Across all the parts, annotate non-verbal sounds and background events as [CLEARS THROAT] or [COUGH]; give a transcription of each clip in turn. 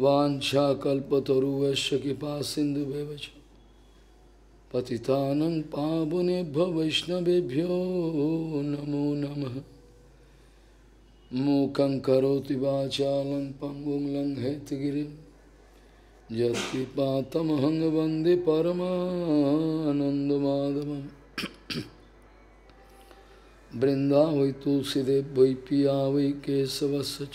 कल्पतरुवश कृपा सिंधु पतितान पावनेभ्य वैष्णवभ्यो नमो नम मूक पंगुं लंघयतगिरी यत्कृपातमहंग वंदे परमानंदमाधव वृंदा वै तुलसीदेव वै पिया वै केशवश्च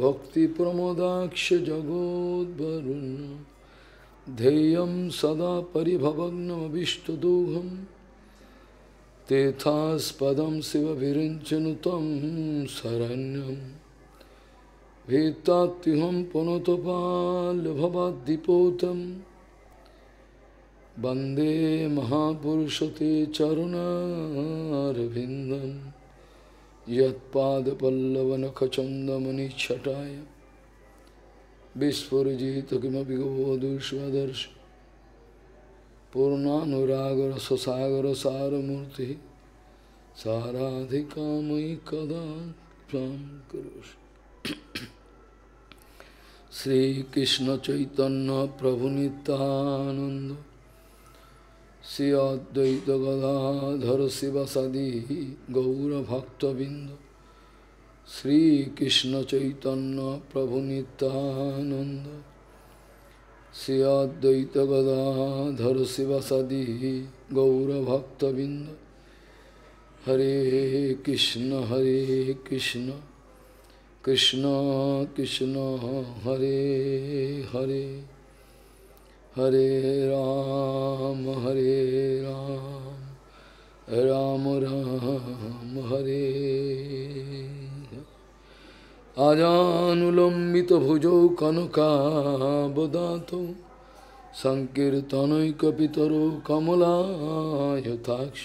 भक्ति प्रमोदाक्ष जगोदरुण ध्येय सदा पिभवग्नमीष्टदोहम तीर्थास्पद शिव विरंचन तम शरण्यम भीतात्युहम पुनतपाल भवाद्दिपोतम वंदे महापुरुष ते चरुणारविंदम यत्पादपल्लवनखचन्दमनिच्छटाय विस्फुरजित किमपि गोदुष्वदर्श पूर्णानुरागरससागरसारमूर्तिः साराधिका मयि कदा त्वां करोषि प्रभुनतानंद श्री अद्वैत गदाधर गौरभक्तबिंद श्रीकृष्ण चैतन्य प्रभु नित्यानंद श्री अद्वैत गदाधर गौरभक्तबिंद हरे कृष्ण हरे कृष्ण कृष्ण कृष्ण हरे हरे হরে রাম হরে রাম রাম রাম হরে আজানুলম্বিত ভুজৌ কনকাবদাত সংকীর্তনৈকিতর কমলায়থাক্ষ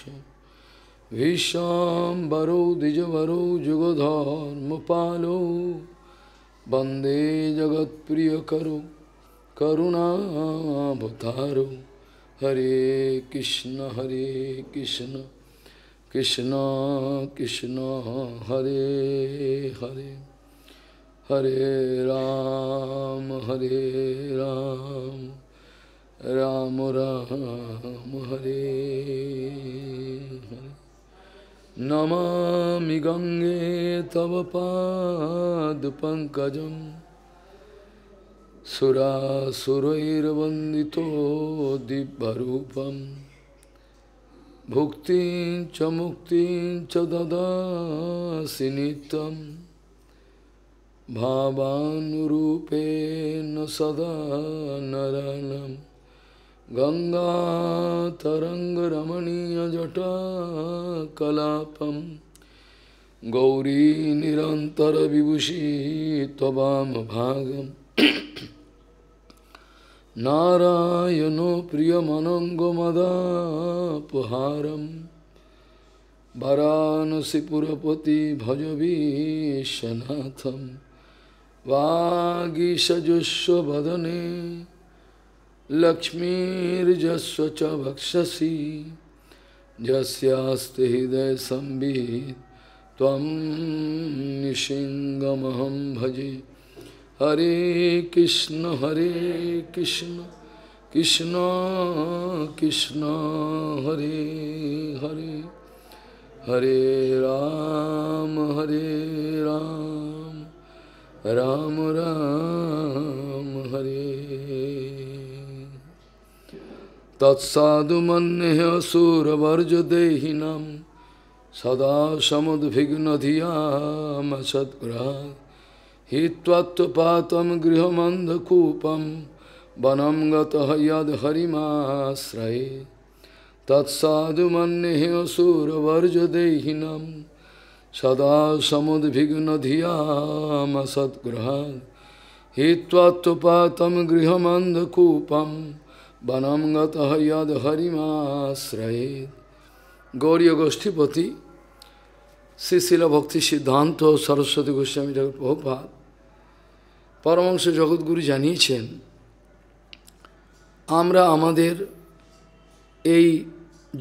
ভীষাম্বরো দ্বিজবরো যুগধর্মপালো বন্দে জগৎপ্রিয় করো करुणा करुणावतारो हरे कृष्ण हरे कृष्ण कृष्ण कृष्ण हरे हरे हरे राम हरे राम राम राम हरे हरे नमामि गङ्गे तव पादपङ्कजम् सुरासुरैर्वन्दितो भुक्ति मुक्ति च मुक्तिं च ददासि नित्यं भावानुरूपेण सदा नरनं गङ्गातरङ्गरमणीयजटा कलापम् गौरी निरंतर विभूषी तवाम भागम नारायणो प्रियमनङ्गमदापहारं वरानसिपुरपति भजवीशनाथं वागीषजुष्वदने लक्ष्मीर्जस्व च भक्षसि यस्यास्ति हृदयसंवित् त्वं निशिङ्गमहं भजे Hare Krishna, Hare Krishna, Krishna Krishna, Hare Hare, Hare Ram, Hare Ram, Ram Ram, Hare. Tatsadu manya suravarja dehinam, sada samadvignadhiyam asatgrad. হিত্বাত্মপাতম গৃহমন্ধকূপম বনম গত হদ হরিমাশ্রয়ে তৎসাধু মন্যে অসুরবর্জ দেহীন সদা সমুদ্ভিগ্ন ধিয়াম সদ্গৃহাৎ হিত্বাত্মপাতম গৃহমন্ধকূপম বনম গত হদ হরিমাশ্রয়ে গৌরীয় গোষ্ঠীপতি শ্রী শিল সিদ্ধান্ত সরস্বতী গোস্বামী ঠাকুর প্রভুপাত পরমাংশ জগৎগুরু জানিয়েছেন আমরা আমাদের এই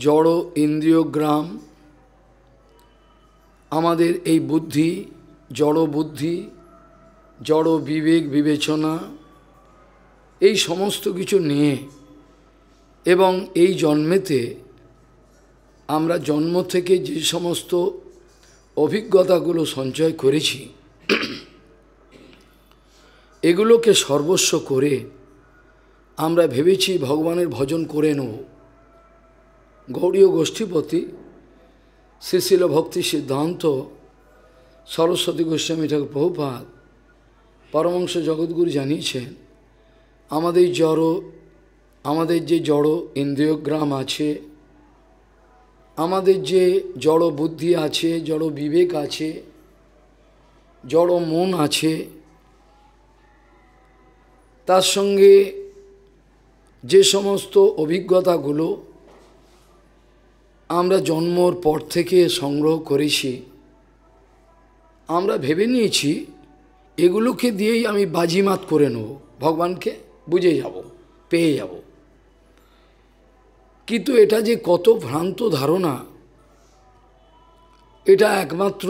জড় ইন্দ্রিয় গ্রাম আমাদের এই বুদ্ধি জড় বুদ্ধি জড় বিবেক বিবেচনা এই সমস্ত কিছু নিয়ে এবং এই জন্মেতে আমরা জন্ম থেকে যে সমস্ত অভিজ্ঞতাগুলো সঞ্চয় করেছি এগুলোকে সর্বস্ব করে আমরা ভেবেছি ভগবানের ভজন করে নেব গৌরীয় গোষ্ঠীপতি শ্রীশিল ভক্তি সিদ্ধান্ত সরস্বতী গোস্বামী ঠাকুর প্রভুপাত পরমংশ জগৎগুরু জানিয়েছেন আমাদের জড় আমাদের যে জড় ইন্দ্রিয়গ্রাম আছে আমাদের যে জড় বুদ্ধি আছে জড় বিবেক আছে জড় মন আছে তার সঙ্গে যে সমস্ত অভিজ্ঞতাগুলো আমরা জন্মর পর থেকে সংগ্রহ করেছি আমরা ভেবে নিয়েছি এগুলোকে দিয়েই আমি বাজিমাত করে নেব ভগবানকে বুঝে যাব পেয়ে যাব কিন্তু এটা যে কত ভ্রান্ত ধারণা এটা একমাত্র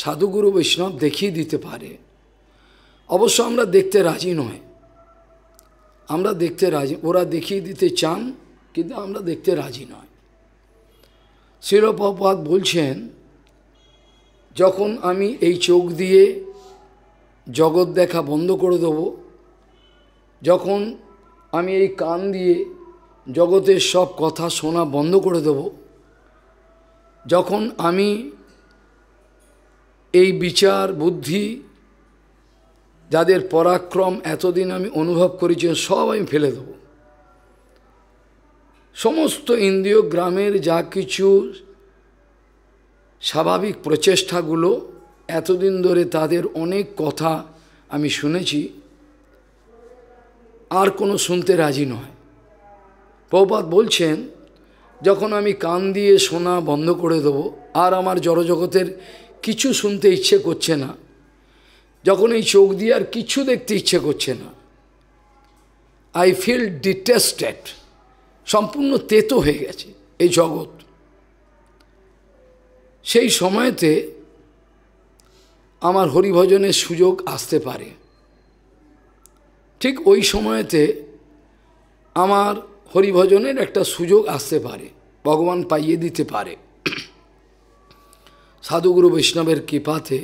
সাধুগুরু বৈষ্ণব দেখিয়ে দিতে পারে অবশ্য আমরা দেখতে রাজি নয় আমরা দেখতে রাজি ওরা দেখিয়ে দিতে চান কিন্তু আমরা দেখতে রাজি নয় শিরোপাপাত বলছেন যখন আমি এই চোখ দিয়ে জগৎ দেখা বন্ধ করে দেব যখন আমি এই কান দিয়ে জগতের সব কথা শোনা বন্ধ করে দেব যখন আমি এই বিচার বুদ্ধি যাদের পরাক্রম এতদিন আমি অনুভব করেছি সব আমি ফেলে দেব সমস্ত ইন্দ্রিয় গ্রামের যা কিছু স্বাভাবিক প্রচেষ্টাগুলো এতদিন ধরে তাদের অনেক কথা আমি শুনেছি আর কোনো শুনতে রাজি নয় প্রপাত বলছেন যখন আমি কান দিয়ে শোনা বন্ধ করে দেব আর আমার জড়জগতের কিছু শুনতে ইচ্ছে করছে না যখন এই চোখ দিয়ে আর কিছু দেখতে ইচ্ছে করছে না আই ফিল ডিটেস্টেড সম্পূর্ণ তেতো হয়ে গেছে এই জগৎ সেই সময়তে আমার হরিভজনের সুযোগ আসতে পারে ঠিক ওই সময়তে আমার হরিভজনের একটা সুযোগ আসতে পারে ভগবান পাইয়ে দিতে পারে সাধুগুরু বৈষ্ণবের কৃপাতে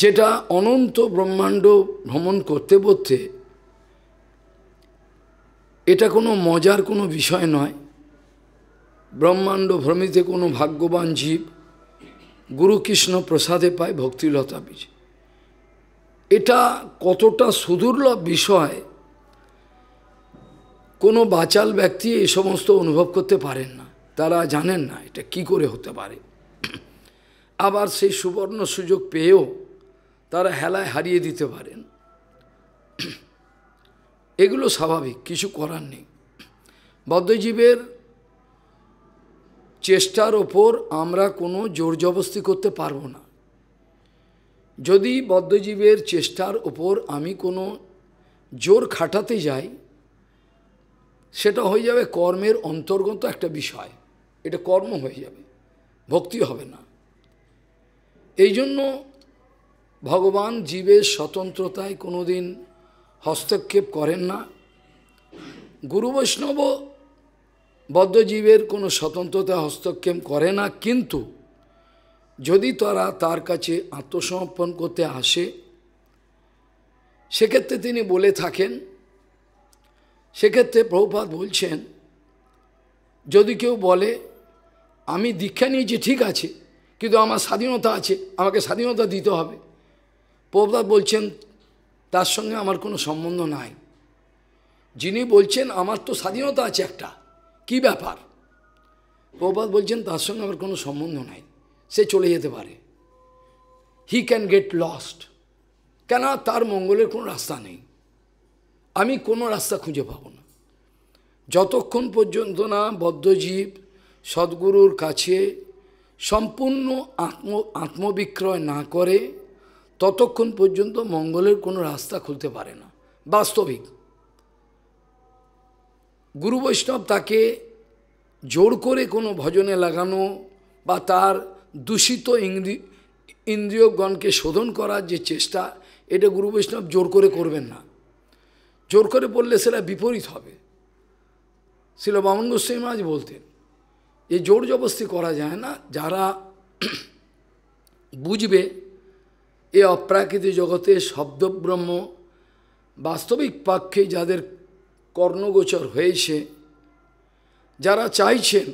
যেটা অনন্ত ব্রহ্মাণ্ড ভ্রমণ করতে করতে এটা কোনো মজার কোনো বিষয় নয় ব্রহ্মাণ্ড ভ্রমিতে কোনো ভাগ্যবান জীব গুরুকৃষ্ণ প্রসাদে পায় ভক্তিলতা বীজ এটা কতটা সুদুর্লভ বিষয় কোনো বাচাল ব্যক্তি এই সমস্ত অনুভব করতে পারেন না তারা জানেন না এটা কি করে হতে পারে আবার সেই সুবর্ণ সুযোগ পেয়েও তারা হেলায় হারিয়ে দিতে পারেন এগুলো স্বাভাবিক কিছু করার নেই বদ্ধজীবের চেষ্টার ওপর আমরা কোনো জোর জবস্তি করতে পারবো না যদি বদ্ধজীবের চেষ্টার ওপর আমি কোনো জোর খাটাতে যাই সেটা হয়ে যাবে কর্মের অন্তর্গত একটা বিষয় এটা কর্ম হয়ে যাবে ভক্তি হবে না এই জন্য ভগবান জীবের স্বতন্ত্রতায় কোনো দিন হস্তক্ষেপ করেন না গুরু বৈষ্ণব বদ্ধজীবের কোনো স্বতন্ত্রতা হস্তক্ষেপ করে না কিন্তু যদি তারা তার কাছে আত্মসমর্পণ করতে আসে সেক্ষেত্রে তিনি বলে থাকেন সেক্ষেত্রে প্রভুপাত বলছেন যদি কেউ বলে আমি দীক্ষা নিয়েছি ঠিক আছে কিন্তু আমার স্বাধীনতা আছে আমাকে স্বাধীনতা দিতে হবে প্রভুপাত বলছেন তার সঙ্গে আমার কোনো সম্বন্ধ নাই যিনি বলছেন আমার তো স্বাধীনতা আছে একটা কি ব্যাপার প্রভুপাত বলছেন তার সঙ্গে আমার কোনো সম্বন্ধ নাই সে চলে যেতে পারে হি ক্যান গেট লস্ট কেন তার মঙ্গলের কোনো রাস্তা নেই আমি কোনো রাস্তা খুঁজে পাব না যতক্ষণ পর্যন্ত না বদ্ধজীব সদ্গুরুর কাছে সম্পূর্ণ আত্ম আত্মবিক্রয় না করে ততক্ষণ পর্যন্ত মঙ্গলের কোনো রাস্তা খুলতে পারে না বাস্তবিক গুরু বৈষ্ণব তাকে জোর করে কোনো ভজনে লাগানো বা তার দূষিত ইন্দ্রি ইন্দ্রিয়গণকে শোধন করার যে চেষ্টা এটা গুরু বৈষ্ণব জোর করে করবেন না জোর করে পড়লে সেটা বিপরীত হবে শিল বামন গোস্বামী মহারাজ বলতেন যে জোর জবস্তি করা যায় না যারা [CLEARS THROAT] বুঝবে এই অপ্রাকৃতি জগতে শব্দব্রহ্ম বাস্তবিক পাক্ষে যাদের কর্ণগোচর হয়েছে যারা চাইছেন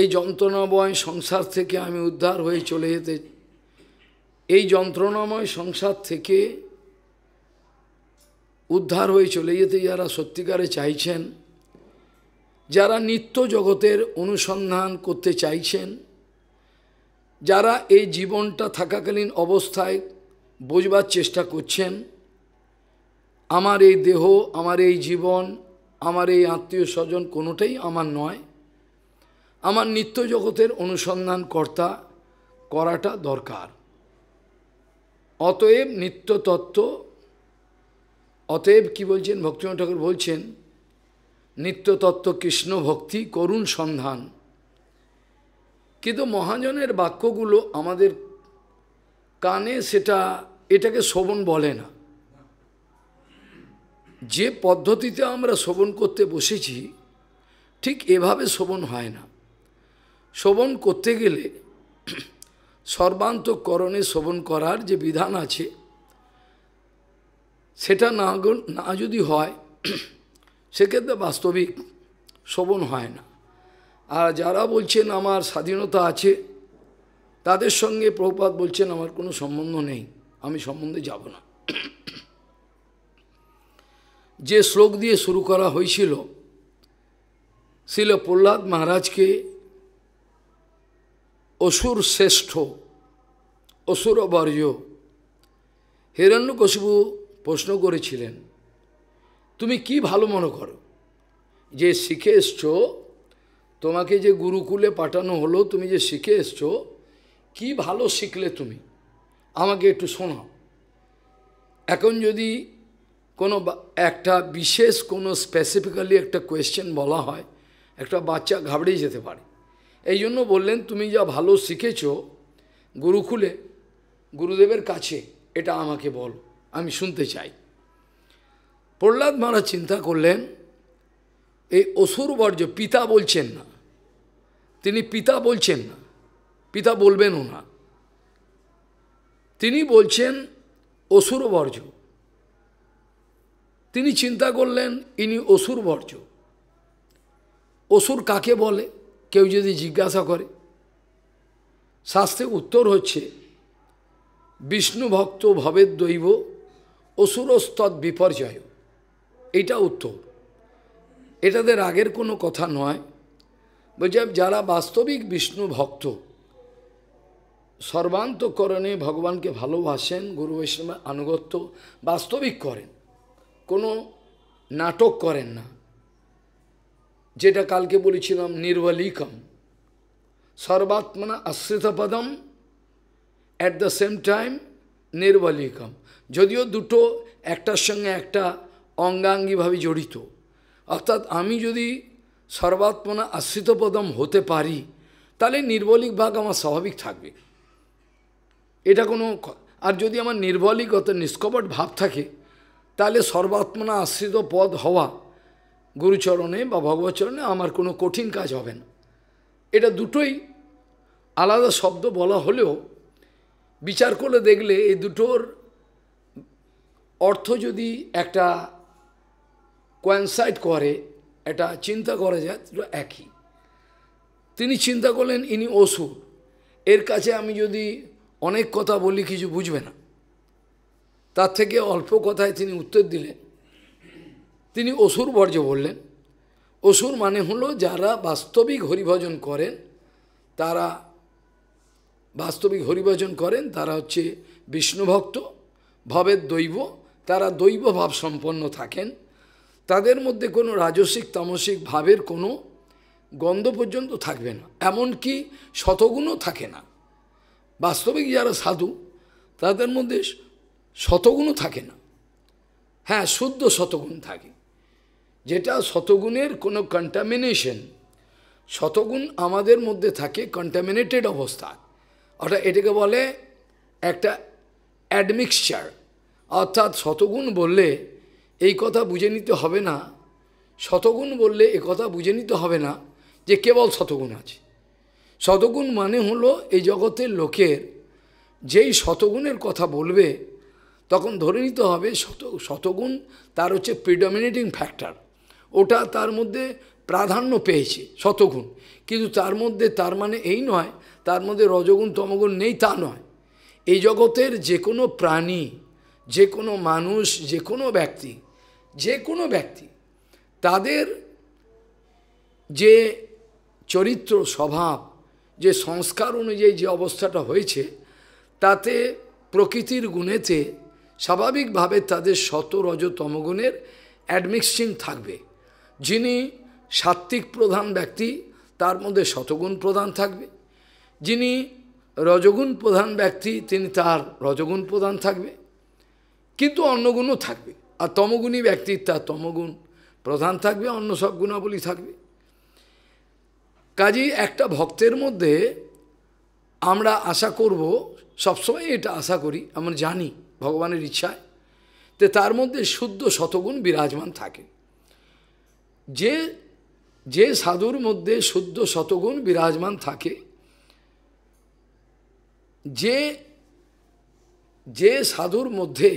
এই যন্ত্রণাময় সংসার থেকে আমি উদ্ধার হয়ে চলে যেতে এই যন্ত্রণাময় সংসার থেকে উদ্ধার হয়ে চলে যেতে যারা সত্যিকারে চাইছেন যারা নিত্য জগতের অনুসন্ধান করতে চাইছেন যারা এই জীবনটা থাকাকালীন অবস্থায় বোঝবার চেষ্টা করছেন আমার এই দেহ আমার এই জীবন আমার এই আত্মীয় স্বজন কোনোটাই আমার নয় আমার নিত্য জগতের অনুসন্ধান কর্তা করাটা দরকার অতএব নিত্য তত্ত্ব অতএব কি বলছেন ভক্তিম ঠাকুর বলছেন নিত্য তত্ত্ব কৃষ্ণ ভক্তি করুণ সন্ধান কিন্তু মহাজনের বাক্যগুলো আমাদের কানে সেটা এটাকে শ্রবণ বলে না যে পদ্ধতিতে আমরা শ্রবণ করতে বসেছি ঠিক এভাবে শ্রবণ হয় না শ্রবণ করতে গেলে সর্বান্তকরণে শ্রবণ করার যে বিধান আছে সেটা না না যদি হয় সেক্ষেত্রে বাস্তবিক শ্রবণ হয় না আর যারা বলছেন আমার স্বাধীনতা আছে তাদের সঙ্গে প্রপাত বলছেন আমার কোনো সম্বন্ধ নেই আমি সম্বন্ধে যাব না যে শ্লোক দিয়ে শুরু করা হয়েছিল শিল প্রহ্লাদ মহারাজকে অসুর শ্রেষ্ঠ অসুর বর্জ হিরণ্যকশিবু প্রশ্ন করেছিলেন তুমি কি ভালো মনে করো যে শিখে এসছো তোমাকে যে গুরুকুলে পাঠানো হলো তুমি যে শিখে এসছো কি ভালো শিখলে তুমি আমাকে একটু শোনাও এখন যদি কোনো একটা বিশেষ কোনো স্পেসিফিক্যালি একটা কোয়েশ্চেন বলা হয় একটা বাচ্চা ঘাবড়ে যেতে পারে এই জন্য বললেন তুমি যা ভালো শিখেছ গুরুকুলে গুরুদেবের কাছে এটা আমাকে বল আমি শুনতে চাই প্রহ্লাদ মহারাজ চিন্তা করলেন এই অসুর বর্জ্য পিতা বলছেন না তিনি পিতা বলছেন না পিতা বলবেনও না তিনি বলছেন অসুর বর্জ তিনি চিন্তা করলেন ইনি অসুর বর্জ্য অসুর কাকে বলে কেউ যদি জিজ্ঞাসা করে শাস্ত্রে উত্তর হচ্ছে বিষ্ণু ভক্ত ভবের দৈব অসুরস্তৎ বিপর্যয় এটা উত্তর এটাদের আগের কোনো কথা নয় বলছে যারা বাস্তবিক বিষ্ণু ভক্ত সর্বান্তকরণে ভগবানকে ভালোবাসেন গুরু বৈষ্ণবের আনুগত্য বাস্তবিক করেন কোনো নাটক করেন না যেটা কালকে বলেছিলাম নির্বলিকম সর্বাত্মনা আশ্রিত পদম অ্যাট দ্য সেম টাইম নির্বলিকম যদিও দুটো একটার সঙ্গে একটা অঙ্গাঙ্গিভাবে জড়িত অর্থাৎ আমি যদি সর্বাত্মনা আশ্রিত পদম হতে পারি তাহলে নির্বলিক ভাগ আমার স্বাভাবিক থাকবে এটা কোনো আর যদি আমার নির্বলিক অত নিষ্কপট ভাব থাকে তাহলে সর্বাত্মনা আশ্রিত পদ হওয়া গুরুচরণে বা ভগবচরণে আমার কোনো কঠিন কাজ হবে না এটা দুটোই আলাদা শব্দ বলা হলেও বিচার করে দেখলে এই দুটোর অর্থ যদি একটা কোয়েনসাইড করে এটা চিন্তা করা যায় একই তিনি চিন্তা করলেন ইনি অসুর এর কাছে আমি যদি অনেক কথা বলি কিছু বুঝবে না তার থেকে অল্প কথায় তিনি উত্তর দিলেন তিনি অসুর বর্জ্য বললেন অসুর মানে হলো যারা বাস্তবিক হরিভজন করেন তারা বাস্তবিক হরিভজন করেন তারা হচ্ছে বিষ্ণুভক্ত ভবের দৈব তারা দৈব ভাব সম্পন্ন থাকেন তাদের মধ্যে কোনো রাজসিক তামসিক ভাবের কোনো গন্ধ পর্যন্ত থাকবে না এমনকি শতগুণও থাকে না বাস্তবিক যারা সাধু তাদের মধ্যে শতগুণও থাকে না হ্যাঁ শুদ্ধ শতগুণ থাকে যেটা শতগুণের কোনো কন্টামিনেশন শতগুণ আমাদের মধ্যে থাকে কন্টামিনেটেড অবস্থা অর্থাৎ এটাকে বলে একটা অ্যাডমিক্সচার অর্থাৎ শতগুণ বললে এই কথা বুঝে নিতে হবে না শতগুণ বললে এ কথা বুঝে নিতে হবে না যে কেবল শতগুণ আছে শতগুণ মানে হলো এই জগতের লোকের যেই শতগুণের কথা বলবে তখন ধরে নিতে হবে শত শতগুণ তার হচ্ছে প্রিডমিনেটিং ফ্যাক্টর ওটা তার মধ্যে প্রাধান্য পেয়েছে শতগুণ কিন্তু তার মধ্যে তার মানে এই নয় তার মধ্যে রজগুণ তমগুণ নেই তা নয় এই জগতের যে কোনো প্রাণী যে কোনো মানুষ যে কোনো ব্যক্তি যে কোনো ব্যক্তি তাদের যে চরিত্র স্বভাব যে সংস্কার অনুযায়ী যে অবস্থাটা হয়েছে তাতে প্রকৃতির গুণেতে স্বাভাবিকভাবে তাদের শত রজ তমগুণের অ্যাডমিক্সিং থাকবে যিনি সাত্বিক প্রধান ব্যক্তি তার মধ্যে শতগুণ প্রধান থাকবে যিনি রজগুণ প্রধান ব্যক্তি তিনি তার রজগুণ প্রধান থাকবে কিন্তু অন্যগুণও থাকবে আর তমগুণী ব্যক্তির তার তমগুণ প্রধান থাকবে অন্য সব গুণাবলী থাকবে কাজেই একটা ভক্তের মধ্যে আমরা আশা করব সবসময় এটা আশা করি আমরা জানি ভগবানের ইচ্ছায় তে তার মধ্যে শুদ্ধ শতগুণ বিরাজমান থাকে যে যে সাধুর মধ্যে শুদ্ধ শতগুণ বিরাজমান থাকে যে যে সাধুর মধ্যে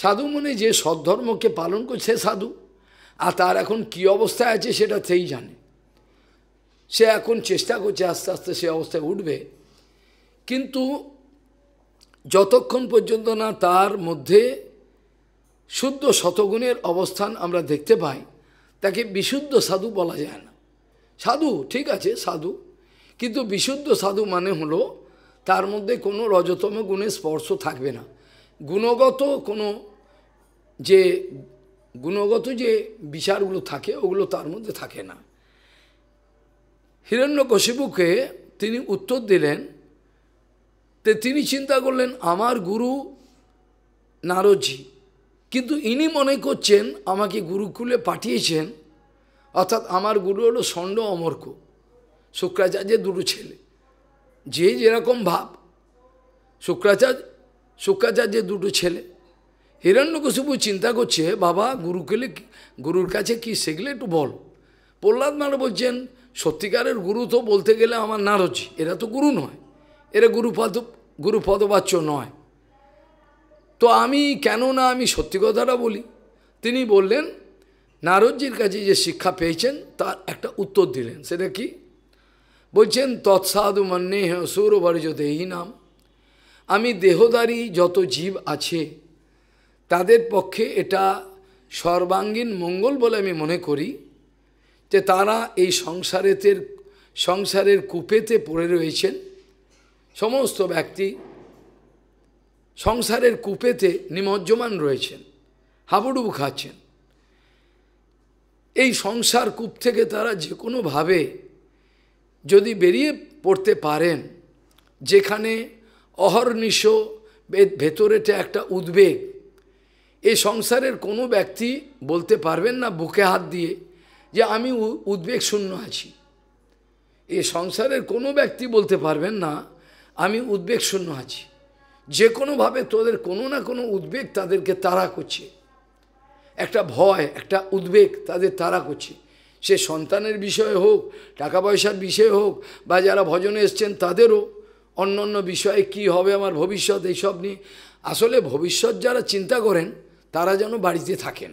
সাধু মনে যে সদ্ধর্মকে পালন করছে সাধু আর তার এখন কি অবস্থায় আছে সেটা সেই জানে সে এখন চেষ্টা করছে আস্তে আস্তে সে অবস্থায় উঠবে কিন্তু যতক্ষণ পর্যন্ত না তার মধ্যে শুদ্ধ শতগুণের অবস্থান আমরা দেখতে পাই তাকে বিশুদ্ধ সাধু বলা যায় না সাধু ঠিক আছে সাধু কিন্তু বিশুদ্ধ সাধু মানে হলো তার মধ্যে কোনো রজতম গুণের স্পর্শ থাকবে না গুণগত কোনো যে গুণগত যে বিচারগুলো থাকে ওগুলো তার মধ্যে থাকে না হিরণ্যকশিপুকে তিনি উত্তর দিলেন তে তিনি চিন্তা করলেন আমার গুরু নারজি কিন্তু ইনি মনে করছেন আমাকে গুরুকুলে পাঠিয়েছেন অর্থাৎ আমার গুরু হলো ষণ্ড অমর্ক শুক্রাচার্যের দুটো ছেলে যে যেরকম ভাব শুক্রাচার্য শুক্রাচার্যের দুটো ছেলে হিরণ্যকশিপু চিন্তা করছে বাবা গুরুকেলে গুরুর কাছে কি শিখলে একটু বল প্রহ্লাদ মারা বলছেন সত্যিকারের গুরু তো বলতে গেলে আমার নারচি এরা তো গুরু নয় এরা গুরুপদ গুরুপদবাচ্য নয় তো আমি কেন না আমি সত্যি কথাটা বলি তিনি বললেন নারদজির কাছে যে শিক্ষা পেয়েছেন তার একটা উত্তর দিলেন সেটা কি বলছেন তৎসাধু মন্যে হ্যাঁ সৌরভর্য দেহি নাম আমি দেহদারী যত জীব আছে তাদের পক্ষে এটা সর্বাঙ্গীন মঙ্গল বলে আমি মনে করি যে তারা এই সংসারেতে সংসারের কূপেতে পড়ে রয়েছেন সমস্ত ব্যক্তি সংসারের কূপেতে নিমজ্জমান রয়েছেন হাবুডুবু খাচ্ছেন এই সংসার কূপ থেকে তারা যে কোনোভাবে যদি বেরিয়ে পড়তে পারেন যেখানে অহর্নিশ ভেতরেটা একটা উদ্বেগ এই সংসারের কোনো ব্যক্তি বলতে পারবেন না বুকে হাত দিয়ে যে আমি উদ্বেগ শূন্য আছি এই সংসারের কোনো ব্যক্তি বলতে পারবেন না আমি উদ্বেগ শূন্য আছি যে কোনোভাবে তোদের কোনো না কোনো উদ্বেগ তাদেরকে তারা করছে একটা ভয় একটা উদ্বেগ তাদের তারা করছে সে সন্তানের বিষয়ে হোক টাকা পয়সার বিষয়ে হোক বা যারা ভজনে এসছেন তাদেরও অন্য অন্য বিষয়ে কি হবে আমার ভবিষ্যৎ এইসব নিয়ে আসলে ভবিষ্যৎ যারা চিন্তা করেন তারা যেন বাড়িতে থাকেন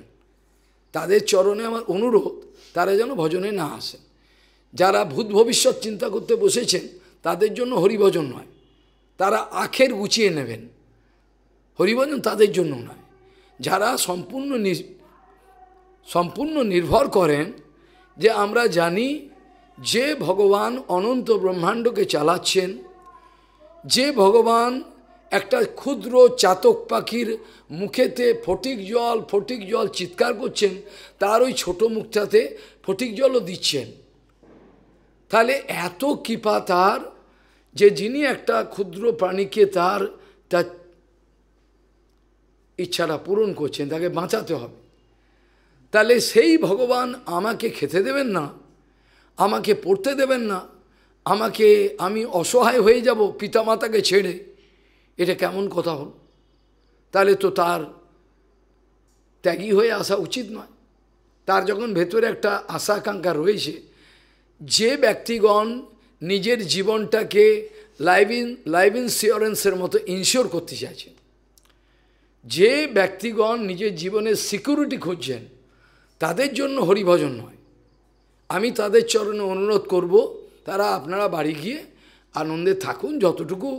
তাদের চরণে আমার অনুরোধ তারা যেন ভজনে না আসেন যারা ভূত ভবিষ্যৎ চিন্তা করতে বসেছেন তাদের জন্য হরিভজন নয় তারা আখের গুছিয়ে নেবেন হরিভজন তাদের জন্য নয় যারা সম্পূর্ণ সম্পূর্ণ নির্ভর করেন যে আমরা জানি যে ভগবান অনন্ত ব্রহ্মাণ্ডকে চালাচ্ছেন যে ভগবান একটা ক্ষুদ্র চাতক পাখির মুখেতে ফটিক জল ফটিক জল চিৎকার করছেন তার ওই ছোট মুখটাতে ফটিক জলও দিচ্ছেন তাহলে এত কৃপা তার যে যিনি একটা ক্ষুদ্র প্রাণীকে তার তার ইচ্ছাটা পূরণ করছেন তাকে বাঁচাতে হবে তাহলে সেই ভগবান আমাকে খেতে দেবেন না আমাকে পড়তে দেবেন না আমাকে আমি অসহায় হয়ে যাব পিতামাতাকে ছেড়ে এটা কেমন কথা হল তাহলে তো তার ত্যাগী হয়ে আসা উচিত নয় তার যখন ভেতরে একটা আশা আকাঙ্ক্ষা রয়েছে যে ব্যক্তিগণ নিজের জীবনটাকে লাইফ ইন লাইফ ইন্স্যুরেন্সের মতো ইনশিওর করতে চাইছেন যে ব্যক্তিগণ নিজের জীবনের সিকিউরিটি খুঁজছেন তাদের জন্য হরিভজন নয় আমি তাদের চরণে অনুরোধ করবো তারা আপনারা বাড়ি গিয়ে আনন্দে থাকুন যতটুকু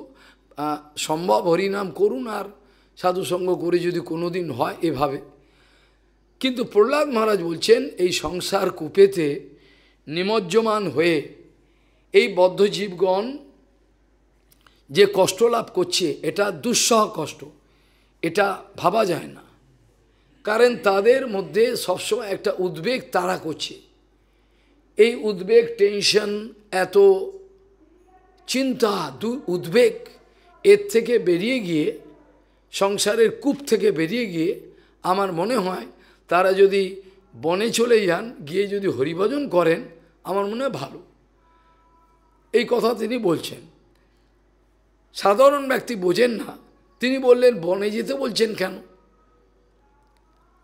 সম্ভব হরিনাম করুন আর সাধুসঙ্গ করে যদি কোনো দিন হয় এভাবে কিন্তু প্রহ্লাদ মহারাজ বলছেন এই সংসার কূপেতে নিমজ্জমান হয়ে এই বদ্ধজীবগণ যে কষ্ট লাভ করছে এটা দুঃসহ কষ্ট এটা ভাবা যায় না কারণ তাদের মধ্যে সবসময় একটা উদ্বেগ তারা করছে এই উদ্বেগ টেনশন এত চিন্তা দু উদ্বেগ এর থেকে বেরিয়ে গিয়ে সংসারের কূপ থেকে বেরিয়ে গিয়ে আমার মনে হয় তারা যদি বনে চলে যান গিয়ে যদি হরিভজন করেন আমার মনে হয় ভালো এই কথা তিনি বলছেন সাধারণ ব্যক্তি বোঝেন না তিনি বললেন বনে যেতে বলছেন কেন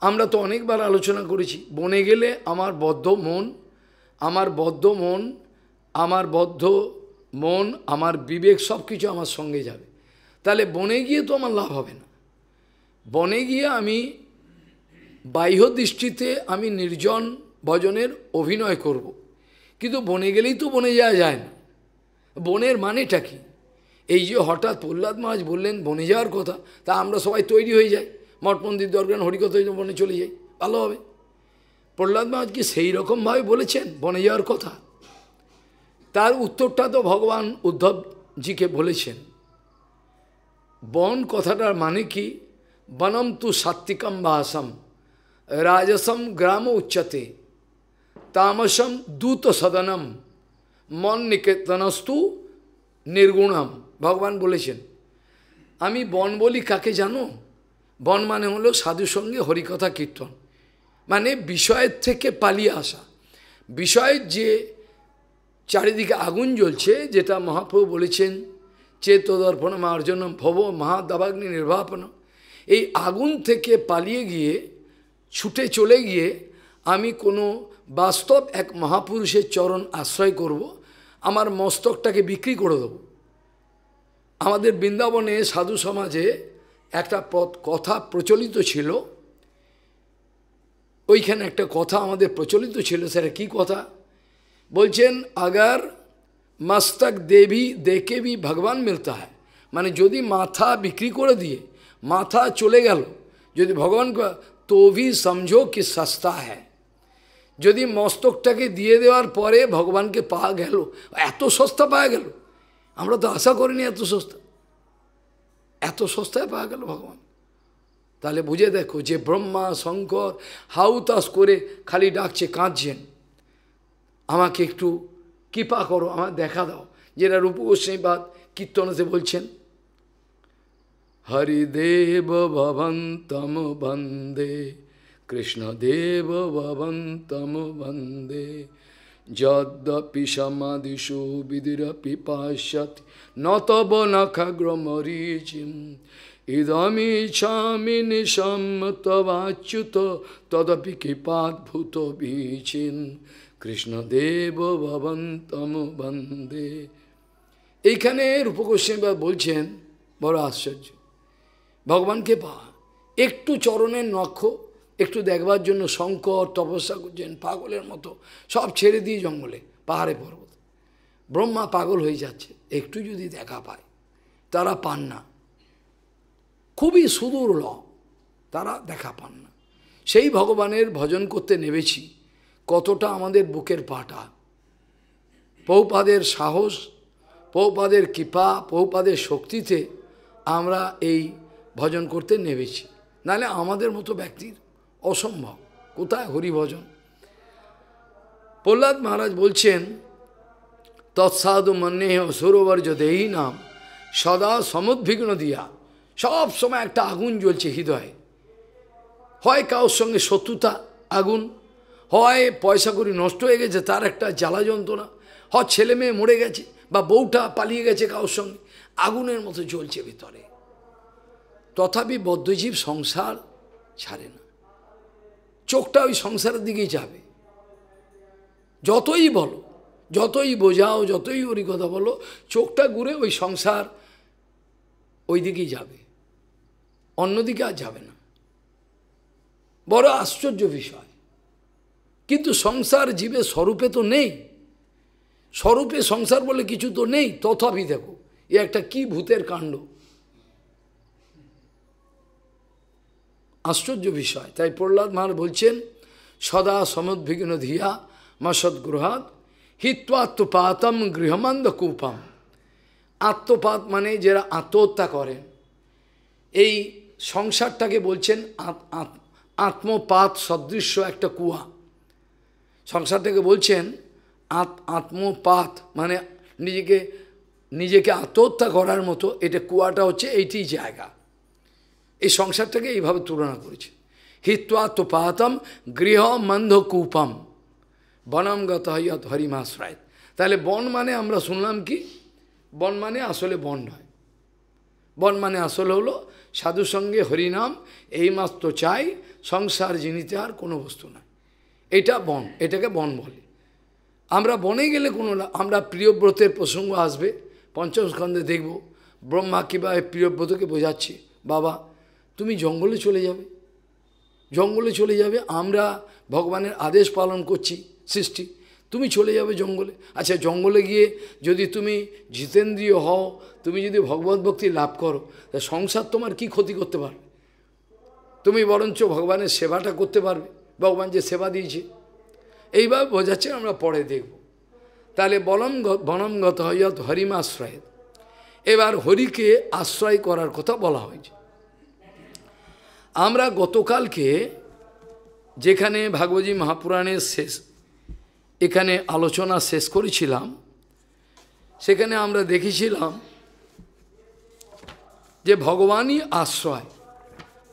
আমরা তো অনেকবার আলোচনা করেছি বনে গেলে আমার বদ্ধ মন আমার বদ্ধ মন আমার বদ্ধ মন আমার বিবেক সব কিছু আমার সঙ্গে যাবে তাহলে বনে গিয়ে তো আমার লাভ হবে না বনে গিয়ে আমি বাহ্য দৃষ্টিতে আমি নির্জন ভজনের অভিনয় করব। কিন্তু বনে গেলেই তো বনে যাওয়া যায় না বনের মানেটা কি এই যে হঠাৎ প্রহ্লাদ মহারাজ বললেন বনে যাওয়ার কথা তা আমরা সবাই তৈরি হয়ে যাই মঠ মন্দির দরকার হরিকথা বনে চলে যাই ভালো হবে প্রহ্লাদ মহারাজ কি সেই রকমভাবে বলেছেন বনে যাওয়ার কথা তার উত্তরটা তো ভগবান উদ্ধবজিকে বলেছেন বন কথাটার মানে কি বনম তু সাত্বিকম বাসম রাজসম গ্রাম উচ্চতে তামসম দূত সদনম মন নিকেতনস্তু নির্গুণম ভগবান বলেছেন আমি বন বলি কাকে জানো বন মানে হলো সাধু সঙ্গে হরিকথা কীর্তন মানে বিষয়ের থেকে পালিয়ে আসা বিষয়ের যে চারিদিকে আগুন জ্বলছে যেটা মহাপ্রভু বলেছেন দর্পণ মার্জন ভব মহাদাবাগ্নি নির্বাপন এই আগুন থেকে পালিয়ে গিয়ে ছুটে চলে গিয়ে আমি কোনো বাস্তব এক মহাপুরুষের চরণ আশ্রয় করব আমার মস্তকটাকে বিক্রি করে দেব আমাদের বৃন্দাবনে সাধু সমাজে একটা কথা প্রচলিত ছিল ওইখানে একটা কথা আমাদের প্রচলিত ছিল স্যার কি কথা বলেন আগর mastak devi দেখে bhi bhagwan milta hai মানে যদি মাথা বিক্রি করে দিয়ে মাথা চলে গেল যদি ভগবান তো bhi samjho ki sasta hai যদি মস্তিষ্কটাকে দিয়ে দেওয়ার পরে ভগবান के पाग हेलो এত সস্তা পাওয়া গেল আমরা তো আশা করি নি এত সস্তা এত সস্তা পাওয়া গেল ভগবান তাহলে বুঝে দেখো যে ব্রহ্মা শঙ্কর হাউতাস করে খালি ডাকছে কাঁদছেন আমাকে একটু কৃপা করো আমার দেখা দাও যেটা রূপু কীর্তন কীর্তনতে বলছেন হরিদেব ভবন্তম বন্দে কৃষ্ণদেব ভবন্তম বন্দে যদ্যপি সমাধিষু বিদিরপি পাশ্যতি নতব নখাগ্রমরীচিম ইদমিছামি নিশম তবাচ্যুত তদপি কৃপাদ্ভূত বীচিন কৃষ্ণদেব ভবন্তম বন্দে এইখানে বা বলছেন বড় আশ্চর্য ভগবানকে পা একটু চরণের নক্ষ একটু দেখবার জন্য শঙ্কর তপস্যা করছেন পাগলের মতো সব ছেড়ে দিয়ে জঙ্গলে পাহাড়ে পর্বত ব্রহ্মা পাগল হয়ে যাচ্ছে একটু যদি দেখা পায় তারা পান না খুবই সুদূর ল তারা দেখা পান না সেই ভগবানের ভজন করতে নেমেছি কতটা আমাদের বুকের পাটা পৌপাদের সাহস পৌপাদের কৃপা পৌপাদের শক্তিতে আমরা এই ভজন করতে নেমেছি নাহলে আমাদের মতো ব্যক্তির অসম্ভব কোথায় হরিভজন প্রহ্লাদ মহারাজ বলছেন তৎসাধু মন্যেহ সুরবর্য দেহী নাম সদা সমুদ্বিগ্ন দিয়া সব সময় একটা আগুন জ্বলছে হৃদয়ে হয় কারোর সঙ্গে শত্রুতা আগুন হয় পয়সা করি নষ্ট হয়ে গেছে তার একটা জ্বালা যন্ত্রণা হয় ছেলে মেয়ে মরে গেছে বা বউটা পালিয়ে গেছে কারোর সঙ্গে আগুনের মতো জ্বলছে ভিতরে তথাপি বদ্ধজীব সংসার ছাড়ে না চোখটা ওই সংসারের দিকেই যাবে যতই বলো যতই বোঝাও যতই ওরই কথা বলো চোখটা ঘুরে ওই সংসার ওই দিকেই যাবে অন্যদিকে আর যাবে না বড় আশ্চর্য বিষয় কিন্তু সংসার জীবে স্বরূপে তো নেই স্বরূপে সংসার বলে কিছু তো নেই তথাপি দেখো এ একটা কি ভূতের কাণ্ড আশ্চর্য বিষয় তাই প্রহ্লাদ মহার বলছেন সদা সমদ্বিঘ্ন ধিয়া মসদ্গৃহাত হিত্বাত্মপাতম গৃহমন্দ কূপম আত্মপাত মানে যারা আত্মহত্যা করেন এই সংসারটাকে বলছেন আত্মপাত সদৃশ্য একটা কুয়া সংসারটাকে বলছেন আত্মপাত মানে নিজেকে নিজেকে আত্মহত্যা করার মতো এটা কুয়াটা হচ্ছে এইটি জায়গা এই সংসারটাকে এইভাবে তুলনা করেছে হিত্বাত্মপাতম গৃহ মন্ধ বনম গত হইয়ত হরিমাশ্রয় তাহলে বন মানে আমরা শুনলাম কি বন মানে আসলে বন নয় বন মানে আসলে হলো সাধু সঙ্গে হরিনাম এইমাত্র চাই সংসার জিনিতে আর কোনো বস্তু নয় এটা বন এটাকে বন বলে আমরা বনে গেলে কোনো আমরা প্রিয়ব্রতের প্রসঙ্গ আসবে পঞ্চম স্কন্ধে দেখব ব্রহ্মা কিবা প্রিয়ব্রতকে বোঝাচ্ছে বাবা তুমি জঙ্গলে চলে যাবে জঙ্গলে চলে যাবে আমরা ভগবানের আদেশ পালন করছি সৃষ্টি তুমি চলে যাবে জঙ্গলে আচ্ছা জঙ্গলে গিয়ে যদি তুমি জিতেন্দ্রীয় হও তুমি যদি ভগবত ভক্তি লাভ করো তা সংসার তোমার কি ক্ষতি করতে পারবে তুমি বরঞ্চ ভগবানের সেবাটা করতে পারবে ভগবান যে সেবা দিয়েছে এইভাবে বোঝাচ্ছে আমরা পরে দেখব তাহলে বলম বনমগত হইয়ত হরিম আশ্রয় এবার হরিকে আশ্রয় করার কথা বলা হয়েছে আমরা গতকালকে যেখানে ভাগবতী মহাপুরাণের শেষ এখানে আলোচনা শেষ করেছিলাম সেখানে আমরা দেখেছিলাম যে ভগবানই আশ্রয়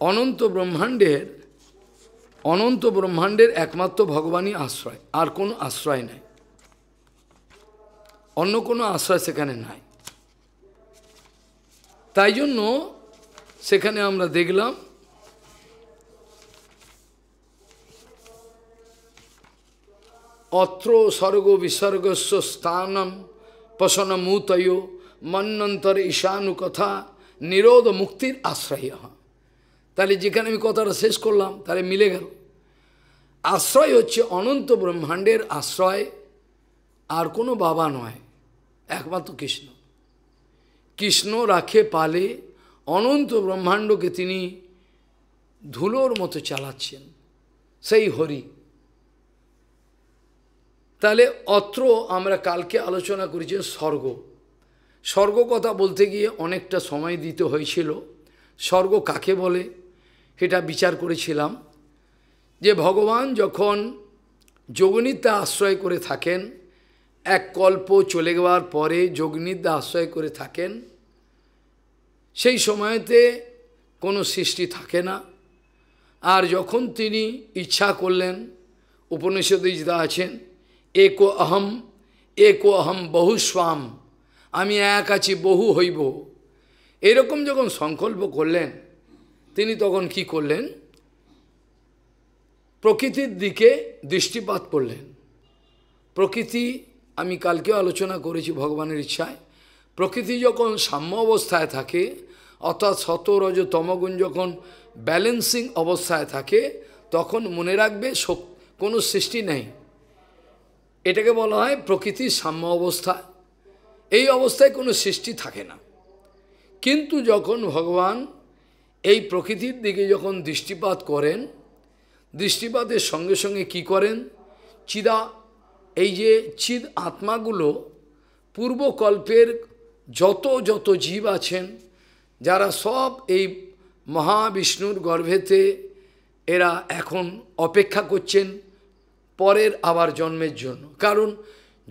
অনন্ত ব্রহ্মাণ্ডের অনন্ত ব্রহ্মাণ্ডের একমাত্র ভগবানই আশ্রয় আর কোনো আশ্রয় নাই অন্য কোনো আশ্রয় সেখানে নাই তাই জন্য সেখানে আমরা দেখলাম অত্র স্বর্গ বিসর্গস্ব স্থানম পশনমূতয় মন্নন্তর ঈশানুকথা নিরোধ মুক্তির আশ্রয় তাহলে যেখানে আমি কথাটা শেষ করলাম তাহলে মিলে গেল আশ্রয় হচ্ছে অনন্ত ব্রহ্মাণ্ডের আশ্রয় আর কোনো বাবা নয় একমাত্র কৃষ্ণ কৃষ্ণ রাখে পালে অনন্ত ব্রহ্মাণ্ডকে তিনি ধুলোর মতো চালাচ্ছেন সেই হরি তাহলে অত্র আমরা কালকে আলোচনা করেছি স্বর্গ স্বর্গ কথা বলতে গিয়ে অনেকটা সময় দিতে হয়েছিল স্বর্গ কাকে বলে সেটা বিচার করেছিলাম যে ভগবান যখন যোগনিদ্যা আশ্রয় করে থাকেন এক কল্প চলে যাওয়ার পরে যোগনিদ্যা আশ্রয় করে থাকেন সেই সময়তে কোনো সৃষ্টি থাকে না আর যখন তিনি ইচ্ছা করলেন উপনিষদে যা আছেন একো অহম একো অহম বহুস্বাম আমি এক আছি বহু হইব এরকম যখন সংকল্প করলেন তিনি তখন কি করলেন প্রকৃতির দিকে দৃষ্টিপাত করলেন প্রকৃতি আমি কালকেও আলোচনা করেছি ভগবানের ইচ্ছায় প্রকৃতি যখন সাম্য অবস্থায় থাকে অর্থাৎ শতরজ তমগুণ যখন ব্যালেন্সিং অবস্থায় থাকে তখন মনে রাখবে কোনো সৃষ্টি নেই এটাকে বলা হয় প্রকৃতির সাম্য অবস্থা এই অবস্থায় কোনো সৃষ্টি থাকে না কিন্তু যখন ভগবান এই প্রকৃতির দিকে যখন দৃষ্টিপাত করেন দৃষ্টিপাতের সঙ্গে সঙ্গে কি করেন চিদা এই যে চিদ আত্মাগুলো পূর্বকল্পের যত যত জীব আছেন যারা সব এই মহাবিষ্ণুর গর্ভেতে এরা এখন অপেক্ষা করছেন পরের আবার জন্মের জন্য কারণ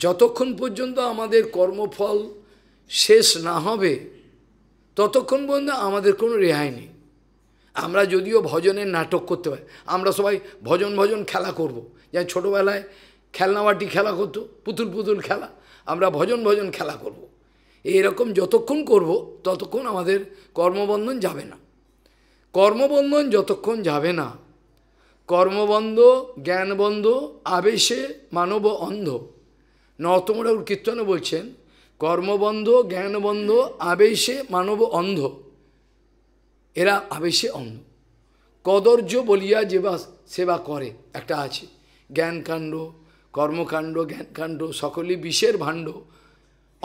যতক্ষণ পর্যন্ত আমাদের কর্মফল শেষ না হবে ততক্ষণ পর্যন্ত আমাদের কোনো রেহাই নেই আমরা যদিও ভজনের নাটক করতে পারি আমরা সবাই ভজন ভজন খেলা করব। যাই ছোটোবেলায় খেলনাবাটি খেলা করতো পুতুল পুতুল খেলা আমরা ভজন ভজন খেলা করব। এরকম যতক্ষণ করব ততক্ষণ আমাদের কর্মবন্ধন যাবে না কর্মবন্ধন যতক্ষণ যাবে না কর্মবন্ধ জ্ঞানবন্ধ আবেশে মানব অন্ধ নতমরাউর কীর্তনে বলছেন কর্মবন্ধ জ্ঞানবন্ধ আবেশে মানব অন্ধ এরা আবেশে অন্ধ কদর্য বলিয়া যেবা সেবা করে একটা আছে জ্ঞানকাণ্ড কর্মকাণ্ড জ্ঞানকাণ্ড সকলই বিষের ভাণ্ড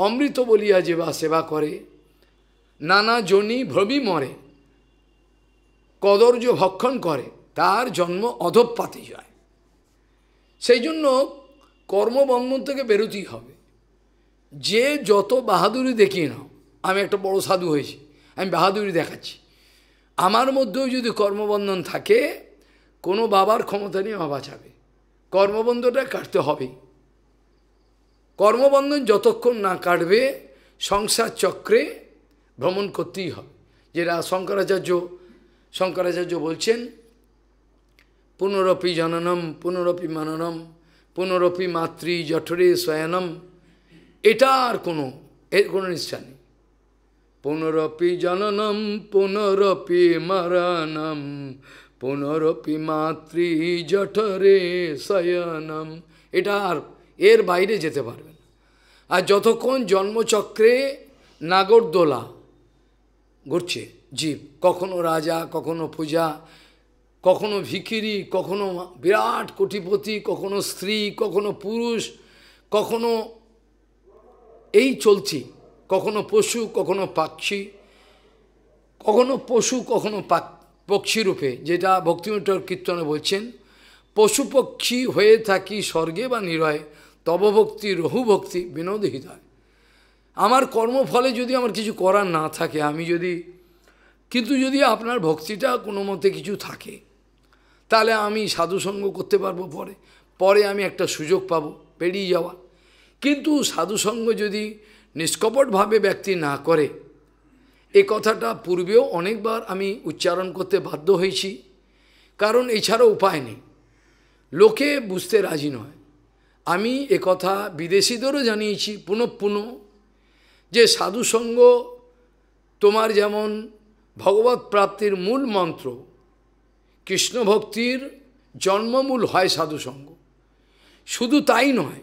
অমৃত বলিয়া যেবা সেবা করে নানা জনি ভ্রমি মরে কদর্য ভক্ষণ করে তার জন্ম অধপাতি যায় সেই জন্য কর্মবন্ধন থেকে বেরোতেই হবে যে যত বাহাদুরি দেখিয়ে নাও আমি একটা বড় সাধু হয়েছি আমি বাহাদুরি দেখাচ্ছি আমার মধ্যেও যদি কর্মবন্ধন থাকে কোনো বাবার ক্ষমতা নিয়ে মা বাঁচাবে কর্মবন্ধনটা কাটতে হবে কর্মবন্ধন যতক্ষণ না কাটবে সংসার চক্রে ভ্রমণ করতেই হবে যেটা শঙ্করাচার্য শঙ্করাচার্য বলছেন পুনরপি জননম পুনরপি মাননম পুনরপি মাতৃ জঠরে শয়নম এটা আর কোনো এর কোনো নিষ্ঠা নেই পুনরপি জননম পুনরপি মরণম পুনরপি মাতৃ জঠরে শয়নম এটা আর এর বাইরে যেতে পারবে না আর যতক্ষণ জন্মচক্রে নাগরদোলা ঘুরছে জীব কখনো রাজা কখনো পূজা কখনো ভিখিরি কখনো বিরাট কোটিপতি কখনো স্ত্রী কখনো পুরুষ কখনো এই চলছি কখনো পশু কখনো পাখি কখনো পশু কখনো রূপে যেটা ভক্তিমিটর কীর্তনে বলছেন পশু পক্ষী হয়ে থাকি স্বর্গে বা নিরয়ে তবভক্তি রহুভক্তি বিনোদ হৃদয় আমার কর্মফলে যদি আমার কিছু করার না থাকে আমি যদি কিন্তু যদি আপনার ভক্তিটা কোনো মতে কিছু থাকে তাহলে আমি সাধুসঙ্গ করতে পারবো পরে পরে আমি একটা সুযোগ পাব পেরিয়ে যাওয়া কিন্তু সাধুসঙ্গ যদি নিষ্কপটভাবে ব্যক্তি না করে এ কথাটা পূর্বেও অনেকবার আমি উচ্চারণ করতে বাধ্য হয়েছি কারণ এছাড়া উপায় নেই লোকে বুঝতে রাজি নয় আমি এ কথা বিদেশিদেরও জানিয়েছি পুনঃপুনঃ যে সাধুসঙ্গ তোমার যেমন ভগবত প্রাপ্তির মূল মন্ত্র কৃষ্ণ ভক্তির জন্মমূল হয় সাধুসঙ্গ শুধু তাই নয়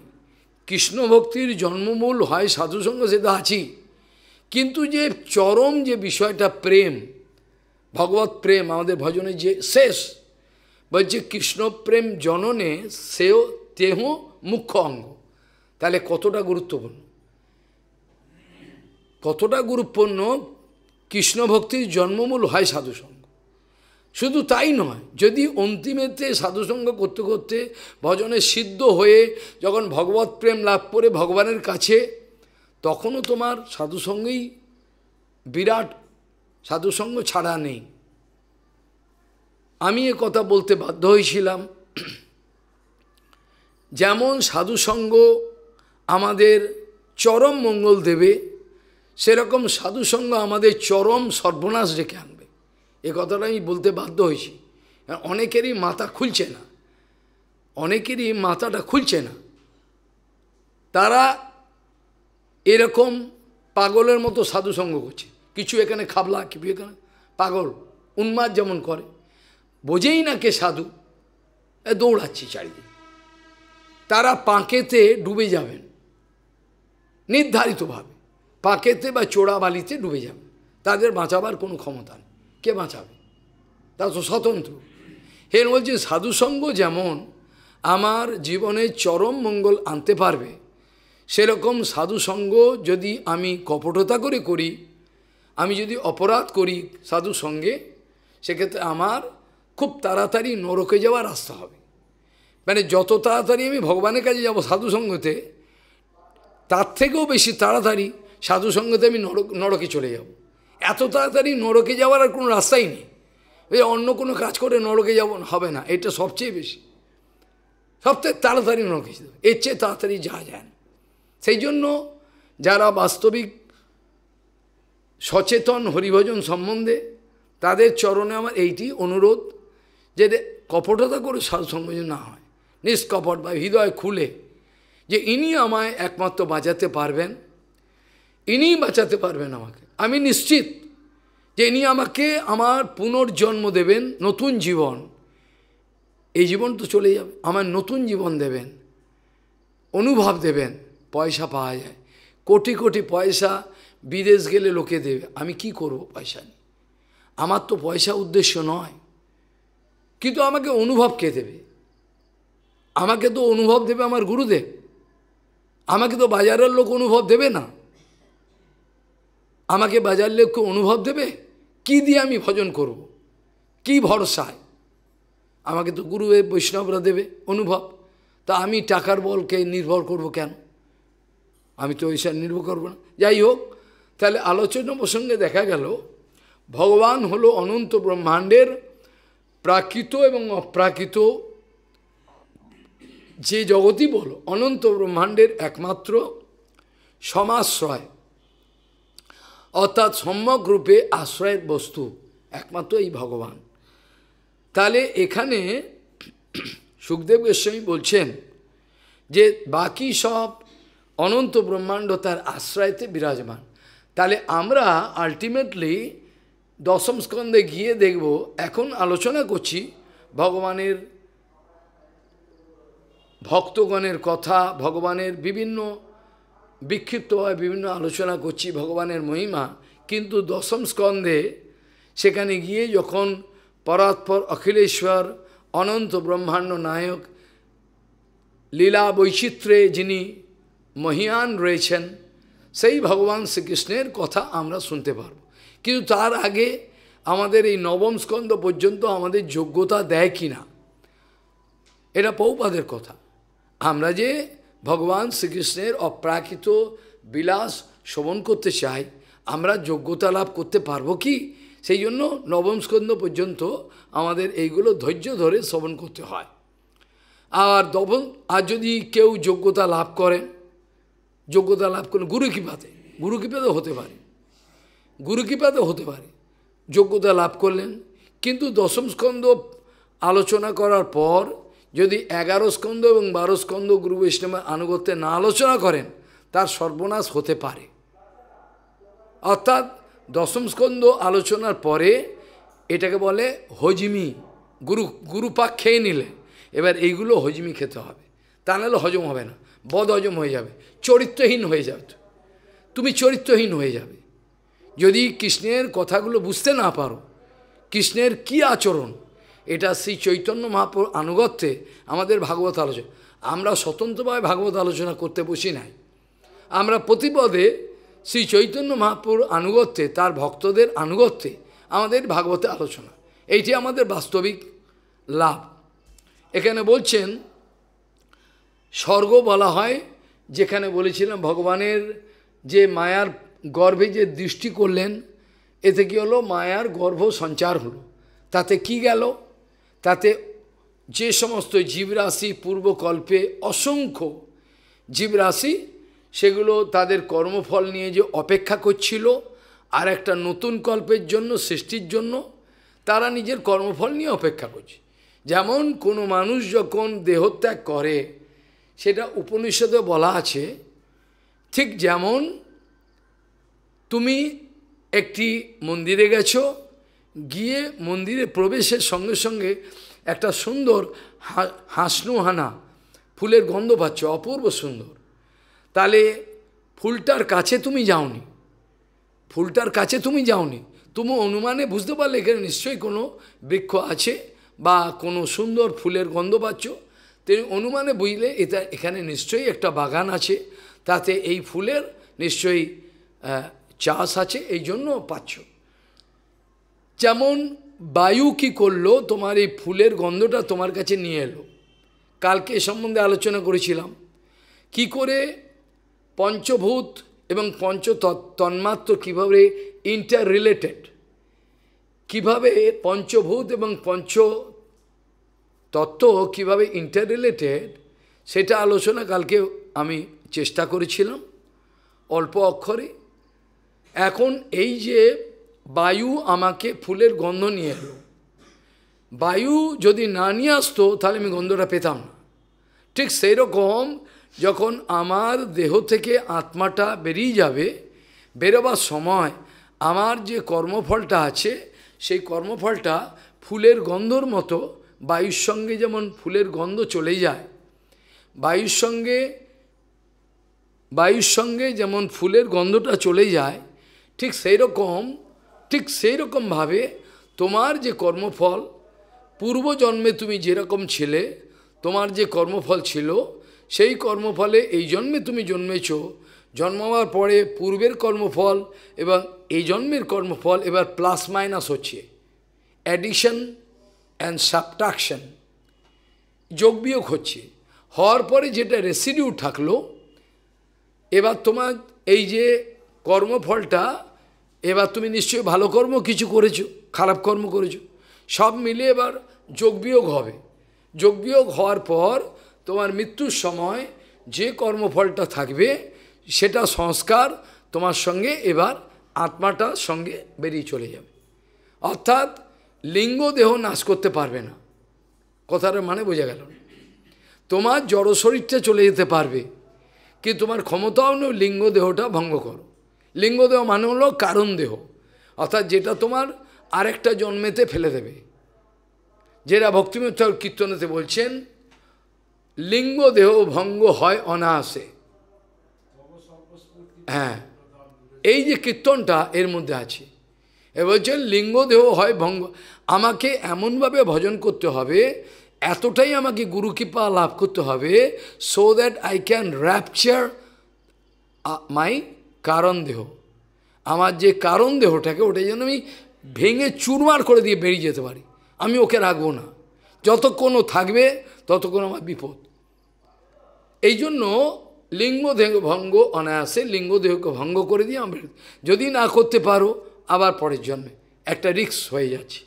কৃষ্ণ ভক্তির জন্মমূল হয় সাধুসঙ্গ সেটা আছেই কিন্তু যে চরম যে বিষয়টা প্রেম ভগবত প্রেম আমাদের ভজনে যে শেষ বা যে কৃষ্ণপ্রেম জননে সেও তেহ মুখ্য অঙ্গ তাহলে কতটা গুরুত্বপূর্ণ কতটা গুরুত্বপূর্ণ কৃষ্ণ ভক্তির জন্মমূল হয় সাধুসঙ্গ শুধু তাই নয় যদি অন্তিমেতে সাধুসঙ্গ করতে করতে ভজনে সিদ্ধ হয়ে যখন ভগবত প্রেম লাভ করে ভগবানের কাছে তখনও তোমার সাধুসঙ্গেই বিরাট সাধুসঙ্গ ছাড়া নেই আমি এ কথা বলতে বাধ্য হয়েছিলাম যেমন সাধুসঙ্গ আমাদের চরম মঙ্গল দেবে সেরকম সাধুসঙ্গ আমাদের চরম সর্বনাশ ডেকে আনবে এ কথাটা আমি বলতে বাধ্য হয়েছি হ্যাঁ, অনেকেরই মাথা খুলছে না অনেকেরই মাথাটা খুলছে না তারা এরকম পাগলের মতো সাধু সঙ্গ করছে কিছু এখানে খাবলা কিছু এখানে পাগল উন্মাদ যেমন করে বোঝেই না কে সাধু দৌড়াচ্ছি চারিদিকে তারা পাঁকেতে ডুবে যাবেন নির্ধারিতভাবে পাকেতে বা চোরাবালিতে ডুবে যাবে তাদের বাঁচাবার কোনো ক্ষমতা নেই কে বাঁচাবে তারা তো স্বতন্ত্র হেন বলছে সাধুসঙ্গ যেমন আমার জীবনে চরম মঙ্গল আনতে পারবে সেরকম সাধুসঙ্গ যদি আমি কপটতা করে করি আমি যদি অপরাধ করি সাধু সঙ্গে সেক্ষেত্রে আমার খুব তাড়াতাড়ি নরকে যাওয়ার রাস্তা হবে মানে যত তাড়াতাড়ি আমি ভগবানের কাছে যাব সাধুসঙ্গতে তার থেকেও বেশি তাড়াতাড়ি সাধুসঙ্গতে আমি নরক নরকে চলে যাব এত তাড়াতাড়ি নরকে যাওয়ার আর কোনো রাস্তাই নেই ওই অন্য কোনো কাজ করে নরকে যাব হবে না এটা সবচেয়ে বেশি সবচেয়ে তাড়াতাড়ি নরকে যেতে এর চেয়ে তাড়াতাড়ি যাওয়া যায় না সেই জন্য যারা বাস্তবিক সচেতন হরিভজন সম্বন্ধে তাদের চরণে আমার এইটি অনুরোধ যে কপটতা করে সাধুসঙ্গ না হয় নিষ্কপট বা হৃদয় খুলে যে ইনি আমায় একমাত্র বাঁচাতে পারবেন ইনিই বাঁচাতে পারবেন আমাকে আমি নিশ্চিত যে ইনি আমাকে আমার পুনর্জন্ম দেবেন নতুন জীবন এই জীবন তো চলে যাবে আমার নতুন জীবন দেবেন অনুভব দেবেন পয়সা পাওয়া যায় কোটি কোটি পয়সা বিদেশ গেলে লোকে দেবে আমি কি করব পয়সা নিয়ে আমার তো পয়সা উদ্দেশ্য নয় কিন্তু আমাকে অনুভব কে দেবে আমাকে তো অনুভব দেবে আমার গুরুদেব আমাকে তো বাজারের লোক অনুভব দেবে না আমাকে বাজার লক্ষ্য অনুভব দেবে কি দিয়ে আমি ভজন করব। কি ভরসায় আমাকে তো গুরু বৈষ্ণবরা দেবে অনুভব তা আমি টাকার বলকে নির্ভর করব কেন আমি তো ওইসব নির্ভর করব না যাই হোক তাহলে আলোচনা প্রসঙ্গে দেখা গেল ভগবান হলো অনন্ত ব্রহ্মাণ্ডের প্রাকৃত এবং অপ্রাকৃত যে জগতই বল অনন্ত ব্রহ্মাণ্ডের একমাত্র সমাশ্রয় অর্থাৎ সম্যক রূপে আশ্রয়ের বস্তু একমাত্র এই ভগবান তাহলে এখানে সুখদেব গোস্বামী বলছেন যে বাকি সব অনন্ত ব্রহ্মাণ্ড তার আশ্রয়তে বিরাজমান তাহলে আমরা আলটিমেটলি দশম স্কন্ধে গিয়ে দেখব এখন আলোচনা করছি ভগবানের ভক্তগণের কথা ভগবানের বিভিন্ন বিক্ষিপ্তভাবে বিভিন্ন আলোচনা করছি ভগবানের মহিমা কিন্তু দশম স্কন্ধে সেখানে গিয়ে যখন পরাৎপর অখিলেশ্বর অনন্ত ব্রহ্মাণ্ড নায়ক লীলা বৈচিত্র্যে যিনি মহিয়ান রয়েছেন সেই ভগবান শ্রীকৃষ্ণের কথা আমরা শুনতে পারব কিন্তু তার আগে আমাদের এই নবম স্কন্ধ পর্যন্ত আমাদের যোগ্যতা দেয় কি না এটা পৌপাদের কথা আমরা যে ভগবান শ্রীকৃষ্ণের অপ্রাকৃত বিলাস শ্রবণ করতে চাই আমরা যোগ্যতা লাভ করতে পারবো কি সেই জন্য নবম স্কন্ধ পর্যন্ত আমাদের এইগুলো ধৈর্য ধরে শ্রবণ করতে হয় আর দবন আর যদি কেউ যোগ্যতা লাভ করেন যোগ্যতা লাভ করেন গুরু কৃপাতে গুরু কৃপাতে হতে পারে গুরু কৃপাতে হতে পারে যোগ্যতা লাভ করলেন কিন্তু দশম স্কন্ধ আলোচনা করার পর যদি এগারো স্কন্ধ এবং বারো স্কন্ধ গুরু বৈষ্ণবের আনুগত্যে না আলোচনা করেন তার সর্বনাশ হতে পারে অর্থাৎ দশম স্কন্ধ আলোচনার পরে এটাকে বলে হজমি গুরু গুরুপাক খেয়ে নিলে এবার এইগুলো হজমি খেতে হবে তা নাহলে হজম হবে না বদ হজম হয়ে যাবে চরিত্রহীন হয়ে যাবে তুমি চরিত্রহীন হয়ে যাবে যদি কৃষ্ণের কথাগুলো বুঝতে না পারো কৃষ্ণের কি আচরণ এটা শ্রী চৈতন্য মহাপুর আনুগত্যে আমাদের ভাগবত আলোচনা আমরা স্বতন্ত্রভাবে ভাগবত আলোচনা করতে বসি নাই আমরা প্রতিপদে শ্রী চৈতন্য মহাপুর আনুগত্যে তার ভক্তদের আনুগত্যে আমাদের ভাগবত আলোচনা এইটি আমাদের বাস্তবিক লাভ এখানে বলছেন স্বর্গ বলা হয় যেখানে বলেছিলাম ভগবানের যে মায়ার গর্ভে যে দৃষ্টি করলেন এতে কী হলো মায়ার গর্ভ সঞ্চার হলো তাতে কি গেল তাতে যে সমস্ত জীবরাশি পূর্বকল্পে অসংখ্য জীবরাশি সেগুলো তাদের কর্মফল নিয়ে যে অপেক্ষা করছিল আর একটা নতুন কল্পের জন্য সৃষ্টির জন্য তারা নিজের কর্মফল নিয়ে অপেক্ষা করছে যেমন কোনো মানুষ যখন দেহত্যাগ করে সেটা উপনিষদে বলা আছে ঠিক যেমন তুমি একটি মন্দিরে গেছো গিয়ে মন্দিরে প্রবেশের সঙ্গে সঙ্গে একটা সুন্দর হাসনুহানা ফুলের গন্ধ পাচ্ছ অপূর্ব সুন্দর তাহলে ফুলটার কাছে তুমি যাওনি ফুলটার কাছে তুমি যাওনি তুমি অনুমানে বুঝতে পারলে এখানে নিশ্চয়ই কোনো বৃক্ষ আছে বা কোনো সুন্দর ফুলের গন্ধ পাচ্ছ তুমি অনুমানে বুঝলে এটা এখানে নিশ্চয়ই একটা বাগান আছে তাতে এই ফুলের নিশ্চয়ই চাষ আছে এই জন্য পাচ্ছ যেমন বায়ু কি করলো তোমার এই ফুলের গন্ধটা তোমার কাছে নিয়ে এলো কালকে সম্বন্ধে আলোচনা করেছিলাম কি করে পঞ্চভূত এবং পঞ্চ তন্মাত্র কীভাবে ইন্টার রিলেটেড কীভাবে পঞ্চভূত এবং পঞ্চ তত্ত্ব কীভাবে ইন্টার রিলেটেড সেটা আলোচনা কালকে আমি চেষ্টা করেছিলাম অল্প অক্ষরে এখন এই যে বায়ু আমাকে ফুলের গন্ধ নিয়ে এলো বায়ু যদি না নিয়ে আসতো তাহলে আমি গন্ধটা পেতাম না ঠিক সেই রকম যখন আমার দেহ থেকে আত্মাটা বেরিয়ে যাবে বেরোবার সময় আমার যে কর্মফলটা আছে সেই কর্মফলটা ফুলের গন্ধর মতো বায়ুর সঙ্গে যেমন ফুলের গন্ধ চলে যায় বায়ুর সঙ্গে বায়ুর সঙ্গে যেমন ফুলের গন্ধটা চলে যায় ঠিক সেই রকম ঠিক সেই রকমভাবে তোমার যে কর্মফল পূর্বজন্মে তুমি যেরকম ছিলে তোমার যে কর্মফল ছিল সেই কর্মফলে এই জন্মে তুমি জন্মেছ জন্মাবার পরে পূর্বের কর্মফল এবং এই জন্মের কর্মফল এবার প্লাস মাইনাস হচ্ছে অ্যাডিশন অ্যান্ড সাবট্রাকশন যোগবিয়োগ হচ্ছে হওয়ার পরে যেটা রেসিডিউ থাকলো এবার তোমার এই যে কর্মফলটা এবার তুমি নিশ্চয়ই ভালো কর্ম কিছু করেছো খারাপ কর্ম করেছো সব মিলে এবার যোগবিয়োগ হবে যোগবিয়োগ হওয়ার পর তোমার মৃত্যুর সময় যে কর্মফলটা থাকবে সেটা সংস্কার তোমার সঙ্গে এবার আত্মাটার সঙ্গে বেরিয়ে চলে যাবে অর্থাৎ লিঙ্গ দেহ নাশ করতে পারবে না কথাটা মানে বোঝা গেল তোমার জড় শরীরটা চলে যেতে পারবে কি তোমার ক্ষমতাও নেই লিঙ্গ দেহটা ভঙ্গ করো লিঙ্গদেহ মানে হলো কারণ দেহ অর্থাৎ যেটা তোমার আরেকটা জন্মেতে ফেলে দেবে যেটা ভক্তিমোত্তর কীর্তনেতে বলছেন লিঙ্গ দেহ ভঙ্গ হয় অনায়াসে হ্যাঁ এই যে কীর্তনটা এর মধ্যে আছে এ বলছেন লিঙ্গ দেহ হয় ভঙ্গ আমাকে এমনভাবে ভজন করতে হবে এতটাই আমাকে গুরু কৃপা লাভ করতে হবে so that I can rapture my কারণ দেহ আমার যে কারণ দেহটাকে ওটাই যেন আমি ভেঙে চুরমার করে দিয়ে বেরিয়ে যেতে পারি আমি ওকে রাখবো না যতক্ষণ থাকবে ততক্ষণ আমার বিপদ এই জন্য লিঙ্গদেহ ভঙ্গ অনায়াসে লিঙ্গদেহকে ভঙ্গ করে দিয়ে আমি যদি না করতে পারো আবার পরের জন্মে একটা রিক্স হয়ে যাচ্ছে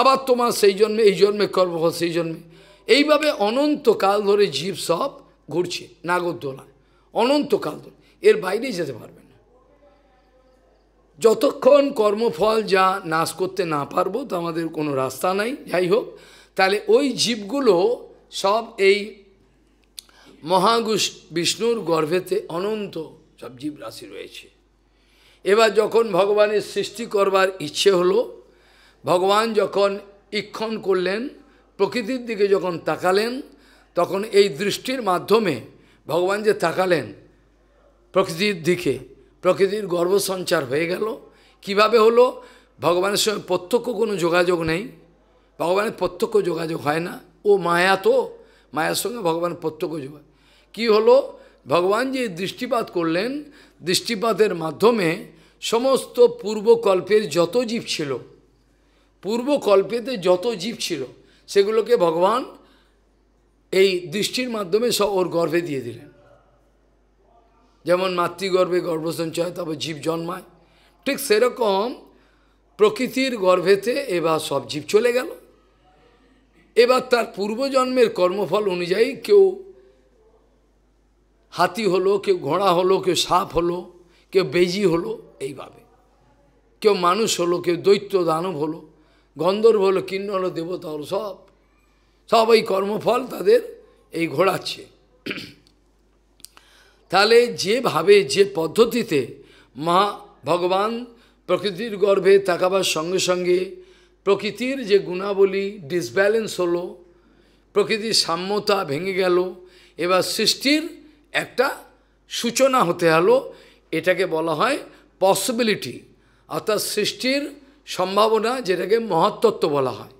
আবার তোমার সেই জন্মে এই জন্মে কর্মফল সেই জন্মে এইভাবে অনন্তকাল ধরে জীব সব ঘুরছে নাগরদোলায় অনন্তকাল ধরে এর বাইরে যেতে পারবে না যতক্ষণ কর্মফল যা নাশ করতে না পারবো তো আমাদের কোনো রাস্তা নাই যাই হোক তাহলে ওই জীবগুলো সব এই মহাগুষ বিষ্ণুর গর্ভেতে অনন্ত সব জীব রাশি রয়েছে এবার যখন ভগবানের সৃষ্টি করবার ইচ্ছে হলো ভগবান যখন ইক্ষণ করলেন প্রকৃতির দিকে যখন তাকালেন তখন এই দৃষ্টির মাধ্যমে ভগবান যে তাকালেন প্রকৃতির দিকে প্রকৃতির গর্ব সঞ্চার হয়ে গেল কিভাবে হলো ভগবানের সঙ্গে প্রত্যক্ষ কোনো যোগাযোগ নেই ভগবানের প্রত্যক্ষ যোগাযোগ হয় না ও মায়া তো মায়ার সঙ্গে ভগবান প্রত্যক্ষ যোগ কি হলো ভগবান যে দৃষ্টিপাত করলেন দৃষ্টিপাতের মাধ্যমে সমস্ত পূর্বকল্পের যত জীব ছিল পূর্বকল্পেতে যত জীব ছিল সেগুলোকে ভগবান এই দৃষ্টির মাধ্যমে সব ওর গর্ভে দিয়ে দিলেন যেমন মাতৃগর্ভে গর্ভসঞ্চয় তবে জীব জন্মায় ঠিক সেরকম প্রকৃতির গর্ভেতে এবার সব জীব চলে গেল এবার তার পূর্বজন্মের কর্মফল অনুযায়ী কেউ হাতি হলো কেউ ঘোড়া হলো কেউ সাপ হলো কেউ বেজি হলো এইভাবে কেউ মানুষ হলো কেউ দৈত্য দানব হলো গন্ধর্ব হলো কিন্ন হলো দেবতা হলো সব সব এই কর্মফল তাদের এই ঘোড়াচ্ছে তাহলে যেভাবে যে পদ্ধতিতে মা ভগবান প্রকৃতির গর্ভে তাকাবার সঙ্গে সঙ্গে প্রকৃতির যে গুণাবলী ডিসব্যালেন্স হলো প্রকৃতির সাম্যতা ভেঙে গেল এবার সৃষ্টির একটা সূচনা হতে হলো এটাকে বলা হয় পসিবিলিটি অর্থাৎ সৃষ্টির সম্ভাবনা যেটাকে মহাতত্ত্ব বলা হয়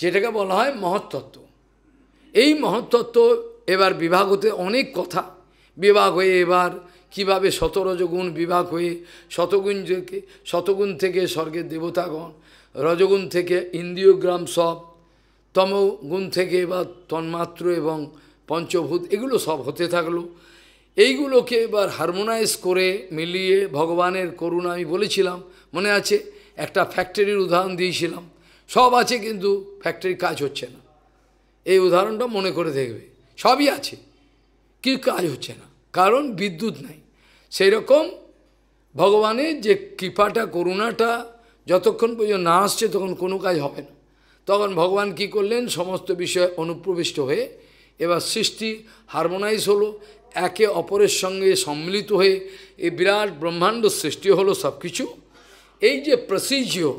যেটাকে বলা হয় মহাতত্ত্ব এই মহাতত্ত্ব এবার বিভাগতে অনেক কথা বিবাহ হয়ে এবার কীভাবে শতরজগুণ বিবাহ হয়ে শতগুণ থেকে শতগুণ থেকে স্বর্গের দেবতাগণ রজগুণ থেকে ইন্দ্রিয়গ্রাম সব তমগুণ থেকে এবার তন্মাত্র এবং পঞ্চভূত এগুলো সব হতে থাকলো এইগুলোকে এবার হারমোনাইজ করে মিলিয়ে ভগবানের করুণা আমি বলেছিলাম মনে আছে একটা ফ্যাক্টরির উদাহরণ দিয়েছিলাম সব আছে কিন্তু ফ্যাক্টরির কাজ হচ্ছে না এই উদাহরণটা মনে করে দেখবে সবই আছে কি কাজ হচ্ছে না কারণ বিদ্যুৎ নাই সেই রকম ভগবানের যে কৃপাটা করুণাটা যতক্ষণ পর্যন্ত না আসছে তখন কোনো কাজ হবে না তখন ভগবান কি করলেন সমস্ত বিষয়ে অনুপ্রবিষ্ট হয়ে এবার সৃষ্টি হারমোনাইজ হলো একে অপরের সঙ্গে সম্মিলিত হয়ে এই বিরাট ব্রহ্মাণ্ড সৃষ্টি হলো সব কিছু এই যে প্রসিজিও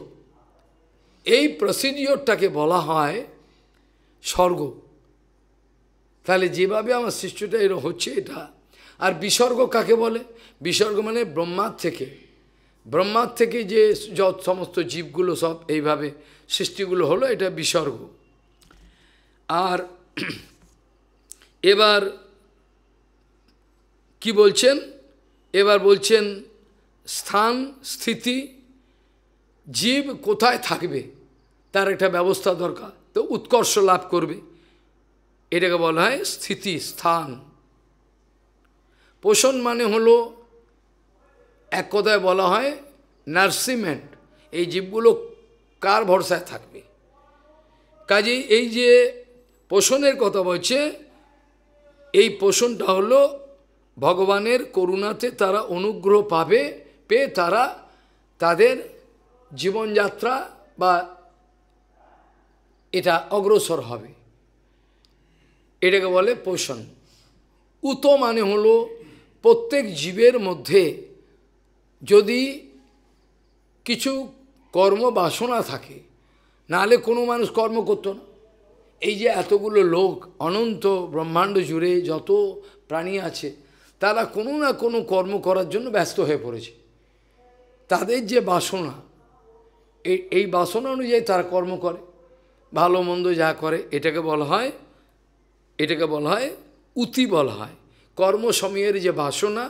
এই প্রসিজিওরটাকে বলা হয় স্বর্গ তাহলে যেভাবে আমার সৃষ্টিটা এরকম হচ্ছে এটা আর বিসর্গ কাকে বলে বিসর্গ মানে ব্রহ্মার থেকে ব্রহ্মার থেকে যে যত সমস্ত জীবগুলো সব এইভাবে সৃষ্টিগুলো হলো এটা বিসর্গ আর এবার কি বলছেন এবার বলছেন স্থান স্থিতি জীব কোথায় থাকবে তার একটা ব্যবস্থা দরকার তো উৎকর্ষ লাভ করবে এটাকে বলা হয় স্থিতি স্থান পোষণ মানে হলো এক কথায় বলা হয় নার্সিমেন্ট এই জীবগুলো কার ভরসায় থাকবে কাজেই এই যে পোষণের কথা বলছে এই পোষণটা হলো ভগবানের করুণাতে তারা অনুগ্রহ পাবে পেয়ে তারা তাদের জীবনযাত্রা বা এটা অগ্রসর হবে এটাকে বলে পোষণ উত মানে হলো প্রত্যেক জীবের মধ্যে যদি কিছু কর্ম বাসনা থাকে নালে কোনো মানুষ কর্ম করতো না এই যে এতগুলো লোক অনন্ত ব্রহ্মাণ্ড জুড়ে যত প্রাণী আছে তারা কোনো না কোনো কর্ম করার জন্য ব্যস্ত হয়ে পড়েছে তাদের যে বাসনা এই বাসনা অনুযায়ী তারা কর্ম করে ভালো মন্দ যা করে এটাকে বলা হয় এটাকে বলা হয় উতি বলা হয় কর্মসময়ের যে বাসনা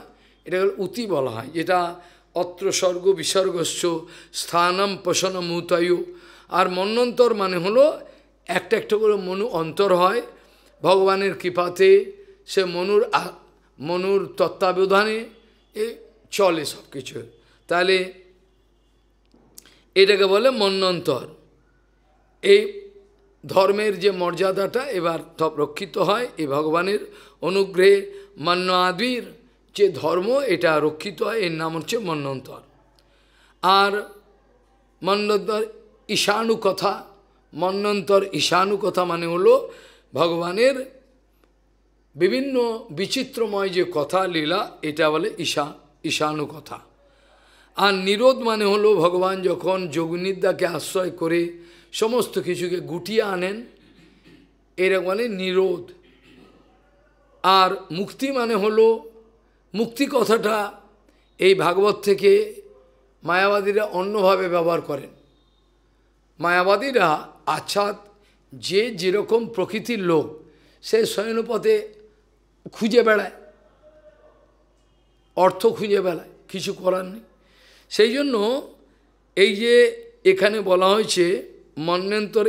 এটাকে উতি বলা হয় যেটা অত্র স্বর্গ বিসর্গস্য স্থানম পোষণ মুতায়ু আর মন্যন্তর মানে হলো একটা একটা করে মনু অন্তর হয় ভগবানের কৃপাতে সে মনুর মনুর তত্ত্বাবধানে এ চলে সব কিছু তাহলে এটাকে বলে মন্যন্তর এই ধর্মের যে মর্যাদাটা এবার রক্ষিত হয় এ ভগবানের অনুগ্রহে মান্য আদির যে ধর্ম এটা রক্ষিত হয় এর নাম হচ্ছে মন্নন্তর আর মন্নন্তর ঈশানুকথা কথা মন্নন্তর মানে হলো ভগবানের বিভিন্ন বিচিত্রময় যে কথা লীলা এটা বলে ঈশা ঈশানু কথা আর নিরোধ মানে হলো ভগবান যখন যোগনিদ্যাকে আশ্রয় করে সমস্ত কিছুকে গুটিয়ে আনেন এরা মানে নিরোধ আর মুক্তি মানে হলো মুক্তি কথাটা এই ভাগবত থেকে মায়াবাদীরা অন্যভাবে ব্যবহার করেন মায়াবাদীরা আচ্ছাদ যে যেরকম প্রকৃতির লোক সে শয়নপথে খুঁজে বেড়ায় অর্থ খুঁজে বেড়ায় কিছু করার নেই সেই জন্য এই যে এখানে বলা হয়েছে মন্যন্তর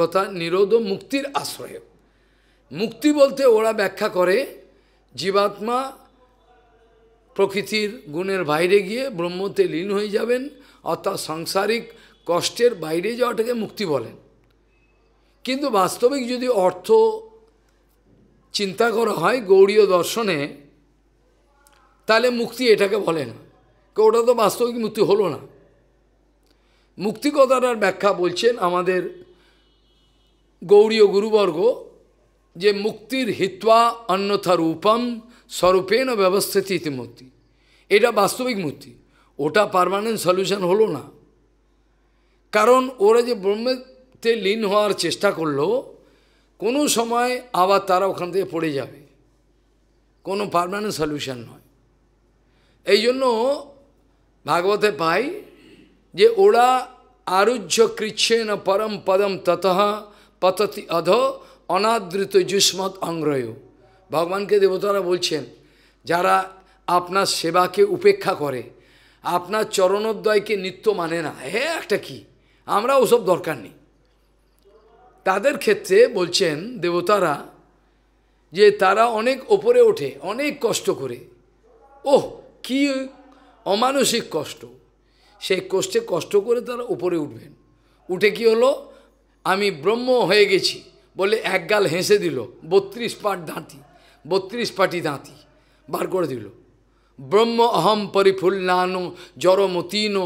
কথা নিরোধ মুক্তির আশ্রয় মুক্তি বলতে ওরা ব্যাখ্যা করে জীবাত্মা প্রকৃতির গুণের বাইরে গিয়ে ব্রহ্মতে লীন হয়ে যাবেন অর্থাৎ সাংসারিক কষ্টের বাইরে যাওয়াটাকে মুক্তি বলেন কিন্তু বাস্তবিক যদি অর্থ চিন্তা করা হয় গৌড়ীয় দর্শনে তাহলে মুক্তি এটাকে বলে না ওটা তো বাস্তবিক মুক্তি হলো না মুক্তি কথাটার ব্যাখ্যা বলছেন আমাদের গৌরীয় গুরুবর্গ যে মুক্তির হিত্বা অন্যথা রূপম স্বরূপেণ ব্যবস্থিত ইতিমূর্তি এটা বাস্তবিক মূর্তি ওটা পারমানেন্ট সলিউশন হলো না কারণ ওরা যে ব্রহ্মেতে লীন হওয়ার চেষ্টা করলো কোনো সময় আবার তারা ওখান থেকে পড়ে যাবে কোনো পারমানেন্ট সলিউশন নয় এই জন্য ভাগবতে পাই যে ওরা আরুহ্য কৃচ্ছেন পরম পদম ততহ পততি অধ অনাদৃত যুষ্মত অংরয় ভগবানকে দেবতারা বলছেন যারা আপনার সেবাকে উপেক্ষা করে আপনার চরণোদ্দয়কে নিত্য মানে না হ্যাঁ একটা কি আমরা ওসব দরকার নেই তাদের ক্ষেত্রে বলছেন দেবতারা যে তারা অনেক ওপরে ওঠে অনেক কষ্ট করে ওহ কি অমানসিক কষ্ট সেই কষ্টে কষ্ট করে তারা উপরে উঠবেন উঠে কি হলো আমি ব্রহ্ম হয়ে গেছি বলে এক গাল হেসে দিল বত্রিশ পাট দাঁতি বত্রিশ পাটি দাঁতি বার করে দিল ব্রহ্ম অহম পরিফুল্লানো জরমতীন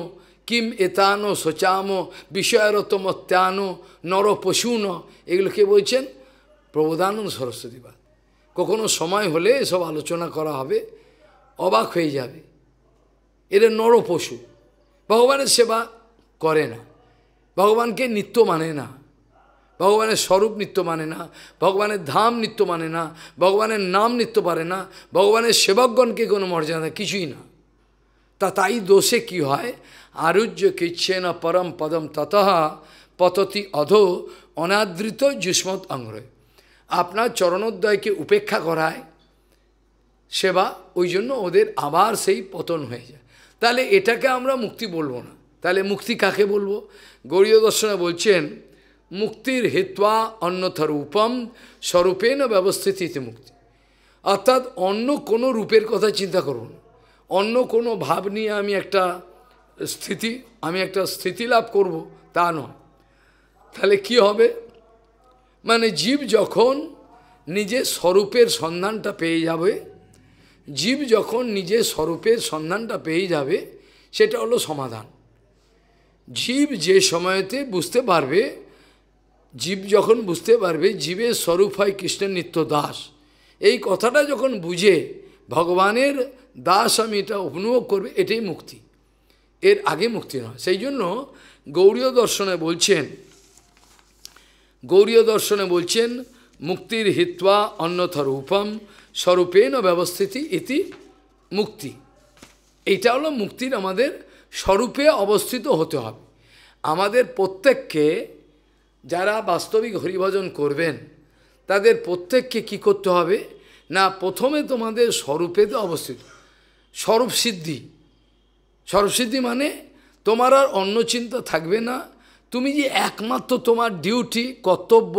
কিম এতানো সচাম বিষয়রতমত্যানো নর পশুন এগুলো কে বলছেন প্রবোধানন্দ সরস্বতীবাদ কখনো সময় হলে এসব আলোচনা করা হবে অবাক হয়ে যাবে এরা নর পশু ভগবানের সেবা করে না ভগবানকে নিত্য মানে না ভগবানের স্বরূপ নিত্য মানে না ভগবানের ধাম নিত্য মানে না ভগবানের নাম নিত্য পারে না ভগবানের সেবকগণকে কোনো মর্যাদা কিছুই না তা তাই দোষে কি হয় আরুজ্য না পরম পদম ততঃ পততি অধ অনাদৃত যুষ্মত অঙ্গ্রয় আপনার চরণোদ্দয়কে উপেক্ষা করায় সেবা ওই জন্য ওদের আবার সেই পতন হয়ে যায় তাহলে এটাকে আমরা মুক্তি বলবো না তাহলে মুক্তি কাকে বলবো গৌরীয় দর্শনে বলছেন মুক্তির হেত্বা অন্যথরূপম স্বরূপেণ ব্যবস্থিতিতে মুক্তি অর্থাৎ অন্য কোনো রূপের কথা চিন্তা করুন অন্য কোনো ভাব নিয়ে আমি একটা স্থিতি আমি একটা স্থিতি লাভ করব তা নয় তাহলে কি হবে মানে জীব যখন নিজের স্বরূপের সন্ধানটা পেয়ে যাবে জীব যখন নিজের স্বরূপের সন্ধানটা পেয়ে যাবে সেটা হলো সমাধান জীব যে সময়তে বুঝতে পারবে জীব যখন বুঝতে পারবে জীবের স্বরূপ হয় কৃষ্ণের নিত্য দাস এই কথাটা যখন বুঝে ভগবানের দাস আমি এটা উপভোগ করবে এটাই মুক্তি এর আগে মুক্তি নয় সেই জন্য গৌরীয় দর্শনে বলছেন গৌরীয় দর্শনে বলছেন মুক্তির হিত্বা রূপম স্বরূপেণ ব্যবস্থিতি ইতি মুক্তি এইটা হলো মুক্তির আমাদের স্বরূপে অবস্থিত হতে হবে আমাদের প্রত্যেককে যারা বাস্তবিক হরিভজন করবেন তাদের প্রত্যেককে কি করতে হবে না প্রথমে তোমাদের স্বরূপেতে অবস্থিত স্বরূপ সিদ্ধি স্বরূপ সিদ্ধি মানে তোমার আর অন্য চিন্তা থাকবে না তুমি যে একমাত্র তোমার ডিউটি কর্তব্য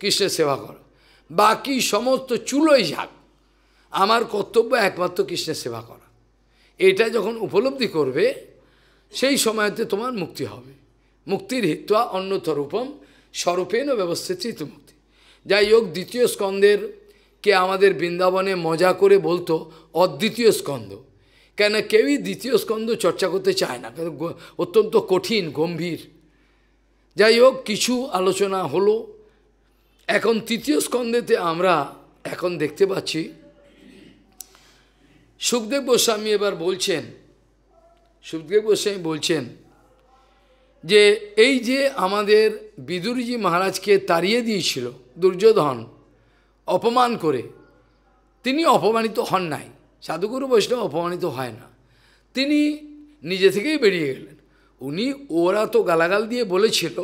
কৃষ্ণের সেবা করো বাকি সমস্ত চুলোই যাক আমার কর্তব্য একমাত্র কৃষ্ণের সেবা করা এটা যখন উপলব্ধি করবে সেই সময়তে তোমার মুক্তি হবে মুক্তির হিত্বা অন্যতরূপম স্বরূপেণ ব্যবস্থিত মুক্তি যাই হোক দ্বিতীয় স্কন্ধের কে আমাদের বৃন্দাবনে মজা করে বলতো অদ্বিতীয় স্কন্ধ কেন কেউই দ্বিতীয় স্কন্ধ চর্চা করতে চায় না কেন অত্যন্ত কঠিন গম্ভীর যাই হোক কিছু আলোচনা হলো এখন তৃতীয় স্কন্ধেতে আমরা এখন দেখতে পাচ্ছি সুখদেব গোস্বামী এবার বলছেন সুখদেব গোস্বামী বলছেন যে এই যে আমাদের বিদুরজি মহারাজকে তাড়িয়ে দিয়েছিল দুর্যোধন অপমান করে তিনি অপমানিত হন নাই সাধুগুরু বৈষ্ণব অপমানিত হয় না তিনি নিজে থেকেই বেরিয়ে গেলেন উনি ওরা তো গালাগাল দিয়ে বলেছিল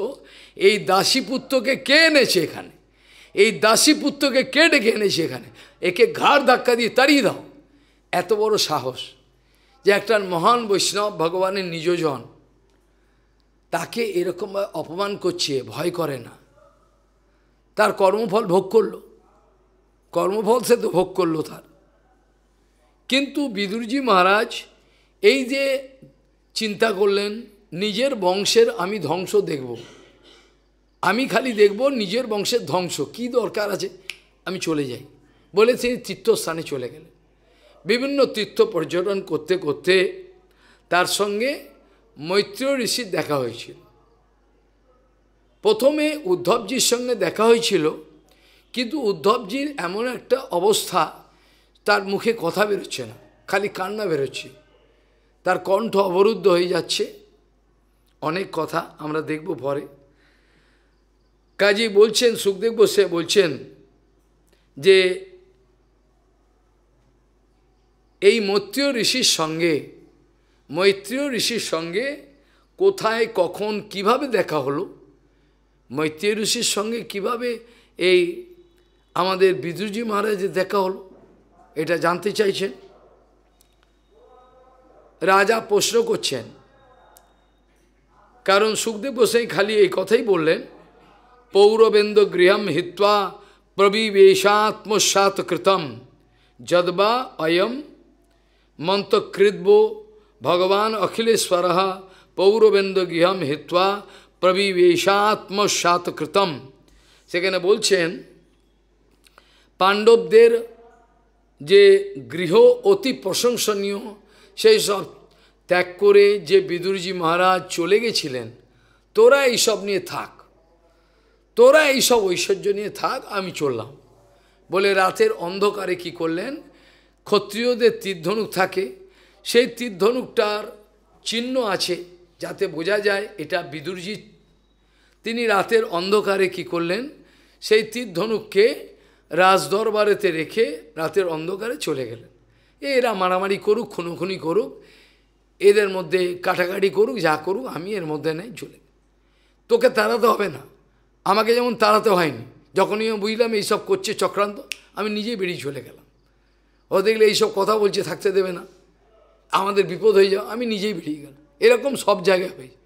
এই দাসী পুত্রকে কে এনেছে এখানে এই দাসী পুত্রকে কে ডেকে এনেছে এখানে একে ঘাড় ধাক্কা দিয়ে তাড়িয়ে দাও এত বড় সাহস যে একটা মহান বৈষ্ণব ভগবানের নিজজন তাকে এরকম অপমান করছে ভয় করে না তার কর্মফল ভোগ করল কর্মফল সে তো ভোগ করলো তার কিন্তু বিদুরজি মহারাজ এই যে চিন্তা করলেন নিজের বংশের আমি ধ্বংস দেখব আমি খালি দেখব নিজের বংশের ধ্বংস কি দরকার আছে আমি চলে যাই বলে তিনি তীর্থস্থানে চলে গেলেন বিভিন্ন তীর্থ পর্যটন করতে করতে তার সঙ্গে মৈত্র ঋষির দেখা হয়েছিল প্রথমে উদ্ধবজির সঙ্গে দেখা হয়েছিল কিন্তু উদ্ধবজির এমন একটা অবস্থা তার মুখে কথা বেরোচ্ছে না খালি কান্না বেরোচ্ছে তার কণ্ঠ অবরুদ্ধ হয়ে যাচ্ছে অনেক কথা আমরা দেখব পরে কাজী বলছেন সুখদেব বসে বলছেন যে এই মৈত্রীয় ঋষির সঙ্গে মৈত্রীয় ঋষির সঙ্গে কোথায় কখন কিভাবে দেখা হলো মৈত্রীয় ঋষির সঙ্গে কিভাবে এই আমাদের বিদুজি মহারাজের দেখা হলো এটা জানতে চাইছেন রাজা প্রশ্ন করছেন কারণ সুখদেব গোসাই খালি এই কথাই বললেন পৌরবেন্দ্র গৃহম হিত্বা প্রবিবেশাত্মসাত কৃতম যদবা অয়ম মন্তকৃতবো ভগবান অখিলেশ্বর পৌরবেন্দ্র গৃহম হিত্বা প্রবিবেশাত্মসাতকৃতম সেখানে বলছেন পাণ্ডবদের যে গৃহ অতি প্রশংসনীয় সেই সব ত্যাগ করে যে বিদুরজি মহারাজ চলে গেছিলেন তোরা এইসব নিয়ে থাক তোরা এইসব ঐশ্বর্য নিয়ে থাক আমি চললাম বলে রাতের অন্ধকারে কি করলেন ক্ষত্রিয়দের তীর্ধনুক থাকে সেই তীর্ধনুকটার চিহ্ন আছে যাতে বোঝা যায় এটা বিদুরজি তিনি রাতের অন্ধকারে কি করলেন সেই তীর্ধনুককে রাজদরবারেতে রেখে রাতের অন্ধকারে চলে গেলেন এরা মারামারি করুক খুনোখুনি করুক এদের মধ্যে কাটাকাটি করুক যা করুক আমি এর মধ্যে নেই চলে তোকে তাড়াতে হবে না আমাকে যেমন তাড়াতে হয়নি যখনই বুঝলাম এইসব করছে চক্রান্ত আমি নিজেই বেরিয়ে চলে গেলাম ও দেখলে এইসব কথা বলছে থাকতে দেবে না আমাদের বিপদ হয়ে যাও আমি নিজেই বেরিয়ে গেলাম এরকম সব জায়গায় হয়েছে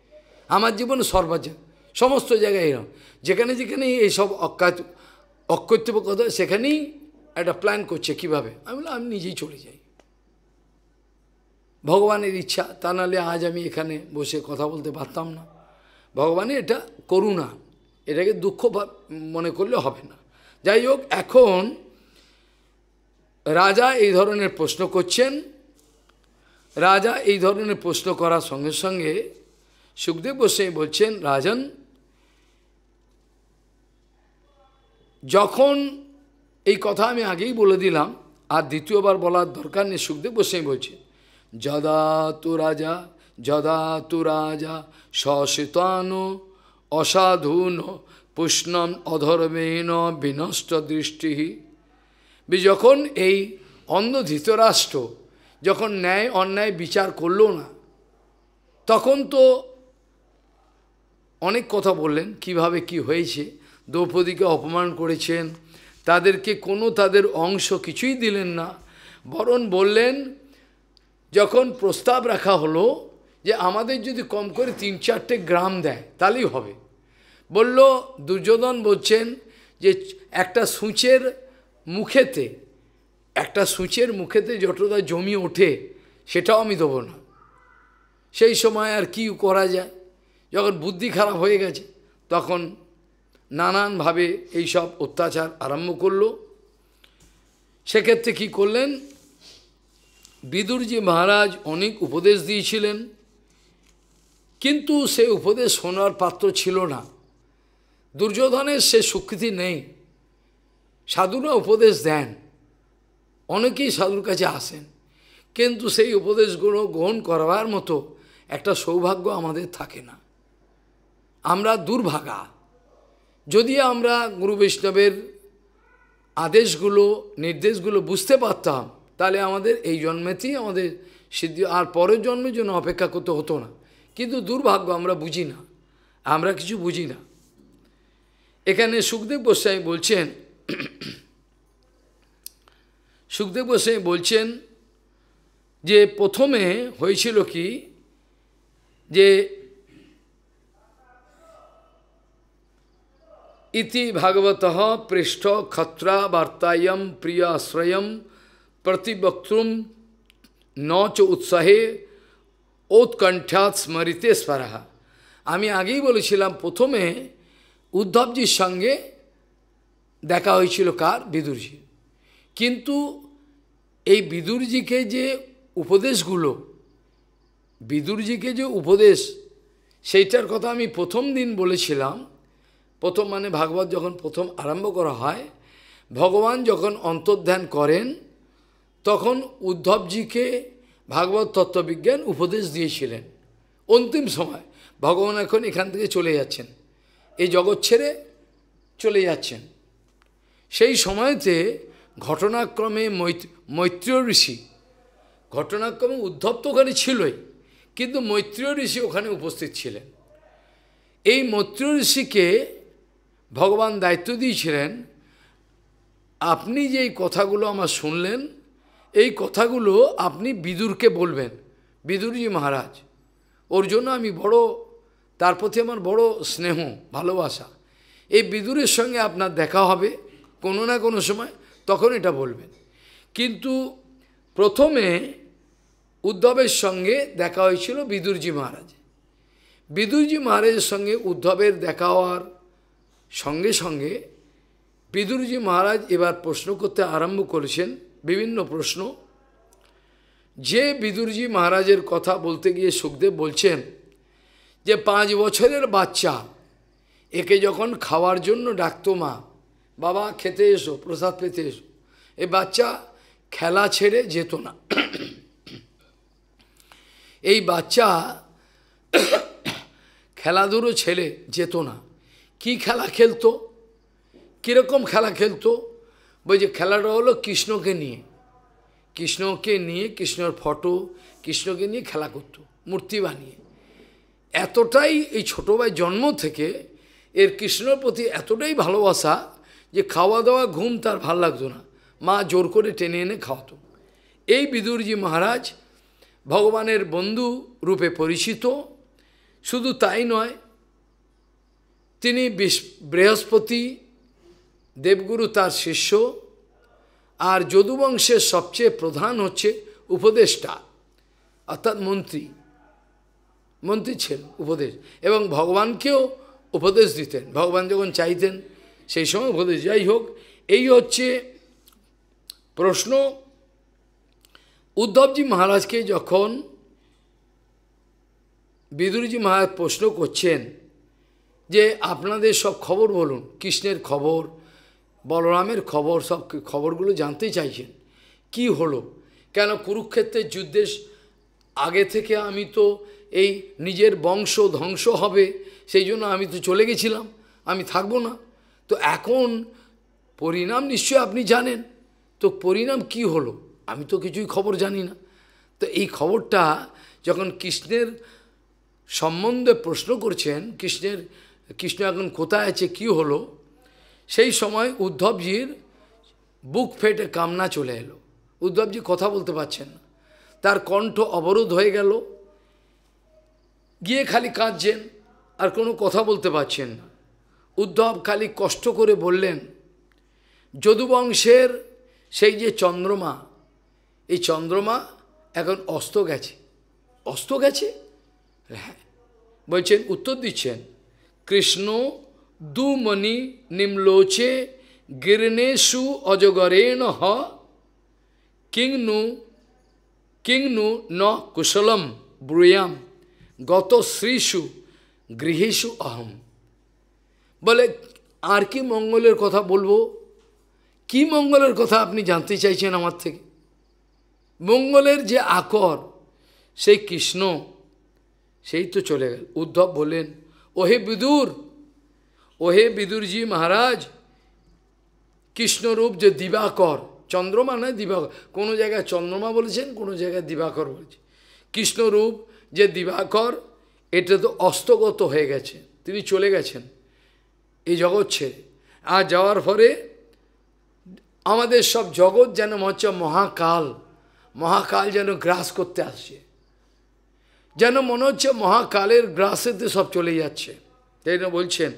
আমার জীবনে সর্বাচার সমস্ত জায়গায় এরকম যেখানে যেখানে এইসব অকাজ অকর্তব্য কথা সেখানেই একটা প্ল্যান করছে কিভাবে আমি বললাম আমি নিজেই চলে যাই ভগবানের ইচ্ছা তা নাহলে আজ আমি এখানে বসে কথা বলতে পারতাম না ভগবানের এটা করুণা এটাকে দুঃখ মনে করলে হবে না যাই হোক এখন রাজা এই ধরনের প্রশ্ন করছেন রাজা এই ধরনের প্রশ্ন করার সঙ্গে সঙ্গে সুখদেব গোস্বামী বলছেন রাজন যখন এই কথা আমি আগেই বলে দিলাম আর দ্বিতীয়বার বলার দরকার নেই সুখদেব গোস্বামী বলছেন যদা তু রাজা যদা তু রাজা সশেতান অসাধুন পুষ্ণম অধর্মেণ বিনষ্ট দৃষ্টি যখন এই অন্ধ ধৃতরাষ্ট্র যখন ন্যায় অন্যায় বিচার করল না তখন তো অনেক কথা বললেন কিভাবে কি হয়েছে দ্রৌপদীকে অপমান করেছেন তাদেরকে কোনো তাদের অংশ কিছুই দিলেন না বরং বললেন যখন প্রস্তাব রাখা হলো যে আমাদের যদি কম করে তিন চারটে গ্রাম দেয় তাহলেই হবে বলল দুর্যোধন বলছেন যে একটা সূচের মুখেতে একটা সূচের মুখেতে যতটা জমি ওঠে সেটাও আমি দেবো না সেই সময় আর কি করা যায় যখন বুদ্ধি খারাপ হয়ে গেছে তখন নানানভাবে এই সব অত্যাচার আরম্ভ করল সেক্ষেত্রে কি করলেন বিদুরজি মহারাজ অনেক উপদেশ দিয়েছিলেন কিন্তু সে উপদেশ শোনার পাত্র ছিল না দুর্যোধনের সে স্বীকৃতি নেই সাধুরা উপদেশ দেন অনেকেই সাধুর কাছে আসেন কিন্তু সেই উপদেশগুলো গ্রহণ করবার মতো একটা সৌভাগ্য আমাদের থাকে না আমরা দুর্ভাগা যদি আমরা গুরু বৈষ্ণবের আদেশগুলো নির্দেশগুলো বুঝতে পারতাম তাহলে আমাদের এই জন্মেতেই আমাদের সিদ্ধি আর পরের জন্মের জন্য অপেক্ষা করতে হতো না কিন্তু দুর্ভাগ্য আমরা বুঝি না আমরা কিছু বুঝি না এখানে সুখদেব গোস্বাই বলছেন શુકદેવસે બોલચેન જે प्रथમે হৈছিল কি যে इति ભાગવતઃ পৃষ্টো খত্রা বার্তায়ম প্রিয় স্বয়ম প্রতি ভক্তুম নচ উৎসাহে ওত কণ্ঠস্মритеஸ்வரহ আমি আগই বলেছিলাম प्रथમે उद्धवજી সঙ্গে দেখা হয়েছিল কার বিদুরজি কিন্তু এই বিদুরজিকে যে উপদেশগুলো বিদুরজিকে যে উপদেশ সেইটার কথা আমি প্রথম দিন বলেছিলাম প্রথম মানে ভাগবত যখন প্রথম আরম্ভ করা হয় ভগবান যখন অন্তর্ধান করেন তখন উদ্ধবজিকে ভাগবত তত্ত্ববিজ্ঞান উপদেশ দিয়েছিলেন অন্তিম সময় ভগবান এখন এখান থেকে চলে যাচ্ছেন এই জগৎ ছেড়ে চলে যাচ্ছেন সেই সময়তে ঘটনাক্রমে মৈত্রীয় ঋষি ঘটনাক্রমে উদ্ধব তো ওখানে ছিলই কিন্তু মৈত্রীয় ঋষি ওখানে উপস্থিত ছিলেন এই মৈত্রীয় ঋষিকে ভগবান দায়িত্ব দিয়েছিলেন আপনি যে এই কথাগুলো আমার শুনলেন এই কথাগুলো আপনি বিদুরকে বলবেন বিদুরজি মহারাজ ওর জন্য আমি বড় তার প্রতি আমার বড় স্নেহ ভালোবাসা এই বিদুরের সঙ্গে আপনার দেখা হবে কোনো না কোনো সময় তখন এটা বলবেন কিন্তু প্রথমে উদ্ধবের সঙ্গে দেখা হয়েছিল বিদুরজি মহারাজ বিদুরজি মহারাজের সঙ্গে উদ্ধবের দেখা হওয়ার সঙ্গে সঙ্গে বিদুরজি মহারাজ এবার প্রশ্ন করতে আরম্ভ করেছেন বিভিন্ন প্রশ্ন যে বিদুরজি মহারাজের কথা বলতে গিয়ে সুখদেব বলছেন যে পাঁচ বছরের বাচ্চা একে যখন খাওয়ার জন্য ডাকতো মা বাবা খেতে এসো প্রসাদ পেতে এসো এ বাচ্চা খেলা ছেড়ে যেত না এই বাচ্চা খেলাধুলো ছেড়ে যেত না কি খেলা খেলতো কীরকম খেলা খেলতো বই যে খেলাটা হলো কৃষ্ণকে নিয়ে কৃষ্ণকে নিয়ে কৃষ্ণর ফটো কৃষ্ণকে নিয়ে খেলা করত মূর্তি বানিয়ে এতটাই এই ছোটো ভাই জন্ম থেকে এর কৃষ্ণর প্রতি এতটাই ভালোবাসা যে খাওয়া দাওয়া ঘুম তার ভাল লাগতো না মা জোর করে টেনে এনে খাওয়াতো এই বিদুরজি মহারাজ ভগবানের বন্ধু রূপে পরিচিত শুধু তাই নয় তিনি বৃহস্পতি দেবগুরু তার শিষ্য আর যদুবংশের সবচেয়ে প্রধান হচ্ছে উপদেষ্টা অর্থাৎ মন্ত্রী মন্ত্রী ছিলেন উপদেশ এবং ভগবানকেও উপদেশ দিতেন ভগবান যখন চাইতেন সেই সময় বলে যাই হোক এই হচ্ছে প্রশ্ন উদ্ধবজি মহারাজকে যখন বিদুরজি মহারাজ প্রশ্ন করছেন যে আপনাদের সব খবর বলুন কৃষ্ণের খবর বলরামের খবর সব খবরগুলো জানতে চাইছেন কি হলো কেন কুরুক্ষেত্রের যুদ্ধের আগে থেকে আমি তো এই নিজের বংশ ধ্বংস হবে সেই জন্য আমি তো চলে গেছিলাম আমি থাকবো না তো এখন পরিণাম নিশ্চয় আপনি জানেন তো পরিণাম কি হলো আমি তো কিছুই খবর জানি না তো এই খবরটা যখন কৃষ্ণের সম্বন্ধে প্রশ্ন করছেন কৃষ্ণের কৃষ্ণ এখন কোথায় আছে কি হলো সেই সময় উদ্ধবজির বুক ফেটে কামনা চলে এলো উদ্ধবজি কথা বলতে পারছেন না তার কণ্ঠ অবরোধ হয়ে গেল গিয়ে খালি কাঁদছেন আর কোনো কথা বলতে পারছেন না উদ্ধব খালি কষ্ট করে বললেন যদুবংশের সেই যে চন্দ্রমা এই চন্দ্রমা এখন অস্ত গেছে অস্ত গেছে হ্যাঁ বলছেন উত্তর দিচ্ছেন কৃষ্ণ দুমণি নিম্লোচে গিরণেশু অজগরেণ হ কিংনু কিংনু ন কুশলম ব্রুয়াম গত শ্রীষু গৃহেশু অহম বলে আর কি মঙ্গলের কথা বলবো কি মঙ্গলের কথা আপনি জানতে চাইছেন আমার থেকে মঙ্গলের যে আকর সেই কৃষ্ণ সেই তো চলে গেল উদ্ধব বললেন ওহে বিদুর ওহে বিদুরজি মহারাজ কৃষ্ণরূপ যে দিবাকর চন্দ্রমা নয় দিবাকর কোনো জায়গায় চন্দ্রমা বলেছেন কোনো জায়গায় দিবাকর বলেছে কৃষ্ণরূপ যে দিবাকর এটা তো অস্তগত হয়ে গেছে তিনি চলে গেছেন এই জগৎ ছেড়ে আর যাওয়ার পরে আমাদের সব জগৎ যেন হচ্ছে মহাকাল মহাকাল যেন গ্রাস করতে আসছে যেন মনে হচ্ছে মহাকালের গ্রাসেতে সব চলে যাচ্ছে তাই না বলছেন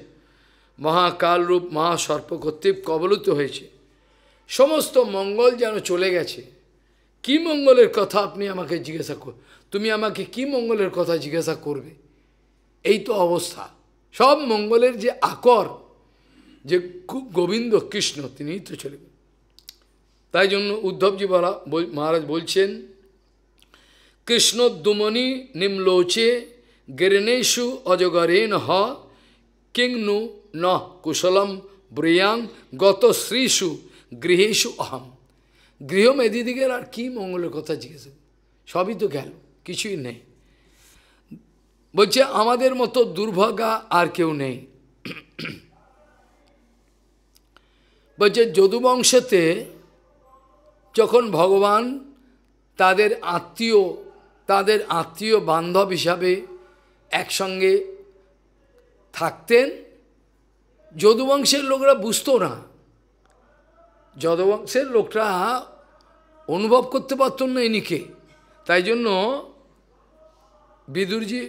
মহাকাল রূপ মহাসর্প কর্তৃক কবলিত হয়েছে সমস্ত মঙ্গল যেন চলে গেছে কি মঙ্গলের কথা আপনি আমাকে জিজ্ঞাসা কর তুমি আমাকে কি মঙ্গলের কথা জিজ্ঞাসা করবে এই তো অবস্থা সব মঙ্গলের যে আকর যে গোবিন্দ কৃষ্ণ তিনি তো চলে তাই জন্য উদ্ধবজি মহারাজ বলছেন কৃষ্ণ দুমনি নিম্লোচে গেরেনেশু অজগরেন হ কিংনু ন কুশলম ব্রিয়াং গত শ্রীষু গৃহেশু অহম গৃহ মেদিদিগের আর কি মঙ্গলের কথা জিজ্ঞেস সবই তো গেল কিছুই নেই বলছে আমাদের মতো দুর্ভাগা আর কেউ নেই বলছে যদুবংশতে যখন ভগবান তাদের আত্মীয় তাদের আত্মীয় বান্ধব হিসাবে একসঙ্গে থাকতেন যদুবংশের লোকরা বুঝতো না যদুবংশের লোকরা অনুভব করতে পারত না ইনিকে তাই জন্য বিদুরজি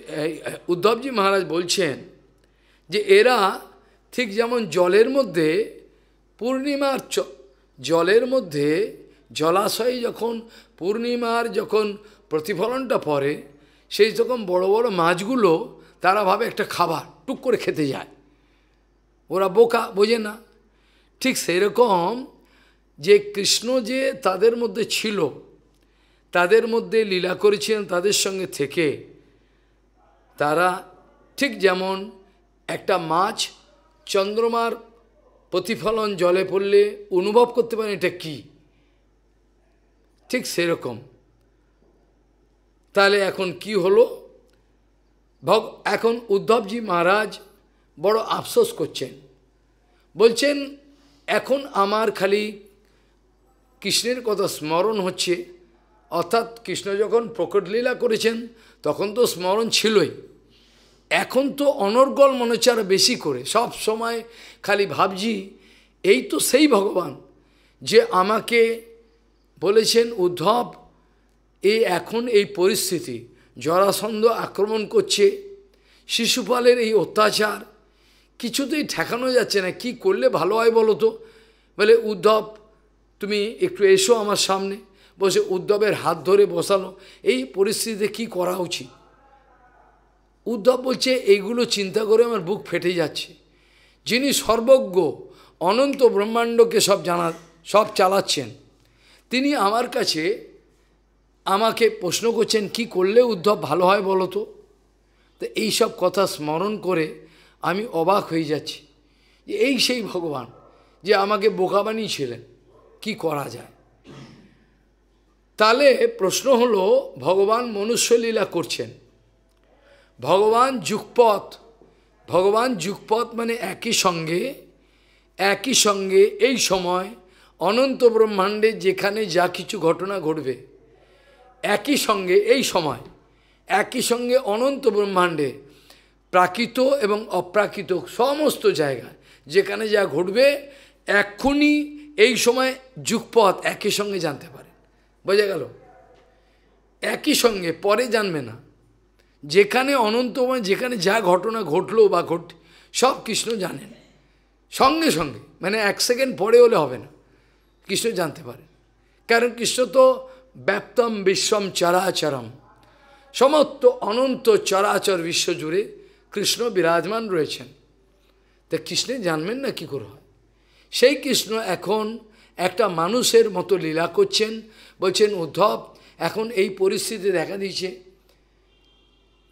উদ্ধবজি মহারাজ বলছেন যে এরা ঠিক যেমন জলের মধ্যে পূর্ণিমার জলের মধ্যে জলাশয়ে যখন পূর্ণিমার যখন প্রতিফলনটা পড়ে সেই রকম বড় বড় মাছগুলো তারা ভাবে একটা খাবার টুক করে খেতে যায় ওরা বোকা বোঝে না ঠিক সেরকম যে কৃষ্ণ যে তাদের মধ্যে ছিল তাদের মধ্যে লীলা করেছিলেন তাদের সঙ্গে থেকে তারা ঠিক যেমন একটা মাছ চন্দ্রমার প্রতিফলন জলে পড়লে অনুভব করতে পারেন এটা কি ঠিক সেরকম তাহলে এখন কি হলো ভগ এখন উদ্ধবজি মহারাজ বড় আফসোস করছেন বলছেন এখন আমার খালি কৃষ্ণের কথা স্মরণ হচ্ছে অর্থাৎ কৃষ্ণ যখন প্রকট লীলা করেছেন তখন তো স্মরণ ছিলই এখন তো অনর্গল মনে হচ্ছে বেশি করে সব সময় খালি ভাবছি এই তো সেই ভগবান যে আমাকে বলেছেন উদ্ধব এই এখন এই পরিস্থিতি জরাসন্ধ আক্রমণ করছে শিশুপালের এই অত্যাচার কিছুতেই ঠেকানো যাচ্ছে না কি করলে ভালো হয় বলো তো বলে উদ্ধব তুমি একটু এসো আমার সামনে বসে উদ্ধবের হাত ধরে বসালো এই পরিস্থিতিতে কি করা উচিত উদ্ধব বলছে এইগুলো চিন্তা করে আমার বুক ফেটে যাচ্ছে যিনি সর্বজ্ঞ অনন্ত ব্রহ্মাণ্ডকে সব জানা সব চালাচ্ছেন তিনি আমার কাছে আমাকে প্রশ্ন করছেন কি করলে উদ্ধব ভালো হয় বলো তো তো এইসব কথা স্মরণ করে আমি অবাক হয়ে যাচ্ছি যে এই সেই ভগবান যে আমাকে বোকা ছিলেন কি করা যায় তালে প্রশ্ন হলো ভগবান মনুষ্যলীলা করছেন ভগবান যুগপথ ভগবান যুগপথ মানে একই সঙ্গে একই সঙ্গে এই সময় অনন্ত ব্রহ্মাণ্ডে যেখানে যা কিছু ঘটনা ঘটবে একই সঙ্গে এই সময় একই সঙ্গে অনন্ত ব্রহ্মাণ্ডে প্রাকৃত এবং অপ্রাকৃত সমস্ত জায়গায় যেখানে যা ঘটবে এক্ষুনি এই সময় যুগপথ একই সঙ্গে জানতে পারে বোঝা গেল একই সঙ্গে পরে জানবে না যেখানে অনন্তময় যেখানে যা ঘটনা ঘটলো বা ঘট সব কৃষ্ণ জানেন সঙ্গে সঙ্গে মানে এক সেকেন্ড পরে হলে হবে না কৃষ্ণ জানতে পারে কারণ কৃষ্ণ তো ব্যাপ্তম বিশ্বম চরাচরম সমস্ত অনন্ত চরাচর বিশ্ব জুড়ে কৃষ্ণ বিরাজমান রয়েছেন তা কৃষ্ণে জানবেন না কী করে হয় সেই কৃষ্ণ এখন একটা মানুষের মতো লীলা করছেন বলছেন উদ্ধব এখন এই পরিস্থিতি দেখা দিয়েছে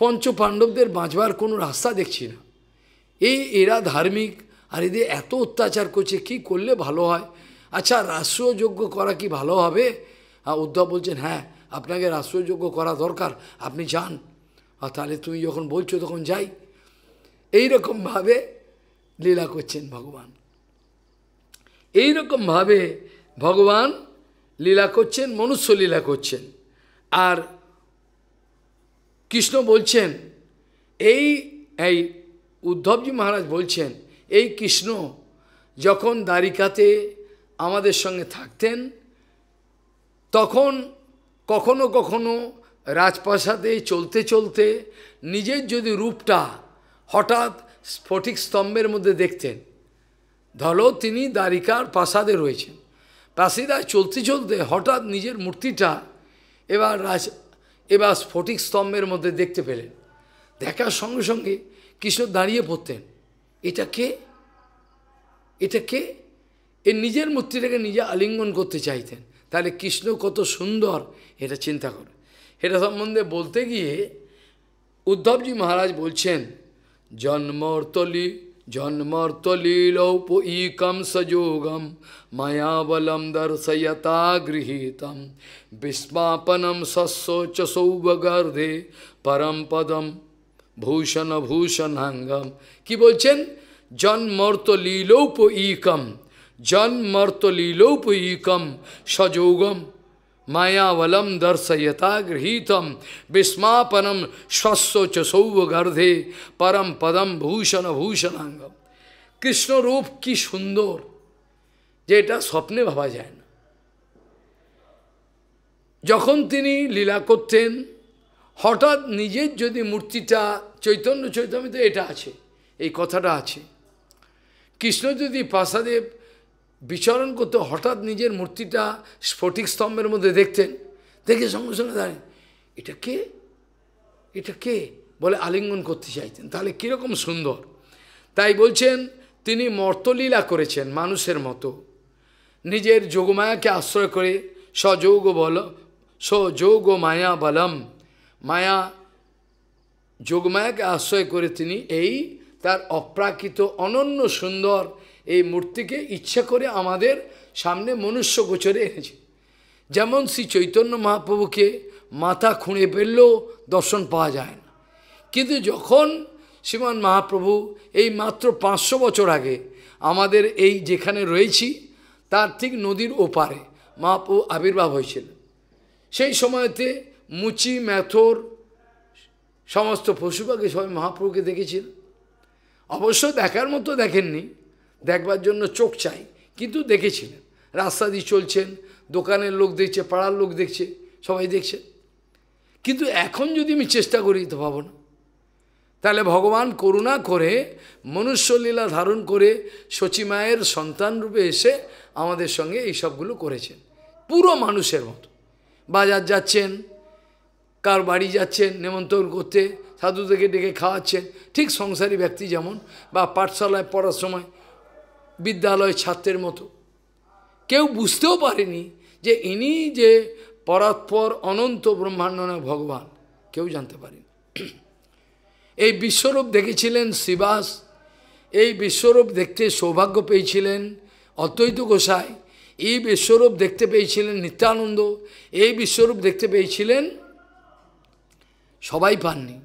পঞ্চ পাণ্ডবদের বাঁচবার কোনো রাস্তা দেখছি না এই এরা ধার্মিক আর এদের এত অত্যাচার করছে কি করলে ভালো হয় আচ্ছা রাষ্ট্রযোগ্য করা কি ভালো হবে উদ্ধব বলছেন হ্যাঁ আপনাকে রাষ্ট্রযোগ্য করা দরকার আপনি যান আর তাহলে তুমি যখন বলছো তখন যাই এই রকমভাবে লীলা করছেন ভগবান এই রকমভাবে ভগবান লীলা করছেন মনুষ্য লীলা করছেন আর কৃষ্ণ বলছেন এই এই উদ্ধবজি মহারাজ বলছেন এই কৃষ্ণ যখন দ্বারিকাতে আমাদের সঙ্গে থাকতেন তখন কখনো কখনো রাজপ্রাসাদে চলতে চলতে নিজের যদি রূপটা হঠাৎ স্ফটিক স্তম্ভের মধ্যে দেখতেন ধরো তিনি দ্বারিকার প্রাসাদে রয়েছেন রাশিদায় চলতে চলতে হঠাৎ নিজের মূর্তিটা এবার রাজ এবার স্ফটিক স্তম্ভের মধ্যে দেখতে পেলেন দেখার সঙ্গে সঙ্গে কৃষ্ণ দাঁড়িয়ে পড়তেন এটা কে এটা কে এর নিজের মূর্তিটাকে নিজে আলিঙ্গন করতে চাইতেন তাহলে কৃষ্ণ কত সুন্দর এটা চিন্তা করে এটা সম্বন্ধে বলতে গিয়ে উদ্ধবজি মহারাজ বলছেন জন্মর্তলি जन्मर्तलीलौपुकम सजोगम मायावलम दर्शयता गृहीत विस्मापनम सशोच सौभगर्धे परम पदम भूषण भूषण भूषणांगम कि बोलचन जन्मर्तलीलौपुकम जन्मर्तलीलौपुकम सजोगम মায়াবলম দর্শয়তা গৃহীতম বিস্মাপনম স্বস্ব চ সৌবগর্ধে পরম পদম ভূষণ ভূষণাঙ্গম কৃষ্ণরূপ কি সুন্দর যে এটা স্বপ্নে ভাবা যায় না যখন তিনি লীলা করতেন হঠাৎ নিজের যদি মূর্তিটা চৈতন্য চৈতন্য তো এটা আছে এই কথাটা আছে কৃষ্ণ যদি পাশাদেব বিচরণ করতে হঠাৎ নিজের মূর্তিটা স্ফটিক স্তম্ভের মধ্যে দেখতেন দেখে সঙ্গে সঙ্গে দাঁড়িয়ে এটা কে এটা কে বলে আলিঙ্গন করতে চাইতেন তাহলে কীরকম সুন্দর তাই বলছেন তিনি মর্তলীলা করেছেন মানুষের মতো নিজের যোগমায়াকে আশ্রয় করে সযোগ বল সযোগ মায়া বলম মায়া যোগমায়াকে আশ্রয় করে তিনি এই তার অপ্রাকৃত অনন্য সুন্দর এই মূর্তিকে ইচ্ছে করে আমাদের সামনে মনুষ্য গোচরে এনেছে যেমন শ্রী চৈতন্য মহাপ্রভুকে মাথা খুঁড়ে ফেললেও দর্শন পাওয়া যায় না কিন্তু যখন শ্রীমান মহাপ্রভু এই মাত্র পাঁচশো বছর আগে আমাদের এই যেখানে রয়েছি তার ঠিক নদীর ওপারে মহাপ্রভু আবির্ভাব হয়েছিল সেই সময়তে মুচি ম্যাথর সমস্ত পশু পাখি সবাই মহাপ্রভুকে দেখেছিল অবশ্য দেখার মতো দেখেননি দেখবার জন্য চোখ চাই কিন্তু দেখেছিলেন রাস্তা দিয়ে চলছেন দোকানের লোক দেখছে পাড়ার লোক দেখছে সবাই দেখছে কিন্তু এখন যদি আমি চেষ্টা করি তো পাবো না তাহলে ভগবান করুণা করে মনুষ্যলীলা ধারণ করে সচিমায়ের সন্তান রূপে এসে আমাদের সঙ্গে এই সবগুলো করেছেন পুরো মানুষের মতো বাজার যাচ্ছেন কার বাড়ি যাচ্ছেন নেমন্ত্রণ করতে সাধুদেরকে ডেকে খাওয়াচ্ছেন ঠিক সংসারী ব্যক্তি যেমন বা পাঠশালায় পড়ার সময় বিদ্যালয় ছাত্রের মতো কেউ বুঝতেও পারেনি যে ইনি যে পরাৎপর অনন্ত ব্রহ্মাণ্ড ভগবান কেউ জানতে পারেনি এই বিশ্বরূপ দেখেছিলেন শিবাস এই বিশ্বরূপ দেখতে সৌভাগ্য পেয়েছিলেন অদ্বৈত গোসাই এই বিশ্বরূপ দেখতে পেয়েছিলেন নিত্যানন্দ এই বিশ্বরূপ দেখতে পেয়েছিলেন সবাই পাননি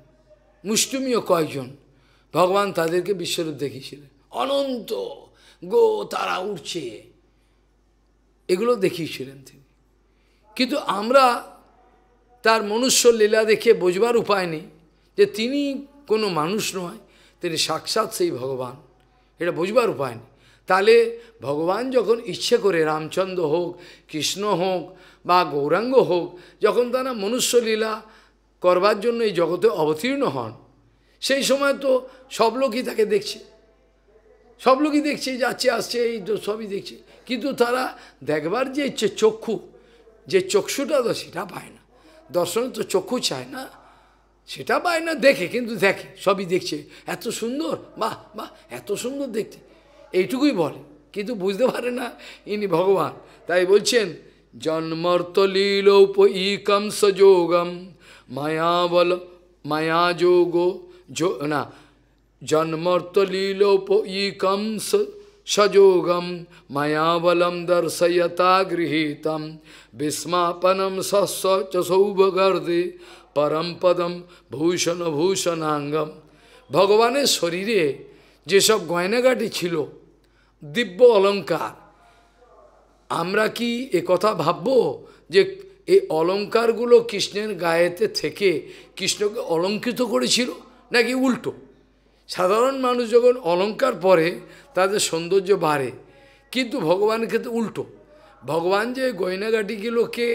মুষ্টিমীয় কয়েকজন ভগবান তাদেরকে বিশ্বরূপ দেখিয়েছিলেন অনন্ত গো তারা উঠছে এগুলো দেখিয়েছিলেন তিনি কিন্তু আমরা তার মনুষ্য লীলা দেখে বোঝবার উপায় নেই যে তিনি কোনো মানুষ নয় তিনি সাক্ষাৎ সেই ভগবান এটা বোঝবার উপায় নেই তাহলে ভগবান যখন ইচ্ছে করে রামচন্দ্র হোক কৃষ্ণ হোক বা গৌরাঙ্গ হোক যখন তারা মনুষ্যলীলা করবার জন্য এই জগতে অবতীর্ণ হন সেই সময় তো সব লোকই তাকে দেখছে সব লোকই দেখছে যাচ্ছে আসছে এই তো সবই দেখছে কিন্তু তারা দেখবার যে ইচ্ছে চক্ষু যে চক্ষুটা তো সেটা পায় না দর্শন তো চক্ষু চায় না সেটা পায় না দেখে কিন্তু দেখে সবই দেখছে এত সুন্দর বাহ বাহ এত সুন্দর দেখতে এইটুকুই বলে কিন্তু বুঝতে পারে না ইনি ভগবান তাই বলছেন জন্মর্তলীল লীলোপইকম সযোগম মায়াবল মায়াযোগ না জন্মর্তলীলোপম সযোগম মায়াবলম দর্শয়তা গৃহীতম বিস্মাপনম সস্য চৌবগর্দে পরম পদম ভূষণ ভূষণাঙ্গম ভগবানের শরীরে যেসব গয়নাগাটি ছিল দিব্য অলঙ্কার আমরা কি এ কথা ভাবব যে এই অলঙ্কারগুলো কৃষ্ণের গায়েতে থেকে কৃষ্ণকে অলঙ্কৃত করেছিল নাকি উল্টো সাধারণ মানুষ যখন অলঙ্কার পরে তাদের সৌন্দর্য বাড়ে কিন্তু ভগবানের ক্ষেত্রে উল্টো ভগবান যে গয়নাগাটিগুলোকে